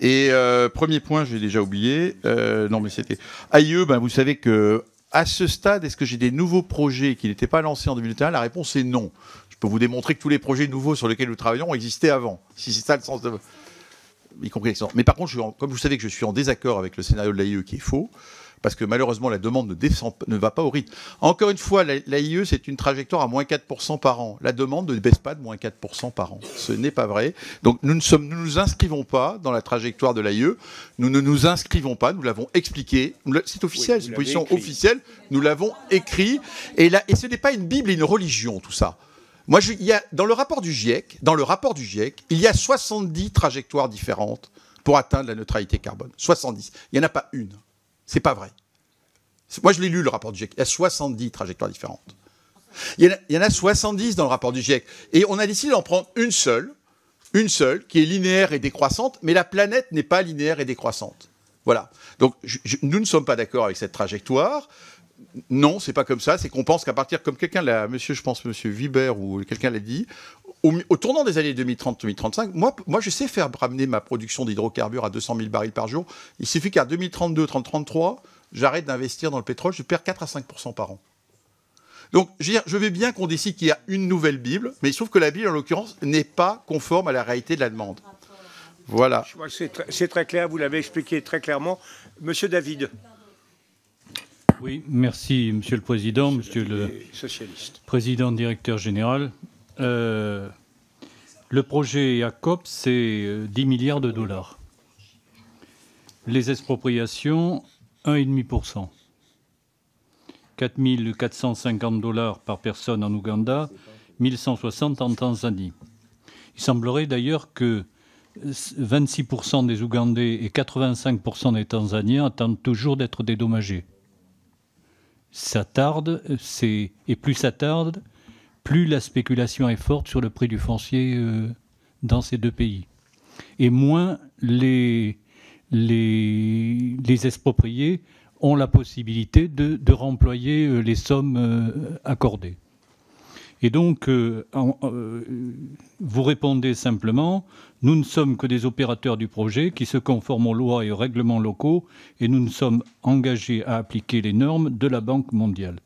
Et euh, premier point, j'ai déjà oublié, euh, non mais c'était AIE, ben, vous savez que à ce stade, est-ce que j'ai des nouveaux projets qui n'étaient pas lancés en 2021 La réponse est non. Je peux vous démontrer que tous les projets nouveaux sur lesquels nous travaillons existaient avant, si c'est ça le sens de y compris Mais par contre, je comme vous savez que je suis en désaccord avec le scénario de l'AIE qui est faux, parce que malheureusement, la demande ne, ne va pas au rythme. Encore une fois, l'AIE, c'est une trajectoire à moins 4% par an. La demande ne baisse pas de moins 4% par an. Ce n'est pas vrai. Donc nous ne sommes, nous, inscrivons pas dans la trajectoire de l'AIE. Nous ne nous inscrivons pas, nous l'avons expliqué. C'est officiel, c'est une position officielle. Nous l'avons écrit. Et, là, et ce n'est pas une Bible une religion, tout ça. Moi, y a, dans, le rapport du GIEC, dans le rapport du GIEC, il y a 70 trajectoires différentes pour atteindre la neutralité carbone. 70. Il n'y en a pas une. C'est pas vrai. Moi, je l'ai lu, le rapport du GIEC. Il y a 70 trajectoires différentes. Il y, en a 70 dans le rapport du GIEC. Et on a décidé d'en prendre une seule, une seule, qui est linéaire et décroissante, mais la planète n'est pas linéaire et décroissante. Voilà. Donc nous ne sommes pas d'accord avec cette trajectoire non, c'est pas comme ça. C'est qu'on pense qu'à partir, comme quelqu'un l'a, monsieur, je pense, monsieur Viber ou quelqu'un l'a dit, au, tournant des années 2030-2035, moi, moi, je sais faire ramener ma production d'hydrocarbures à 200 000 barils par jour. Il suffit qu'à 2032-2033, j'arrête d'investir dans le pétrole, je perds 4 à 5 par an. Donc, je veux bien qu'on décide qu'il y a une nouvelle Bible, mais il se trouve que la Bible, en l'occurrence, n'est pas conforme à la réalité de la demande. Voilà. C'est très, très, clair, vous l'avez expliqué très clairement. Monsieur David. Oui, merci Monsieur le Président, Monsieur, le, Président directeur général. Euh, le projet ACOP, c'est 10 euh, milliards de dollars. Les expropriations, 1,5%. 4 450 dollars par personne en Ouganda, 1160 en Tanzanie. Il semblerait d'ailleurs que 26% euh, des Ougandais et 85% des Tanzaniens attendent toujours d'être dédommagés ça et plus ça tarde, plus la spéculation est forte sur le prix du foncier euh, dans ces deux pays. Et moins les, expropriés ont la possibilité de remployer euh, les sommes euh, accordées. Et donc, euh, euh, vous répondez simplement, nous ne sommes que des opérateurs du projet qui se conforment aux lois et aux règlements locaux et nous nous sommes engagés à appliquer les normes de la Banque mondiale.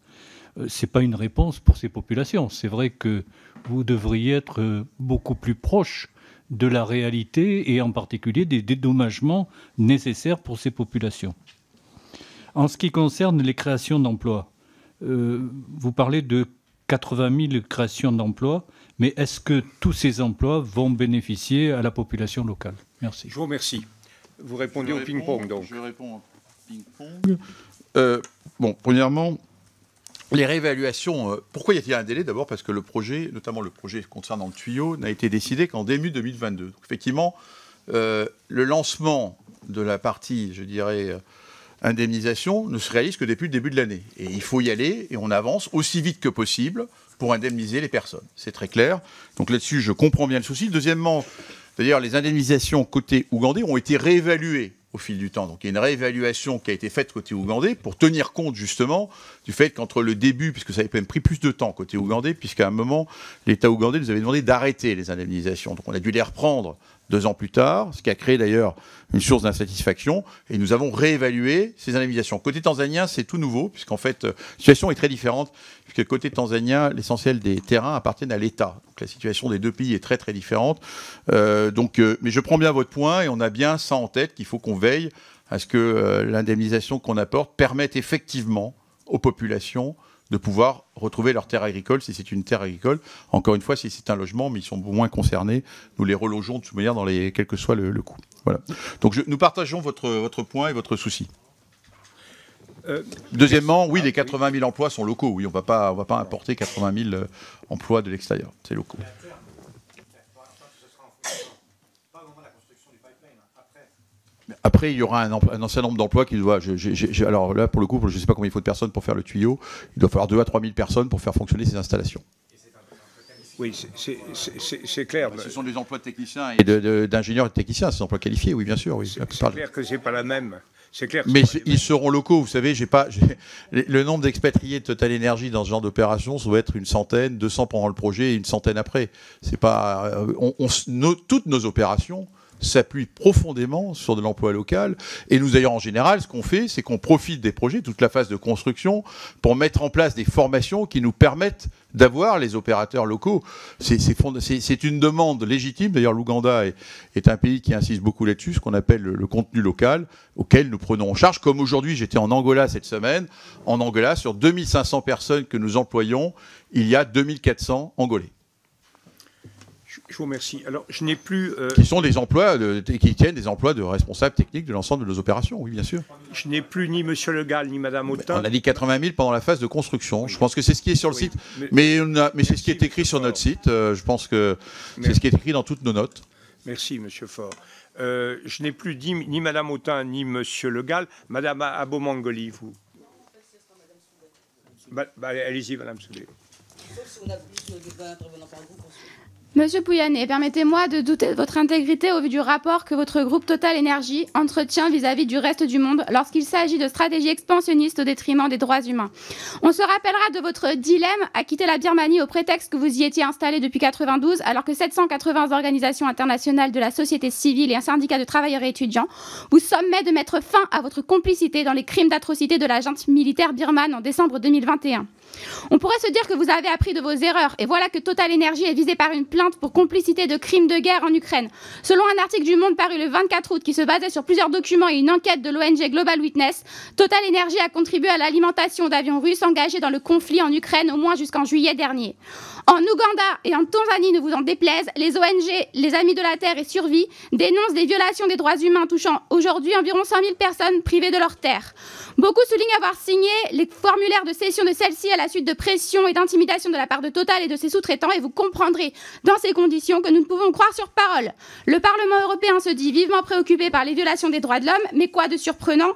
Euh, ce n'est pas une réponse pour ces populations. C'est vrai que vous devriez être beaucoup plus proche de la réalité et en particulier des dédommagements nécessaires pour ces populations. En ce qui concerne les créations d'emplois, vous parlez de 80 000 créations d'emplois, mais est-ce que tous ces emplois vont bénéficier à la population locale Merci. Je vous remercie. Vous répondez au ping-pong, donc. Je réponds au ping-pong. Euh, bon, premièrement, les réévaluations, euh, pourquoi y a-t-il un délai D'abord parce que le projet, notamment le projet concernant le tuyau, n'a été décidé qu'en début 2022. effectivement, euh, le lancement de la partie, je dirais, indemnisation ne se réalise que depuis le début de l'année. Et il faut y aller et on avance aussi vite que possible pour indemniser les personnes. C'est très clair. Donc là-dessus, je comprends bien le souci. Deuxièmement, d'ailleurs, les indemnisations côté ougandais ont été réévaluées au fil du temps. Donc il y a une réévaluation qui a été faite côté ougandais pour tenir compte justement du fait qu'entre le début, puisque ça avait même pris plus de temps côté ougandais, puisqu'à un moment, l'État ougandais nous avait demandé d'arrêter les indemnisations. Donc on a dû les reprendre deux ans plus tard, ce qui a créé d'ailleurs une source d'insatisfaction, et nous avons réévalué ces indemnisations. Côté tanzanien, c'est tout nouveau, puisqu'en fait, euh, la situation est très différente, puisque côté tanzanien, l'essentiel des terrains appartiennent à l'État. Donc la situation des deux pays est très très différente. Euh, donc, euh, mais je prends bien votre point, et on a bien ça en tête, qu'il faut qu'on veille à ce que l'indemnisation qu'on apporte permette effectivement aux populations de pouvoir retrouver leur terre agricole si c'est une terre agricole. Encore une fois, si c'est un logement, mais ils sont moins concernés, nous les relogeons de toute manière, dans les, quel que soit le, coût. Voilà. Donc nous partageons votre, votre point et votre souci. Euh, Deuxièmement, oui, ah les 80 000 emplois sont locaux. Oui, on ne va pas importer 80 000 euh, emplois de l'extérieur. C'est locaux. Après, il y aura un, ancien nombre d'emplois qui doit. Je, alors là, pour le coup, je ne sais pas combien il faut de personnes pour faire le tuyau. Il doit falloir 2 à 3 000 personnes pour faire fonctionner ces installations. Oui, c'est clair. Bah, ce sont des emplois de techniciens et d'ingénieurs et de techniciens, Ces emplois qualifiés, oui, bien sûr. c'est clair que n'est pas la même. C'est clair. Mais ils seront locaux, vous savez, j'ai pas le nombre d'expatriés de Total Energy dans ce genre d'opération, ça doit être une centaine, 200 pendant le projet et une centaine après. C'est pas euh, on, toutes nos opérations s'appuie profondément sur de l'emploi local. Et nous d'ailleurs, en général, ce qu'on fait, c'est qu'on profite des projets, toute la phase de construction, pour mettre en place des formations qui nous permettent d'avoir les opérateurs locaux. C'est une demande légitime. D'ailleurs, l'Ouganda est, un pays qui insiste beaucoup là-dessus, ce qu'on appelle le, contenu local, auquel nous prenons en charge. Comme aujourd'hui, j'étais en Angola cette semaine. En Angola, sur 2500 personnes que nous employons, il y a 2400 Angolais. Je vous remercie. Alors, je n'ai plus. Euh, qui sont des emplois, qui tiennent des emplois de responsables techniques de l'ensemble de nos opérations, oui, bien sûr. Je n'ai plus ni M. Le Gall, ni Mme Autain. On a dit 80 000 pendant la phase de construction. Je pense que c'est ce qui est sur le site. Mais, c'est ce qui est écrit sur notre site. Euh, je pense que c'est ce qui est écrit dans toutes nos notes. Merci, M. Faure. Euh, je n'ai plus dit ni Mme Autain, ni M. Le Gall. Mme Abomangoli, vous. Bah, bah, allez-y, Madame Soudé. a par Monsieur Pouyanné, permettez-moi de douter de votre intégrité au vu du rapport que votre groupe Total Énergie entretient vis-à-vis du reste du monde lorsqu'il s'agit de stratégies expansionnistes au détriment des droits humains. On se rappellera de votre dilemme à quitter la Birmanie au prétexte que vous y étiez installé depuis 92 alors que 780 organisations internationales de la société civile et un syndicat de travailleurs et étudiants vous sommet de mettre fin à votre complicité dans les crimes d'atrocité de la militaire birmane en décembre 2021. On pourrait se dire que vous avez appris de vos erreurs et voilà que Total Énergie est visée par une plainte pour complicité de crimes de guerre en Ukraine. Selon un article du Monde paru le 24 août qui se basait sur plusieurs documents et une enquête de l'ONG Global Witness, Total Energy a contribué à l'alimentation d'avions russes engagés dans le conflit en Ukraine au moins jusqu'en juillet dernier. En Ouganda et en Tanzanie, ne vous en déplaise, les ONG, les Amis de la Terre et Survie dénoncent des violations des droits humains touchant aujourd'hui environ 100 000 personnes privées de leur terre. Beaucoup soulignent avoir signé les formulaires de cession de celle-ci à la suite de pression et d'intimidation de la part de Total et de ses sous-traitants et vous comprendrez dans ces conditions que nous ne pouvons croire sur parole. Le Parlement européen se dit vivement préoccupé par les violations des droits de l'homme, mais quoi de surprenant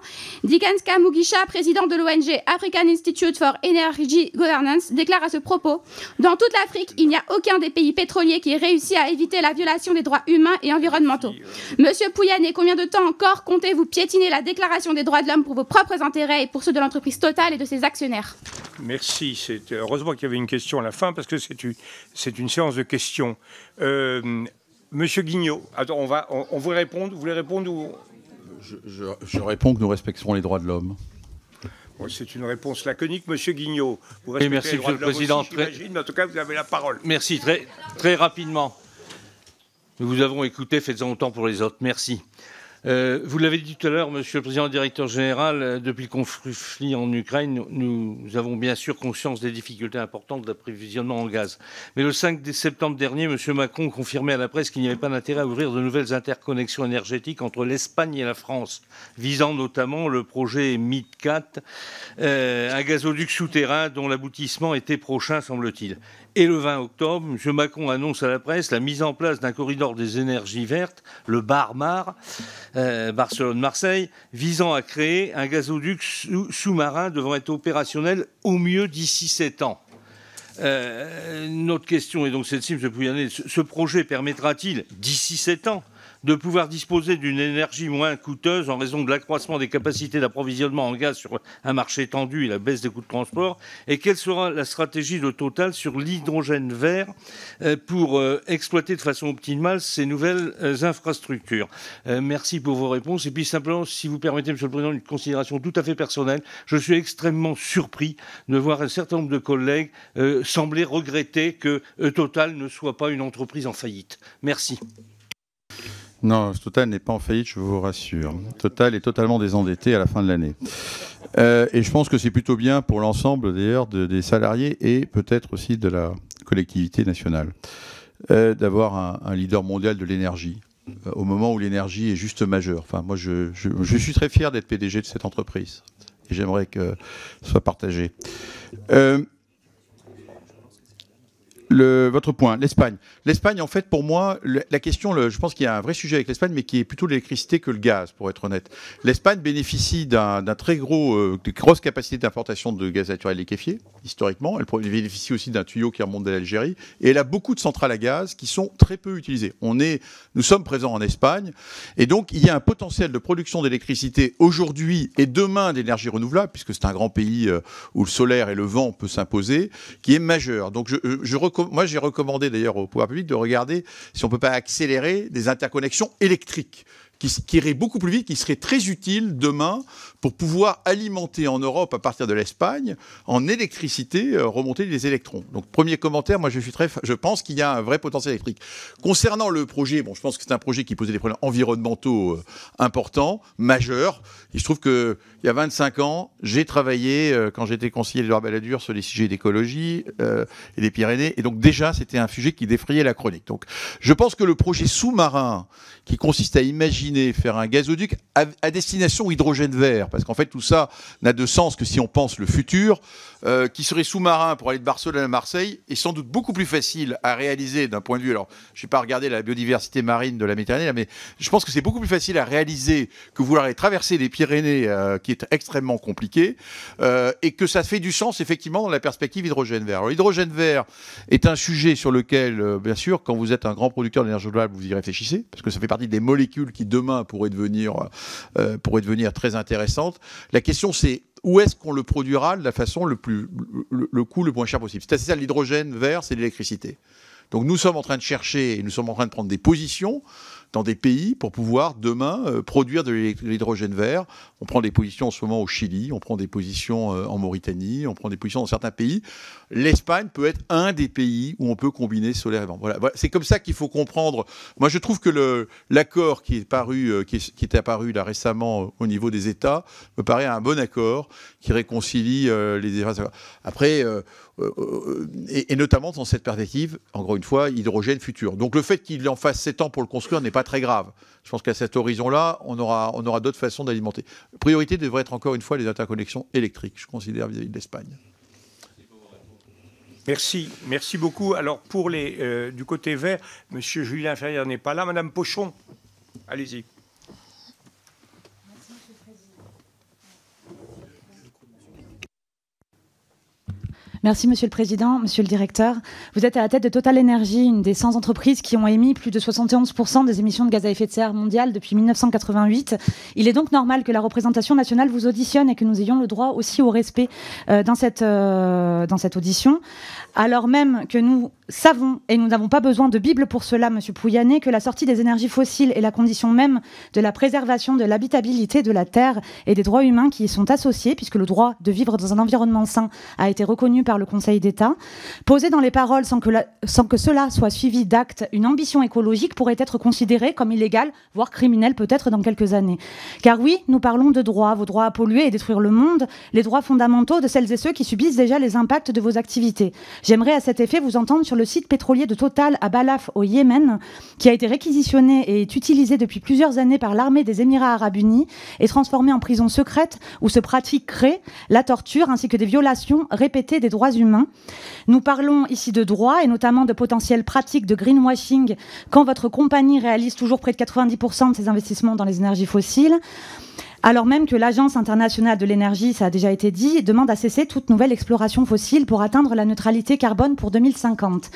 Dikanska Mugisha, président de l'ONG African Institute for Energy Governance, déclare à ce propos Dans toute l'Afrique, il n'y a aucun des pays pétroliers qui ait réussi à éviter la violation des droits humains et environnementaux. Euh. Monsieur Pouyanné, combien de temps encore comptez-vous piétiner la déclaration des droits de l'homme pour vos propres et pour ceux de l'entreprise totale et de ses actionnaires. Merci. C'est, euh, heureusement qu'il y avait une question à la fin parce que c'est une, c'est une séance de questions. Euh, Monsieur Guignot, on, va, on, répondre. Vous voulez répondre ou... Je, réponds que nous respecterons les droits de l'homme. c'est une réponse laconique, Monsieur Guignot. Vous respectez merci, Monsieur le Président. mais en tout cas, vous avez la parole. Merci. Très, très rapidement. Nous vous avons écouté, faites-en autant pour les autres. Merci. Euh, vous l'avez dit tout à l'heure, Monsieur le Président le Directeur Général, euh, depuis le conflit en Ukraine, nous, avons bien sûr conscience des difficultés importantes de l'approvisionnement en gaz. Mais le 5 septembre dernier, Monsieur Macron confirmait à la presse qu'il n'y avait pas d'intérêt à ouvrir de nouvelles interconnexions énergétiques entre l'Espagne et la France, visant notamment le projet MidCat, cat euh, un gazoduc souterrain dont l'aboutissement était prochain, semble-t-il. Et le 20 octobre, M. Macron annonce à la presse la mise en place d'un corridor des énergies vertes, le Bar-Mar, euh, Barcelone-Marseille, visant à créer un gazoduc sous-marin devant être opérationnel au mieux d'ici 7 ans. Euh, notre question est donc celle-ci, M. Pouyanné. Ce projet permettra-t-il, d'ici 7 ans, de pouvoir disposer d'une énergie moins coûteuse en raison de l'accroissement des capacités d'approvisionnement en gaz sur un marché tendu et la baisse des coûts de transport Et quelle sera la stratégie de Total sur l'hydrogène vert euh, pour euh, exploiter de façon optimale ces nouvelles euh, infrastructures Merci pour vos réponses. Et puis simplement, si vous permettez, Monsieur le Président, une considération tout à fait personnelle. Je suis extrêmement surpris de voir un certain nombre de collègues sembler regretter que Total ne soit pas une entreprise en faillite. Merci. Non, Total n'est pas en faillite, je vous rassure. Total est totalement désendetté à la fin de l'année. Euh, et je pense que c'est plutôt bien pour l'ensemble d'ailleurs des salariés et peut-être aussi de la collectivité nationale euh, d'avoir un, leader mondial de l'énergie euh, au moment où l'énergie est juste majeure. Enfin, moi, je, je suis très fier d'être PDG de cette entreprise et j'aimerais que ce soit partagé. Le, votre point, l'Espagne. L'Espagne, en fait, pour moi, la question, je pense qu'il y a un vrai sujet avec l'Espagne, mais qui est plutôt l'électricité que le gaz, pour être honnête. L'Espagne bénéficie d'un très gros, euh, de grosse capacité d'importation de gaz naturel liquéfié, historiquement. Elle bénéficie aussi d'un tuyau qui remonte de l'Algérie. Et elle a beaucoup de centrales à gaz qui sont très peu utilisées. On est, nous sommes présents en Espagne. Et donc, il y a un potentiel de production d'électricité aujourd'hui et demain d'énergie renouvelable, puisque c'est un grand pays euh, où le solaire et le vent peuvent s'imposer, qui est majeur. Donc, je, je moi j'ai recommandé d'ailleurs au pouvoir public de regarder si on ne peut pas accélérer des interconnexions électriques qui, irait beaucoup plus vite, qui serait très utile demain pour pouvoir alimenter en Europe, à partir de l'Espagne, en électricité, euh, remonter les électrons. Donc, premier commentaire, moi je, suis très, je pense qu'il y a un vrai potentiel électrique. Concernant le projet, bon, je pense que c'est un projet qui posait des problèmes environnementaux euh, importants, majeurs. Il se trouve qu'il y a 25 ans, j'ai travaillé, euh, quand j'étais conseiller de baladur sur les sujets d'écologie et des Pyrénées. Et donc, déjà, c'était un sujet qui défrayait la chronique. Donc, je pense que le projet sous-marin, qui consiste à imaginer faire un gazoduc à, destination hydrogène vert, parce qu'en fait tout ça n'a de sens que si on pense le futur, euh, qui serait sous-marin pour aller de Barcelone à Marseille, est sans doute beaucoup plus facile à réaliser d'un point de vue. Alors, je n'ai pas regardé la biodiversité marine de la Méditerranée, mais je pense que c'est beaucoup plus facile à réaliser que vouloir aller traverser les Pyrénées, euh, qui est extrêmement compliqué, euh, et que ça fait du sens effectivement dans la perspective hydrogène vert. L'hydrogène vert est un sujet sur lequel, bien sûr, quand vous êtes un grand producteur d'énergie renouvelable, vous y réfléchissez, parce que ça fait partie des molécules qui de demain pourrait devenir, euh, pourrait devenir très intéressante. La question, c'est où est-ce qu'on le produira de la façon le plus le, le coût le moins cher possible. C'est assez ça l'hydrogène vert, c'est l'électricité. Donc nous sommes en train de chercher et nous sommes en train de prendre des positions dans des pays pour pouvoir demain euh, produire de l'hydrogène vert. On prend des positions en ce moment au Chili, on prend des positions euh, en Mauritanie, on prend des positions dans certains pays. L'Espagne peut être un des pays où on peut combiner solaire et vent. Voilà, c'est comme ça qu'il faut comprendre. Moi, je trouve que l'accord qui est paru, euh, qui, apparu là récemment au niveau des États, me paraît un bon accord qui réconcilie les les. Après, euh, euh, et, notamment dans cette perspective, encore une fois, hydrogène futur. Donc le fait qu'il en fasse 7 ans pour le construire n'est pas très grave. Je pense qu'à cet horizon-là, on aura, on aura d'autres façons d'alimenter. Priorité devrait être encore une fois les interconnexions électriques, je considère, vis-à-vis de l'Espagne. Merci, merci beaucoup. Alors pour les euh, du côté vert, Monsieur Julien Ferrier n'est pas là, Madame Pochon, allez-y. Merci, Monsieur le Président, Monsieur le Directeur. Vous êtes à la tête de Total Energy, une des 100 entreprises qui ont émis plus de 71% des émissions de gaz à effet de serre mondiales depuis 1988. Il est donc normal que la représentation nationale vous auditionne et que nous ayons le droit aussi au respect euh, dans, cette, euh, dans cette audition. Alors même que nous savons, et nous n'avons pas besoin de Bible pour cela, Monsieur Pouyanné, que la sortie des énergies fossiles est la condition même de la préservation de l'habitabilité de la Terre et des droits humains qui y sont associés, puisque le droit de vivre dans un environnement sain a été reconnu par par le Conseil d'État. Poser dans les paroles sans que, sans que cela soit suivi d'actes une ambition écologique pourrait être considérée comme illégale, voire criminelle peut-être dans quelques années. Car oui, nous parlons de droits, vos droits à polluer et détruire le monde, les droits fondamentaux de celles et ceux qui subissent déjà les impacts de vos activités. J'aimerais à cet effet vous entendre sur le site pétrolier de Total à Balaf au Yémen, qui a été réquisitionné et utilisé depuis plusieurs années par l'armée des Émirats arabes unis et transformé en prison secrète où se pratiquerait la torture ainsi que des violations répétées des droits humains. Nous parlons ici de droits et notamment de potentielles pratiques de greenwashing quand votre compagnie réalise toujours près de 90% de ses investissements dans les énergies fossiles alors même que l'Agence internationale de l'énergie, ça a déjà été dit, demande à cesser toute nouvelle exploration fossile pour atteindre la neutralité carbone pour 2050.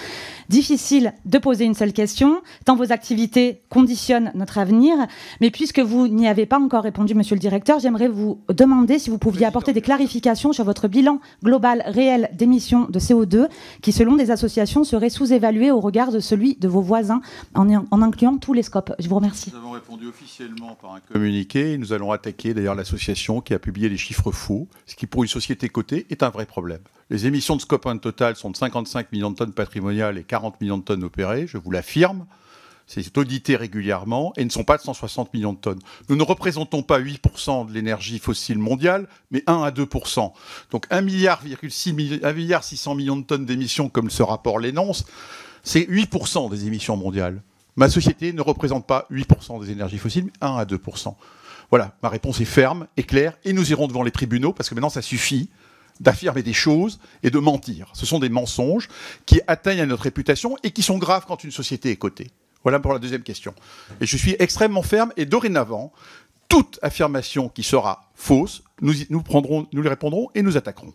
Difficile de poser une seule question, tant vos activités conditionnent notre avenir, mais puisque vous n'y avez pas encore répondu, monsieur le directeur, j'aimerais vous demander si vous pouviez apporter des clarifications sur votre bilan global réel d'émissions de CO2, qui selon des associations serait sous-évalué au regard de celui de vos voisins, en, en incluant tous les scopes. Je vous remercie. Nous avons répondu officiellement par un communiqué, nous allons attaquer est d'ailleurs l'association qui a publié les chiffres faux, ce qui pour une société cotée est un vrai problème. Les émissions de Scope 1 total sont de 55 millions de tonnes patrimoniales et 40 millions de tonnes opérées, je vous l'affirme. C'est audité régulièrement et ne sont pas de 160 millions de tonnes. Nous ne représentons pas 8% de l'énergie fossile mondiale, mais 1 à 2%. Donc 1,6 milliard, milliard millions de tonnes d'émissions, comme ce rapport l'énonce, c'est 8% des émissions mondiales. Ma société ne représente pas 8% des énergies fossiles, mais 1 à 2%. Voilà, ma réponse est ferme et claire, et nous irons devant les tribunaux, parce que maintenant ça suffit d'affirmer des choses et de mentir. Ce sont des mensonges qui atteignent à notre réputation et qui sont graves quand une société est cotée. Voilà pour la deuxième question. Et je suis extrêmement ferme, et dorénavant, toute affirmation qui sera fausse, nous, nous, prendrons, nous les répondrons et nous attaquerons.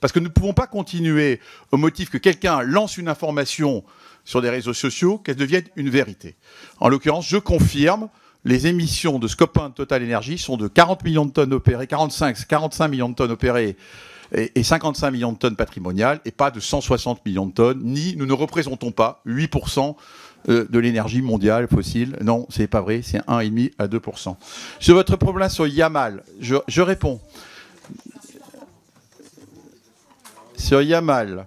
Parce que nous ne pouvons pas continuer au motif que quelqu'un lance une information sur des réseaux sociaux qu'elle devienne une vérité. En l'occurrence, je confirme les émissions de Scope 1 de Total Energy sont de 40 millions de tonnes opérées, 45, 45 millions de tonnes opérées et, 55 millions de tonnes patrimoniales et pas de 160 millions de tonnes, ni nous ne représentons pas 8% euh, de l'énergie mondiale fossile. Non, c'est pas vrai, c'est 1,5 à 2%. Sur votre problème sur Yamal, je réponds. Sur Yamal,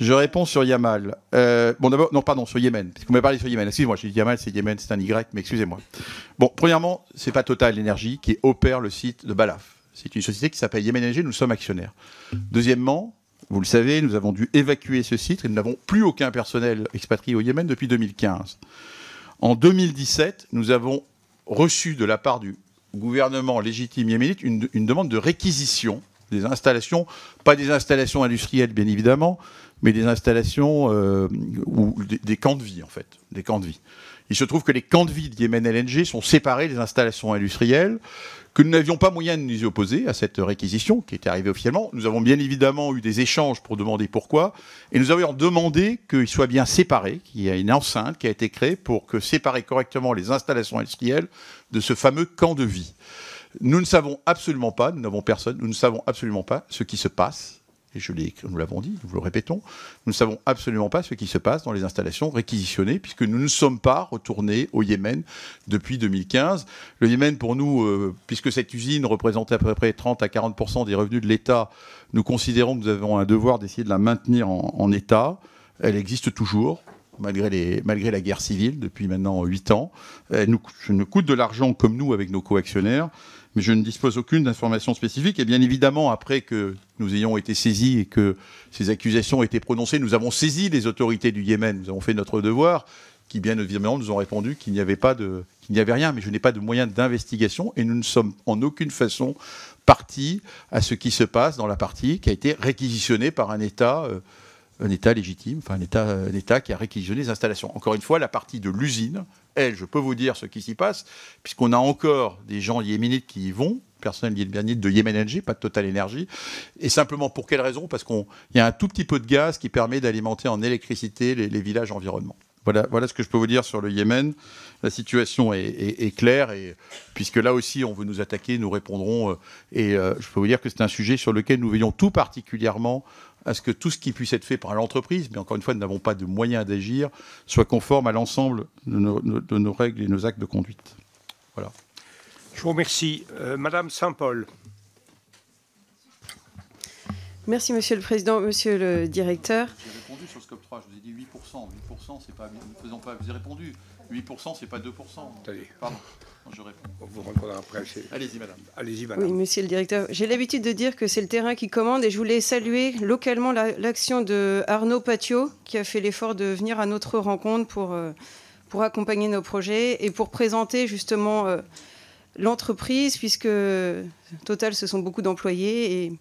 je réponds sur Yamal. Euh, bon, d'abord, non, pardon, sur Yémen. Parce qu'on m'a parlé sur Yémen. excusez moi j'ai dit Yamal, c'est Yémen, c'est un Y, mais excusez-moi. Bon, premièrement, c'est pas Total Energy qui opère le site de Balaf. C'est une société qui s'appelle Yémen Energy, nous sommes actionnaires. Deuxièmement, vous le savez, nous avons dû évacuer ce site et nous n'avons plus aucun personnel expatrié au Yémen depuis 2015. En 2017, nous avons reçu de la part du gouvernement légitime yéménite une, une demande de réquisition des installations, pas des installations industrielles bien évidemment, mais des installations euh, ou des, camps de vie en fait, des camps de vie. Il se trouve que les camps de vie de Yémen LNG sont séparés des installations industrielles, que nous n'avions pas moyen de nous y opposer à cette réquisition qui était arrivée officiellement. Nous avons bien évidemment eu des échanges pour demander pourquoi, et nous avions demandé qu'ils soient bien séparés, qu'il y ait une enceinte qui a été créée pour que séparer correctement les installations industrielles de ce fameux camp de vie. Nous ne savons absolument pas, nous n'avons personne, nous ne savons absolument pas ce qui se passe et nous l'avons dit, nous le répétons, nous ne savons absolument pas ce qui se passe dans les installations réquisitionnées, puisque nous ne sommes pas retournés au Yémen depuis 2015. Le Yémen, pour nous, euh, puisque cette usine représentait à peu près 30 à 40 des revenus de l'État, nous considérons que nous avons un devoir d'essayer de la maintenir en, état. Elle existe toujours. Malgré, la guerre civile depuis maintenant 8 ans. Elle nous, coûte de l'argent comme nous avec nos coactionnaires mais je ne dispose aucune d'informations spécifique. Et bien évidemment, après que nous ayons été saisis et que ces accusations ont été prononcées, nous avons saisi les autorités du Yémen, nous avons fait notre devoir, qui bien évidemment nous ont répondu qu'il n'y avait, avait rien, mais je n'ai pas de moyens d'investigation et nous ne sommes en aucune façon partis à ce qui se passe dans la partie qui a été réquisitionnée par un État. Euh, un État légitime, enfin un État, un qui a réquisitionné les installations. Encore une fois, la partie de l'usine, elle, je peux vous dire ce qui s'y passe, puisqu'on a encore des gens yéménites qui y vont, personnel yéménite de Yemen Energy, pas de Total Energy. Et simplement pour quelle raison Parce qu'il y a un tout petit peu de gaz qui permet d'alimenter en électricité les, villages environnants. Voilà, voilà ce que je peux vous dire sur le Yémen. La situation est, claire et puisque là aussi on veut nous attaquer, nous répondrons. Euh, et euh, je peux vous dire que c'est un sujet sur lequel nous veillons tout particulièrement à ce que tout ce qui puisse être fait par l'entreprise, mais encore une fois, nous n'avons pas de moyens d'agir, soit conforme à l'ensemble de, nos règles et nos actes de conduite. Voilà. Je vous remercie. Euh, Madame Saint-Paul. Merci, Monsieur le Président, Monsieur le Directeur. J'ai répondu sur le scope 3, je vous ai dit 8%. 8%, c'est pas, nous faisons pas, vous avez répondu. 8%, c'est pas 2%. Pardon. je réponds. vous après. Allez-y, madame. Allez-y, madame. monsieur le directeur. J'ai l'habitude de dire que c'est le terrain qui commande et je voulais saluer localement l'action de Arnaud Patio qui a fait l'effort de venir à notre rencontre pour, euh, pour accompagner nos projets et pour présenter justement euh, l'entreprise, puisque euh, Total, ce sont beaucoup d'employés et.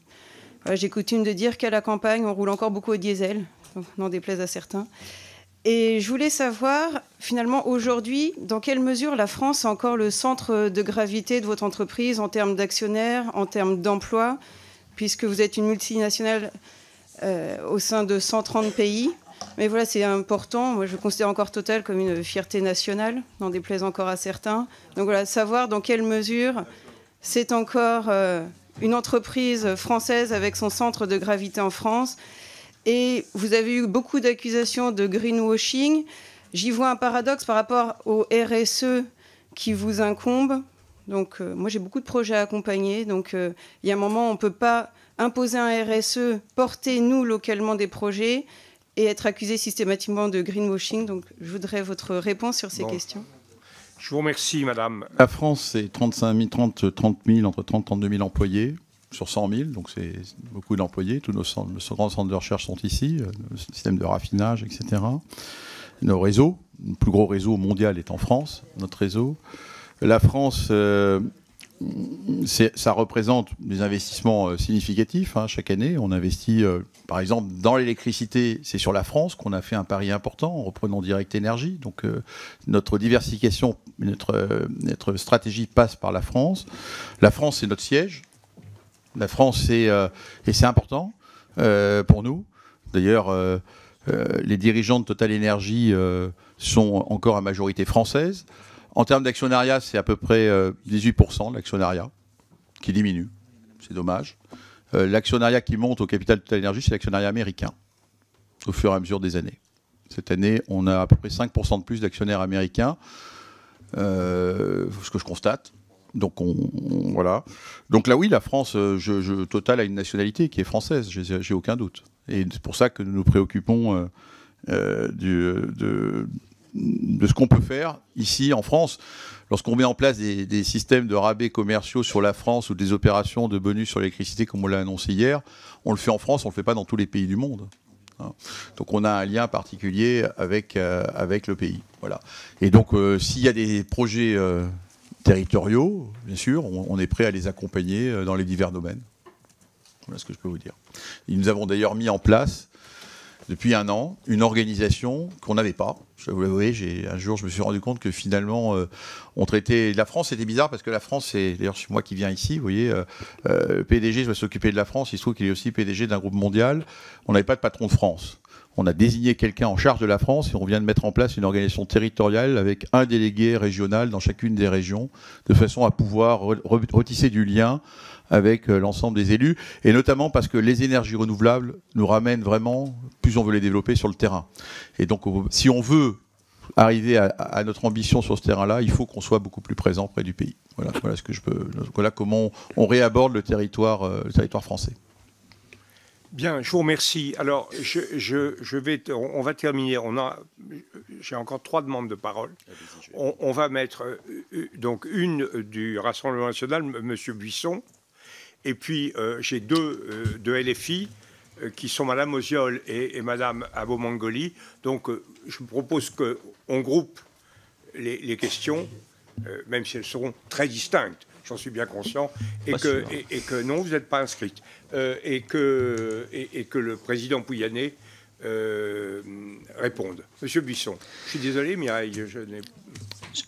J'ai coutume de dire qu'à la campagne, on roule encore beaucoup au diesel, n'en déplaise à certains. Et je voulais savoir, finalement, aujourd'hui, dans quelle mesure la France est encore le centre de gravité de votre entreprise en termes d'actionnaires, en termes d'emplois, puisque vous êtes une multinationale euh, au sein de 130 pays. Mais voilà, c'est important. Moi, je considère encore Total comme une fierté nationale, n'en déplaise encore à certains. Donc voilà, savoir dans quelle mesure c'est encore euh, une entreprise française avec son centre de gravité en France et vous avez eu beaucoup d'accusations de greenwashing. J'y vois un paradoxe par rapport au RSE qui vous incombe. Donc, euh, moi, j'ai beaucoup de projets à accompagner. Donc, euh, il y a un moment, on ne peut pas imposer un RSE, porter, nous, localement, des projets et être accusé systématiquement de greenwashing. Donc, je voudrais votre réponse sur ces questions. Je vous remercie, madame. La France, c'est 35 000, 30, 30 000, entre 30 et 32 000 employés sur 100 000, donc c'est beaucoup d'employés. Tous nos, centres, grands centres de recherche sont ici, euh, le système de raffinage, etc. Nos réseaux, le plus gros réseau mondial est en France, notre réseau. La France, euh, ça représente des investissements euh, significatifs. Hein, chaque année, on investit, par exemple, dans l'électricité, c'est sur la France qu'on a fait un pari important en reprenant Direct Énergie. Donc notre diversification, notre, notre stratégie passe par la France. La France, c'est notre siège la France, euh, et c'est important euh, pour nous. D'ailleurs, euh, les dirigeants de Total Energy sont encore à majorité française. En termes d'actionnariat, c'est à peu près 18% l'actionnariat qui diminue. C'est dommage. l'actionnariat qui monte au capital de Total Energy, c'est l'actionnariat américain au fur et à mesure des années. Cette année, on a à peu près 5% de plus d'actionnaires américains, ce que je constate. Donc on, Donc là oui, la France, euh, je, Total a une nationalité qui est française, j'ai aucun doute. Et c'est pour ça que nous nous préoccupons euh, euh, de, ce qu'on peut faire ici en France. Lorsqu'on met en place des, systèmes de rabais commerciaux sur la France ou des opérations de bonus sur l'électricité comme on l'a annoncé hier, on le fait en France, on ne le fait pas dans tous les pays du monde. Hein. Donc on a un lien particulier avec, avec le pays. Voilà. Et donc s'il y a des projets territoriaux, bien sûr, on, est prêt à les accompagner euh, dans les divers domaines. Voilà ce que je peux vous dire. nous avons d'ailleurs mis en place, depuis un an, une organisation qu'on n'avait pas. Je vous l'avouer, un jour, je me suis rendu compte que finalement, euh, on traitait. La France, c'était bizarre parce que la France, c'est. D'ailleurs, c'est moi qui viens ici, vous voyez, PDG, je vais s'occuper de la France. Il se trouve qu'il est aussi PDG d'un groupe mondial. On n'avait pas de patron de France on a désigné quelqu'un en charge de la France et on vient de mettre en place une organisation territoriale avec un délégué régional dans chacune des régions, de façon à pouvoir retisser du lien avec euh, l'ensemble des élus, et notamment parce que les énergies renouvelables nous ramènent vraiment, plus on veut les développer, sur le terrain. Et donc, si on veut arriver à, notre ambition sur ce terrain-là, il faut qu'on soit beaucoup plus présent près du pays. Voilà, ce que je peux, voilà comment on, réaborde le territoire euh, français. Bien, je vous remercie. Alors, je, vais, on va terminer. On a, j'ai encore trois demandes de parole. On, va mettre euh, euh, donc une du Rassemblement national, Monsieur Buisson, et puis euh, j'ai deux de LFI qui sont Madame Oziol et, et Madame Abomangoli. Donc, je propose que on groupe les questions, même si elles seront très distinctes j'en suis bien conscient, et que, et, que, non, vous n'êtes pas inscrite, euh, et, que, et, que le président Pouyanné euh, réponde. Monsieur Buisson, je suis désolé, Mireille, je n'ai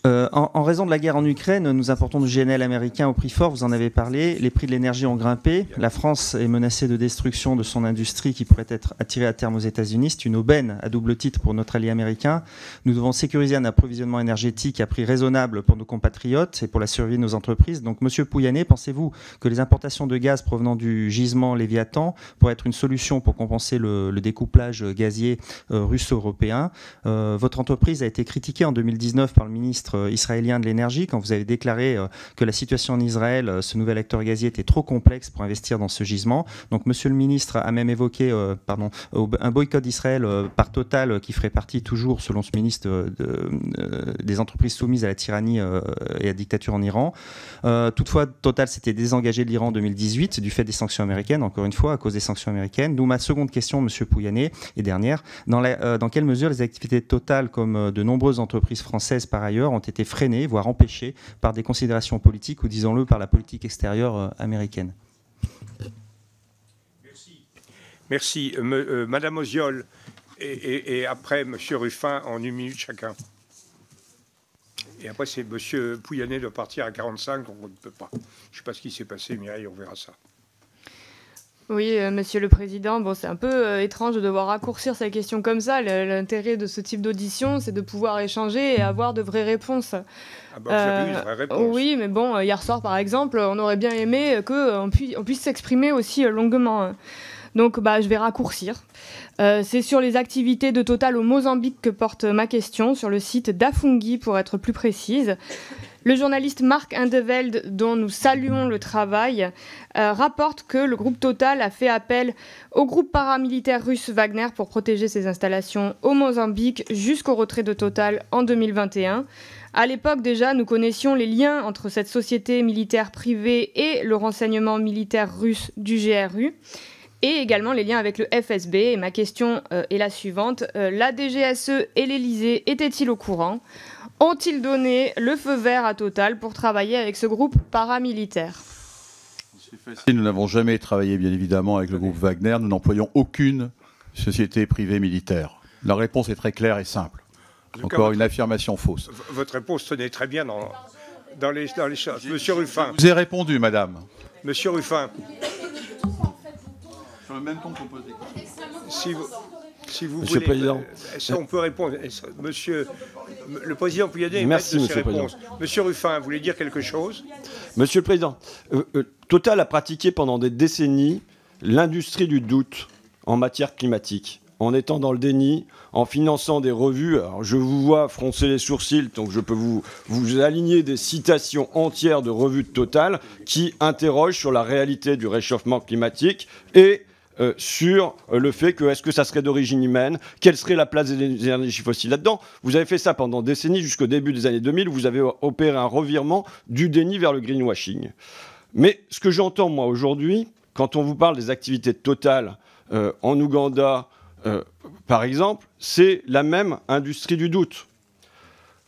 euh, en, raison de la guerre en Ukraine, nous importons du GNL américain au prix fort, vous en avez parlé. Les prix de l'énergie ont grimpé. La France est menacée de destruction de son industrie qui pourrait être attirée à terme aux États-Unis. C'est une aubaine à double titre pour notre allié américain. Nous devons sécuriser un approvisionnement énergétique à prix raisonnable pour nos compatriotes et pour la survie de nos entreprises. Donc, monsieur Pouyanné, pensez-vous que les importations de gaz provenant du gisement Léviathan pourraient être une solution pour compenser le, découplage gazier euh, russo-européen euh, Votre entreprise a été critiquée en 2019 par le ministre ministre euh, israélien de l'énergie, quand vous avez déclaré euh, que la situation en Israël, euh, ce nouvel acteur gazier était trop complexe pour investir dans ce gisement. Donc, monsieur le ministre a même évoqué pardon, un boycott d'Israël par Total qui ferait partie toujours, selon ce ministre, des entreprises soumises à la tyrannie et à la dictature en Iran. toutefois, Total s'était désengagé de l'Iran en 2018 du fait des sanctions américaines, encore une fois, à cause des sanctions américaines. D'où ma seconde question, monsieur Pouyanné, et dernière. dans quelle mesure les activités de Total, comme de nombreuses entreprises françaises par ailleurs, ont été freinés, voire empêchés, par des considérations politiques ou, disons-le, par la politique extérieure euh, américaine. Merci. Merci. Euh, euh, Madame Oziol et, après Monsieur Ruffin en une minute chacun. Et après, c'est Monsieur Pouyanné de partir à 45, donc on ne peut pas. Je ne sais pas ce qui s'est passé, mais on verra ça. Oui, euh, Monsieur le Président, bon, c'est un peu euh, étrange de devoir raccourcir sa question comme ça. L'intérêt de ce type d'audition, c'est de pouvoir échanger et avoir de vraies réponses. Ah bah, une vraie euh, réponse. Oui, mais bon, hier soir, par exemple, on aurait bien aimé qu'on on puisse s'exprimer aussi longuement. Donc, bah, je vais raccourcir. c'est sur les activités de Total au Mozambique que porte ma question, sur le site d'Afungi, pour être plus précise. Le journaliste Marc Indeveld, dont nous saluons le travail, euh, rapporte que le groupe Total a fait appel au groupe paramilitaire russe Wagner pour protéger ses installations au Mozambique jusqu'au retrait de Total en 2021. À l'époque déjà, nous connaissions les liens entre cette société militaire privée et le renseignement militaire russe du GRU et également les liens avec le FSB. Et ma question euh, est la suivante. Euh, la DGSE et l'Elysée étaient-ils au courant ont-ils donné le feu vert à Total pour travailler avec ce groupe paramilitaire Si nous n'avons jamais travaillé bien évidemment avec le groupe Wagner, nous n'employons aucune société privée militaire. La réponse est très claire et simple. Encore une affirmation fausse. Votre réponse tenait très bien dans, les, choses. Monsieur Ruffin. vous avez répondu, madame. Monsieur Ruffin. Sur le même ton que Si vous vous monsieur le Président. Euh, on peut répondre. Monsieur le Président Monsieur Monsieur Ruffin, vous voulez dire quelque chose Monsieur le Président, euh, euh, Total a pratiqué pendant des décennies l'industrie du doute en matière climatique en étant dans le déni, en finançant des revues. Alors, je vous vois froncer les sourcils, donc je peux vous, vous aligner des citations entières de revues de Total qui interrogent sur la réalité du réchauffement climatique et euh, sur euh, le fait que est-ce que ça serait d'origine humaine, quelle serait la place des énergies fossiles là-dedans. Vous avez fait ça pendant des décennies jusqu'au début des années 2000, vous avez opéré un revirement du déni vers le greenwashing. Mais ce que j'entends moi aujourd'hui, quand on vous parle des activités totales euh, en Ouganda, par exemple, c'est la même industrie du doute.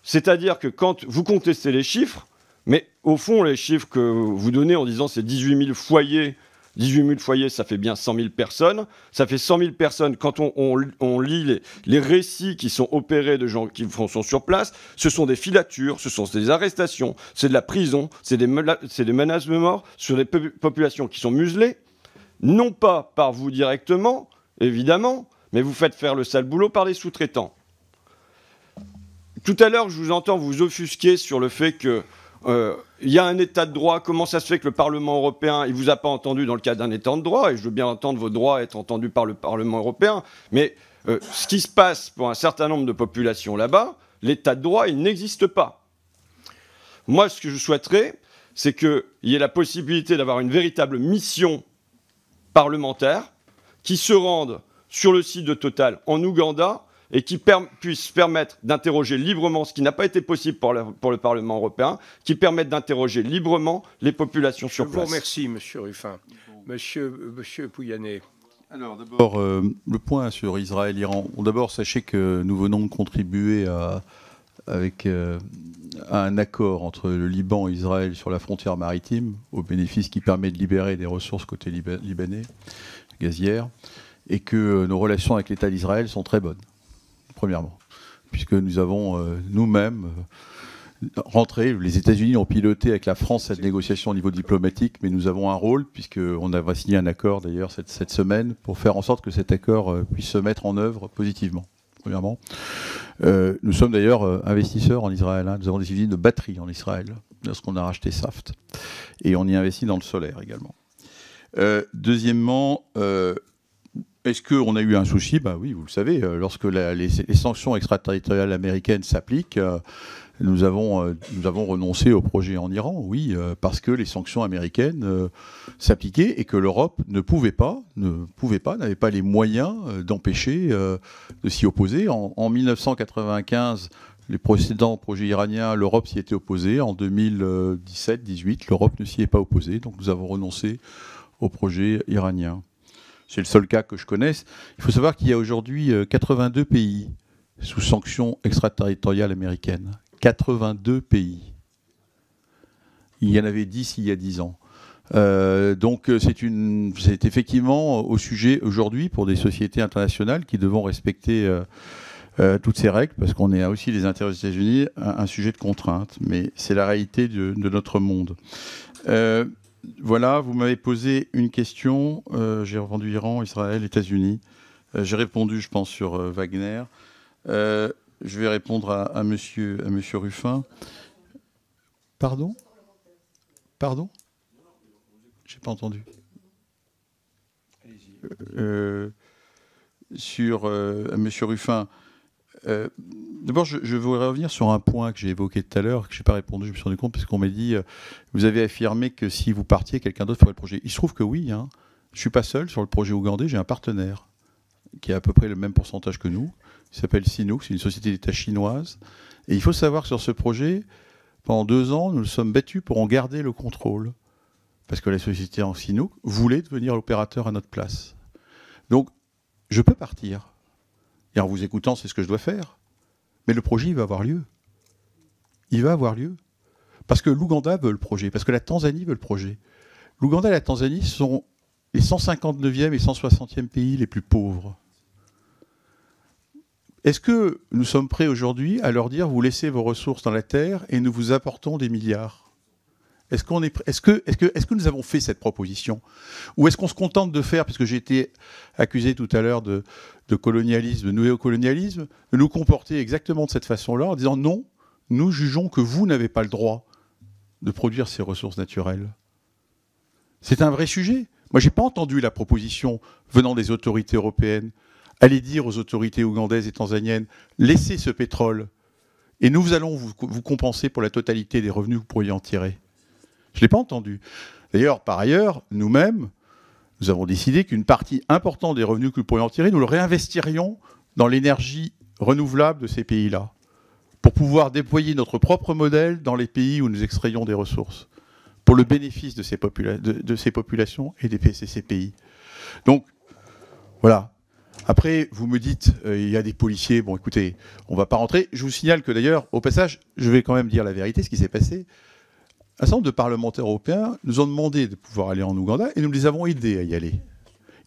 C'est-à-dire que quand vous contestez les chiffres, mais au fond, les chiffres que vous donnez en disant c'est 18 000 foyers 18 000 foyers, ça fait bien 100 000 personnes. Ça fait 100 000 personnes. Quand on, lit les, récits qui sont opérés de gens qui sont sur place, ce sont des filatures, ce sont des arrestations, c'est de la prison, c'est des, menaces de mort sur des populations qui sont muselées, non pas par vous directement, évidemment, mais vous faites faire le sale boulot par les sous-traitants. Tout à l'heure, je vous entends vous offusquer sur le fait que il euh, y a un état de droit. Comment ça se fait que le Parlement européen, il vous a pas entendu dans le cadre d'un état de droit Et je veux bien entendre vos droits être entendus par le Parlement européen, mais euh, ce qui se passe pour un certain nombre de populations là-bas, l'état de droit, il n'existe pas. Moi, ce que je souhaiterais, c'est qu'il y ait la possibilité d'avoir une véritable mission parlementaire qui se rende sur le site de Total en Ouganda et qui puisse permettre d'interroger librement, ce qui n'a pas été possible pour, le Parlement européen, qui permette d'interroger librement les populations sur place. Je vous remercie, Monsieur Ruffin. Monsieur, monsieur Pouyanné. Alors d'abord, euh, le point sur Israël-Iran. D'abord, sachez que nous venons de contribuer avec, à euh, un accord entre le Liban et Israël sur la frontière maritime, au bénéfice qui permet de libérer des ressources côté libanais, gazières, et que euh, nos relations avec l'État d'Israël sont très bonnes premièrement, puisque nous avons euh, nous-mêmes euh, rentré, les États-Unis ont piloté avec la France cette négociation au niveau diplomatique, mais nous avons un rôle, puisqu'on a signé un accord d'ailleurs cette, semaine, pour faire en sorte que cet accord euh, puisse se mettre en œuvre positivement. Premièrement, nous sommes d'ailleurs investisseurs en Israël. Hein. Nous avons des usines de batterie en Israël lorsqu'on a racheté Saft. Et on y investit dans le solaire également. deuxièmement, est-ce qu'on a eu un souci Ben oui, vous le savez, euh, lorsque les, sanctions extraterritoriales américaines s'appliquent, euh, nous, avons, euh, nous avons renoncé au projet en Iran, oui, parce que les sanctions américaines s'appliquaient et que l'Europe ne pouvait pas, ne pouvait pas, n'avait pas les moyens d'empêcher de s'y opposer. En, en 1995, les précédents projets iraniens, l'Europe s'y était opposée. En 2017-18, l'Europe ne s'y est pas opposée, donc nous avons renoncé au projet iranien c'est le seul cas que je connaisse. Il faut savoir qu'il y a aujourd'hui 82 euh, pays sous sanctions extraterritoriales américaines. 82 pays. Il y en avait 10 il y a 10 ans. Euh, donc euh, c'est effectivement au sujet aujourd'hui pour des sociétés internationales qui devront respecter toutes ces règles parce qu'on est aussi les intérêts des États-Unis un, sujet de contrainte. Mais c'est la réalité de, de notre monde voilà, vous m'avez posé une question. Euh, j'ai revendu Iran, Israël, États-Unis. Euh, j'ai répondu, je pense, sur euh, Wagner. je vais répondre à, monsieur, à monsieur Ruffin. Pardon Pardon J'ai pas entendu. sur monsieur Ruffin, D'abord, je, voudrais revenir sur un point que j'ai évoqué tout à l'heure, que je n'ai pas répondu, je me suis rendu compte, parce qu'on m'a dit, euh, vous avez affirmé que si vous partiez, quelqu'un d'autre ferait le projet. Il se trouve que oui, hein. je ne suis pas seul sur le projet ougandais, j'ai un partenaire qui a à peu près le même pourcentage que nous, qui s'appelle Sinook, c'est une société d'État chinoise. Et il faut savoir que sur ce projet, pendant deux ans, nous nous sommes battus pour en garder le contrôle, parce que la société en Sinook voulait devenir l'opérateur à notre place. Donc, je peux partir. Et en vous écoutant, c'est ce que je dois faire. Mais le projet, va avoir lieu. Il va avoir lieu. Parce que l'Ouganda veut le projet, parce que la Tanzanie veut le projet. L'Ouganda et la Tanzanie sont les 159e et 160e pays les plus pauvres. Est-ce que nous sommes prêts aujourd'hui à leur dire vous laissez vos ressources dans la terre et nous vous apportons des milliards est-ce est, est que, est que, nous avons fait cette proposition, ou est-ce qu'on se contente de faire, puisque j'ai été accusé tout à l'heure de, colonialisme, de néocolonialisme, de nous comporter exactement de cette façon-là, en disant non, nous jugeons que vous n'avez pas le droit de produire ces ressources naturelles. C'est un vrai sujet. Moi, j'ai pas entendu la proposition venant des autorités européennes. aller dire aux autorités ougandaises et tanzaniennes, laissez ce pétrole, et nous allons vous compenser pour la totalité des revenus que vous pourriez en tirer. Je ne l'ai pas entendu. D'ailleurs, par ailleurs, nous-mêmes, nous avons décidé qu'une partie importante des revenus que nous pourrions en tirer, nous le réinvestirions dans l'énergie renouvelable de ces pays-là, pour pouvoir déployer notre propre modèle dans les pays où nous extrayons des ressources, pour le bénéfice de ces, de, ces populations et des ces pays. Donc, voilà. Après, vous me dites, euh, il y a des policiers. Bon, écoutez, on ne va pas rentrer. Je vous signale que d'ailleurs, au passage, je vais quand même dire la vérité, ce qui s'est passé un certain nombre de parlementaires européens nous ont demandé de pouvoir aller en Ouganda et nous les avons aidés à y aller.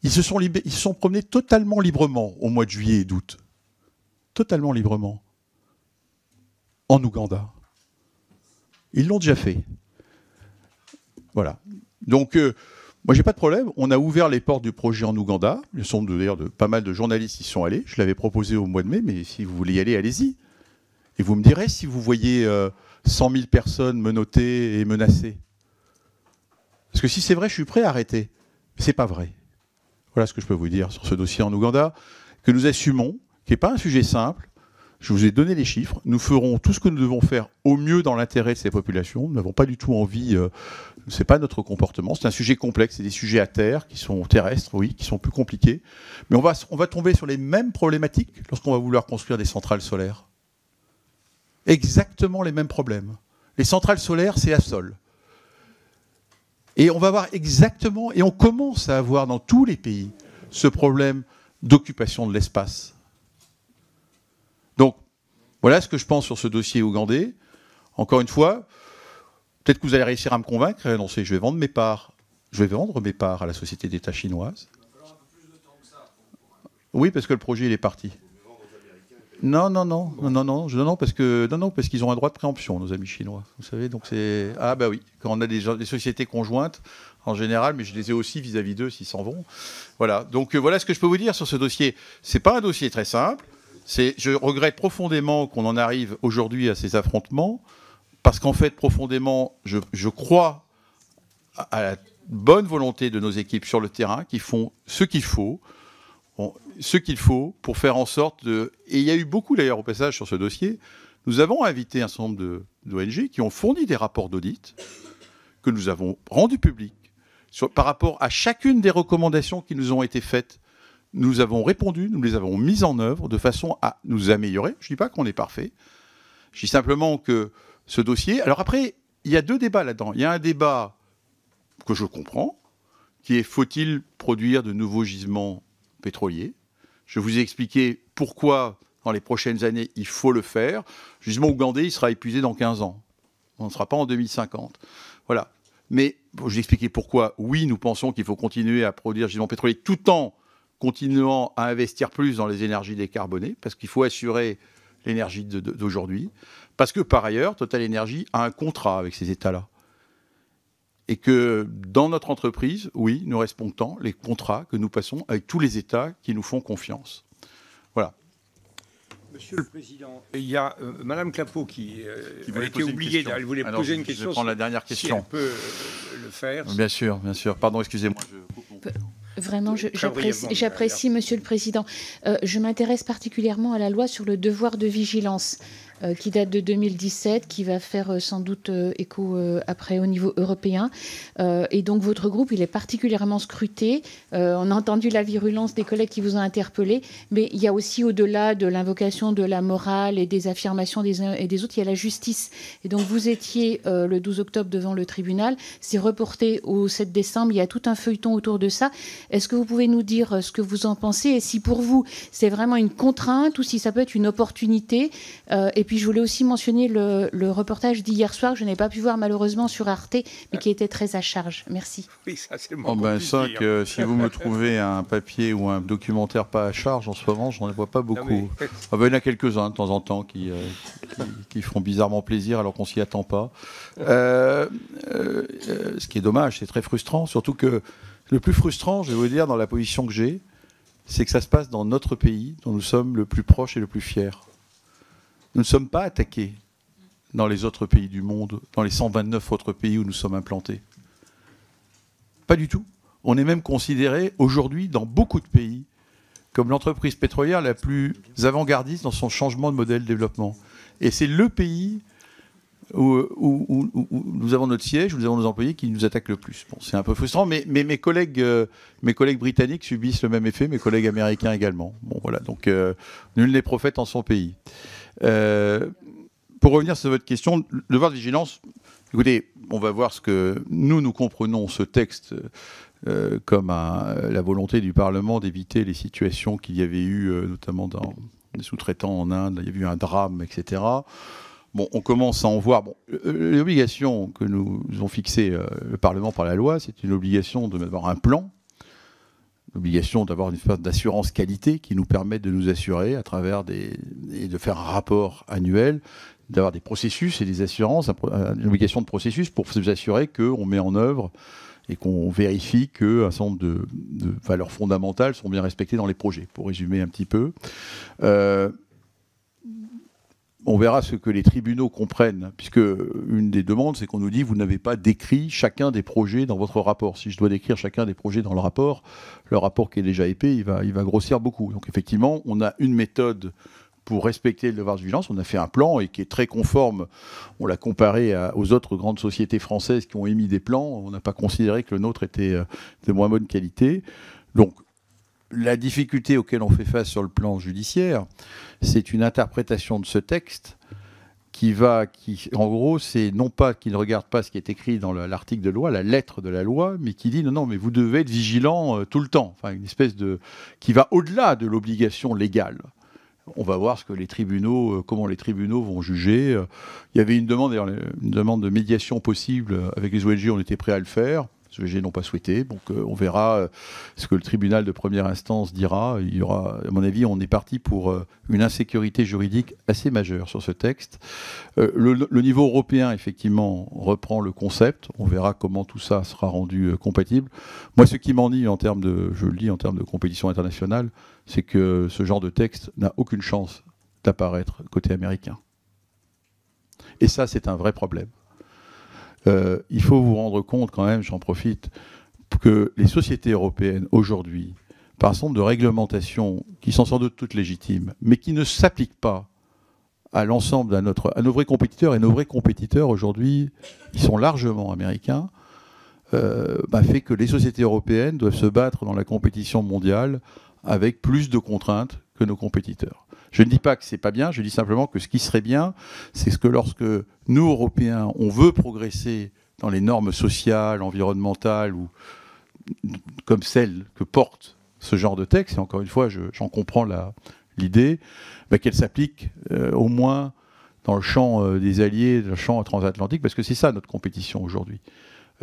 Ils se sont, Ils sont promenés totalement librement au mois de juillet et d'août. Totalement librement. En Ouganda. Ils l'ont déjà fait. Voilà. Donc, moi, euh, moi, j'ai pas de problème. On a ouvert les portes du projet en Ouganda. y a d'ailleurs pas mal de journalistes y sont allés. Je l'avais proposé au mois de mai, mais si vous voulez y aller, allez-y. Et vous me direz si vous voyez 100 euh, 000 personnes menottées et menacées. Parce que si c'est vrai, je suis prêt à arrêter. Mais n'est pas vrai. Voilà ce que je peux vous dire sur ce dossier en Ouganda, que nous assumons, qui n'est pas un sujet simple. Je vous ai donné les chiffres. Nous ferons tout ce que nous devons faire au mieux dans l'intérêt de ces populations. Nous n'avons pas du tout envie. Euh, ce n'est pas notre comportement. C'est un sujet complexe. C'est des sujets à terre qui sont terrestres, oui, qui sont plus compliqués. Mais on va, on va tomber sur les mêmes problématiques lorsqu'on va vouloir construire des centrales solaires exactement les mêmes problèmes. Les centrales solaires, c'est à sol. Et on va voir exactement, et on commence à avoir dans tous les pays ce problème d'occupation de l'espace. Donc, voilà ce que je pense sur ce dossier ougandais. Encore une fois, peut-être que vous allez réussir à me convaincre. et annoncer je vais vendre mes parts. Je vais vendre mes parts à la société d'État chinoise. Oui, parce que le projet, il est parti. Non, non, non, non, non, non, non, parce que non, non, parce qu'ils ont un droit de préemption, nos amis chinois. Vous savez, donc c'est ah bah oui, quand on a des, sociétés conjointes en général, mais je les ai aussi vis-à-vis d'eux s'ils s'en vont. Voilà. Donc euh, voilà ce que je peux vous dire sur ce dossier. C'est pas un dossier très simple. C'est, je regrette profondément qu'on en arrive aujourd'hui à ces affrontements, parce qu'en fait, profondément, je, je crois à la bonne volonté de nos équipes sur le terrain qui font ce qu'il faut ce qu'il faut pour faire en sorte de... Et il y a eu beaucoup d'ailleurs au passage sur ce dossier. Nous avons invité un certain nombre d'ONG qui ont fourni des rapports d'audit que nous avons rendus publics par rapport à chacune des recommandations qui nous ont été faites. Nous avons répondu, nous les avons mises en œuvre de façon à nous améliorer. Je ne dis pas qu'on est parfait. Je dis simplement que ce dossier... Alors après, il y a deux débats là-dedans. Il y a un débat que je comprends, qui est faut-il produire de nouveaux gisements pétroliers je vous ai expliqué pourquoi, dans les prochaines années, il faut le faire. Justement, Ougandais, il sera épuisé dans 15 ans. On ne sera pas en 2050. Voilà. Mais je vous ai expliqué pourquoi, oui, nous pensons qu'il faut continuer à produire gisement pétrolier, tout en continuant à investir plus dans les énergies décarbonées, parce qu'il faut assurer l'énergie d'aujourd'hui. Parce que par ailleurs, Total Energy a un contrat avec ces États-là et que dans notre entreprise, oui, nous respectons les contrats que nous passons avec tous les États qui nous font confiance. Voilà. Monsieur le Président, il y a euh, Madame Clapeau qui, euh, a été oubliée. Elle voulait poser une question. Je vais prendre la dernière question. Si elle peut euh, le faire. Ah, bien sûr, bien sûr. Pardon, excusez-moi. Vraiment, j'apprécie, Monsieur le Président. je m'intéresse particulièrement à la loi sur le devoir de vigilance. Euh, qui date de 2017, qui va faire euh, sans doute euh, écho après au niveau européen. et donc votre groupe, il est particulièrement scruté. on a entendu la virulence des collègues qui vous ont interpellé, mais il y a aussi au-delà de l'invocation de la morale et des affirmations des uns et des autres, il y a la justice. Et donc vous étiez le 12 octobre devant le tribunal, c'est reporté au 7 décembre, il y a tout un feuilleton autour de ça. Est-ce que vous pouvez nous dire ce que vous en pensez et si pour vous c'est vraiment une contrainte ou si ça peut être une opportunité puis je voulais aussi mentionner le, reportage d'hier soir que je n'ai pas pu voir malheureusement sur Arte, mais qui était très à charge. Merci. Oui, ça c'est oh, mon ben, euh, si vous me trouvez un papier ou un documentaire pas à charge en ce moment, je n'en vois pas beaucoup. Ah ah, ben, il y en a quelques-uns de temps en temps qui, euh, qui, feront bizarrement plaisir alors qu'on s'y attend pas. Euh, ce qui est dommage, c'est très frustrant, surtout que le plus frustrant, je vais vous dire, dans la position que j'ai, c'est que ça se passe dans notre pays, dont nous sommes le plus proche et le plus fiers. Nous ne sommes pas attaqués dans les autres pays du monde, dans les 129 autres pays où nous sommes implantés. Pas du tout. On est même considéré aujourd'hui dans beaucoup de pays comme l'entreprise pétrolière la plus avant-gardiste dans son changement de modèle de développement. Et c'est le pays où, nous avons notre siège, où nous avons nos employés qui nous attaquent le plus. Bon, c'est un peu frustrant, mais, euh, mes, collègues, britanniques subissent le même effet, mes collègues américains également. Bon, voilà, donc euh, nul n'est prophète en son pays. Euh, pour revenir sur votre question, le devoir de vigilance, écoutez, on va voir ce que nous, nous comprenons ce texte euh, comme la volonté du Parlement d'éviter les situations qu'il y avait eu, euh, notamment dans les sous-traitants en Inde, il y a eu un drame, etc. Bon, on commence à en voir. Bon, l'obligation que nous ont fixée le Parlement par la loi, c'est une obligation de d'avoir un plan l'obligation d'avoir une espèce d'assurance qualité qui nous permet de nous assurer à travers des, et de faire un rapport annuel, d'avoir des processus et des assurances, une obligation de processus pour nous assurer qu'on met en œuvre et qu'on vérifie qu'un certain nombre de, valeurs fondamentales sont bien respectées dans les projets, pour résumer un petit peu. Euh, on verra ce que les tribunaux comprennent, puisque une des demandes, c'est qu'on nous dit vous n'avez pas décrit chacun des projets dans votre rapport. Si je dois décrire chacun des projets dans le rapport, le rapport qui est déjà épais, il va, il va grossir beaucoup. Donc effectivement, on a une méthode pour respecter le devoir de vigilance. On a fait un plan et qui est très conforme. On l'a comparé aux autres grandes sociétés françaises qui ont émis des plans. On n'a pas considéré que le nôtre était euh, de moins bonne qualité. Donc la difficulté auquel on fait face sur le plan judiciaire, c'est une interprétation de ce texte qui va, qui, en gros, c'est non pas qu'il ne regarde pas ce qui est écrit dans l'article de loi, la lettre de la loi, mais qui dit non, non, mais vous devez être vigilant euh, tout le temps. Enfin, une espèce de. qui va au-delà de l'obligation légale. On va voir ce que les tribunaux, euh, comment les tribunaux vont juger. Euh, il y avait une demande, une demande de médiation possible avec les ONG, on était prêt à le faire. SVG n'ont pas souhaité. Donc euh, on verra euh, ce que le tribunal de première instance dira. Il y aura, à mon avis, on est parti pour euh, une insécurité juridique assez majeure sur ce texte. Le, niveau européen, effectivement, reprend le concept. On verra comment tout ça sera rendu compatible. Moi, ce qui m'en en termes de, je le dis en termes de compétition internationale, c'est que ce genre de texte n'a aucune chance d'apparaître côté américain. Et ça, c'est un vrai problème. Euh, il faut vous rendre compte quand même, j'en profite, que les sociétés européennes aujourd'hui, par exemple de réglementations qui sont sans doute toutes légitimes, mais qui ne s'appliquent pas à l'ensemble de à nos vrais compétiteurs, et nos vrais compétiteurs aujourd'hui, ils sont largement américains, euh, bah, fait que les sociétés européennes doivent se battre dans la compétition mondiale avec plus de contraintes que nos compétiteurs. Je ne dis pas que ce n'est pas bien, je dis simplement que ce qui serait bien, c'est que lorsque nous, Européens, on veut progresser dans les normes sociales, environnementales, ou comme celles que porte ce genre de texte, et encore une fois, j'en comprends l'idée, bah, qu'elle s'applique euh, au moins dans le champ euh, des alliés, dans le champ transatlantique, parce que c'est ça notre compétition aujourd'hui.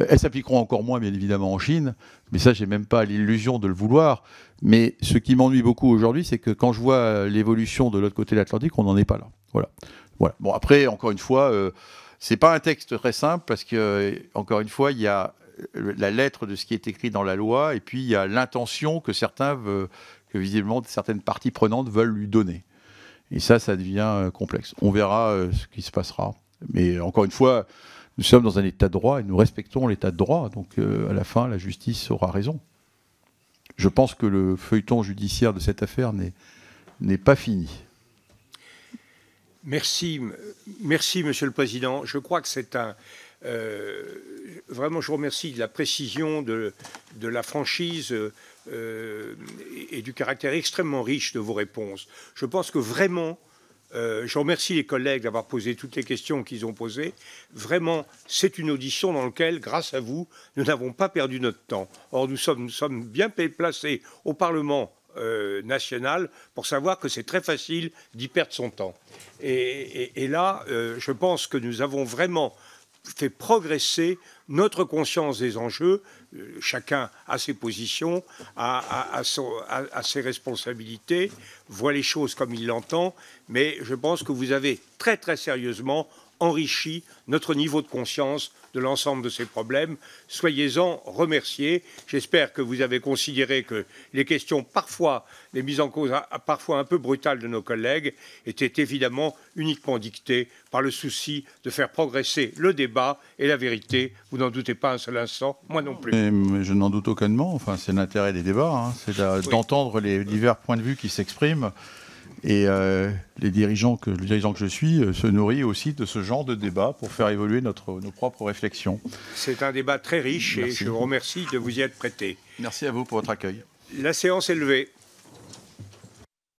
Euh, elles s'appliqueront encore moins, bien évidemment, en Chine, mais ça, j'ai même pas l'illusion de le vouloir. Mais ce qui m'ennuie beaucoup aujourd'hui, c'est que quand je vois euh, l'évolution de l'autre côté de l'Atlantique, on n'en est pas là. Voilà. voilà. Bon, après, encore une fois, euh, ce n'est pas un texte très simple parce que, encore une fois, il y a la lettre de ce qui est écrit dans la loi et puis il y a l'intention que certains veulent, que visiblement certaines parties prenantes veulent lui donner. Et ça, ça devient complexe. On verra ce qui se passera. Mais encore une fois, nous sommes dans un état de droit et nous respectons l'état de droit. Donc euh, à la fin, la justice aura raison. Je pense que le feuilleton judiciaire de cette affaire n'est pas fini. Merci, merci, Monsieur le Président. Je crois que c'est un, euh, vraiment, je vous remercie de la précision, de, la franchise euh, et, du caractère extrêmement riche de vos réponses. Je pense que vraiment, euh, je remercie les collègues d'avoir posé toutes les questions qu'ils ont posées. Vraiment, c'est une audition dans laquelle, grâce à vous, nous n'avons pas perdu notre temps. Or, nous sommes, bien placés au Parlement euh, national pour savoir que c'est très facile d'y perdre son temps. Et, là, euh, je pense que nous avons vraiment fait progresser notre conscience des enjeux, euh, chacun a ses positions, a, a, ses responsabilités, voit les choses comme il l'entend, mais je pense que vous avez très très sérieusement enrichi notre niveau de conscience de l'ensemble de ces problèmes. Soyez-en remerciés. J'espère que vous avez considéré que les questions parfois, les mises en cause ah, parfois un peu brutales de nos collègues étaient évidemment uniquement dictées par le souci de faire progresser le débat et la vérité. Vous n'en doutez pas un seul instant, moi non plus. je n'en doute aucunement. Enfin, c'est l'intérêt des débats, hein. c'est d'entendre les divers points de vue qui s'expriment. Et euh, les dirigeants que, que je suis euh, se nourrit aussi de ce genre de débat pour faire évoluer nos propres réflexions. C'est un débat très riche et je vous remercie de vous y être prêté. Merci à vous pour votre accueil. La séance est levée.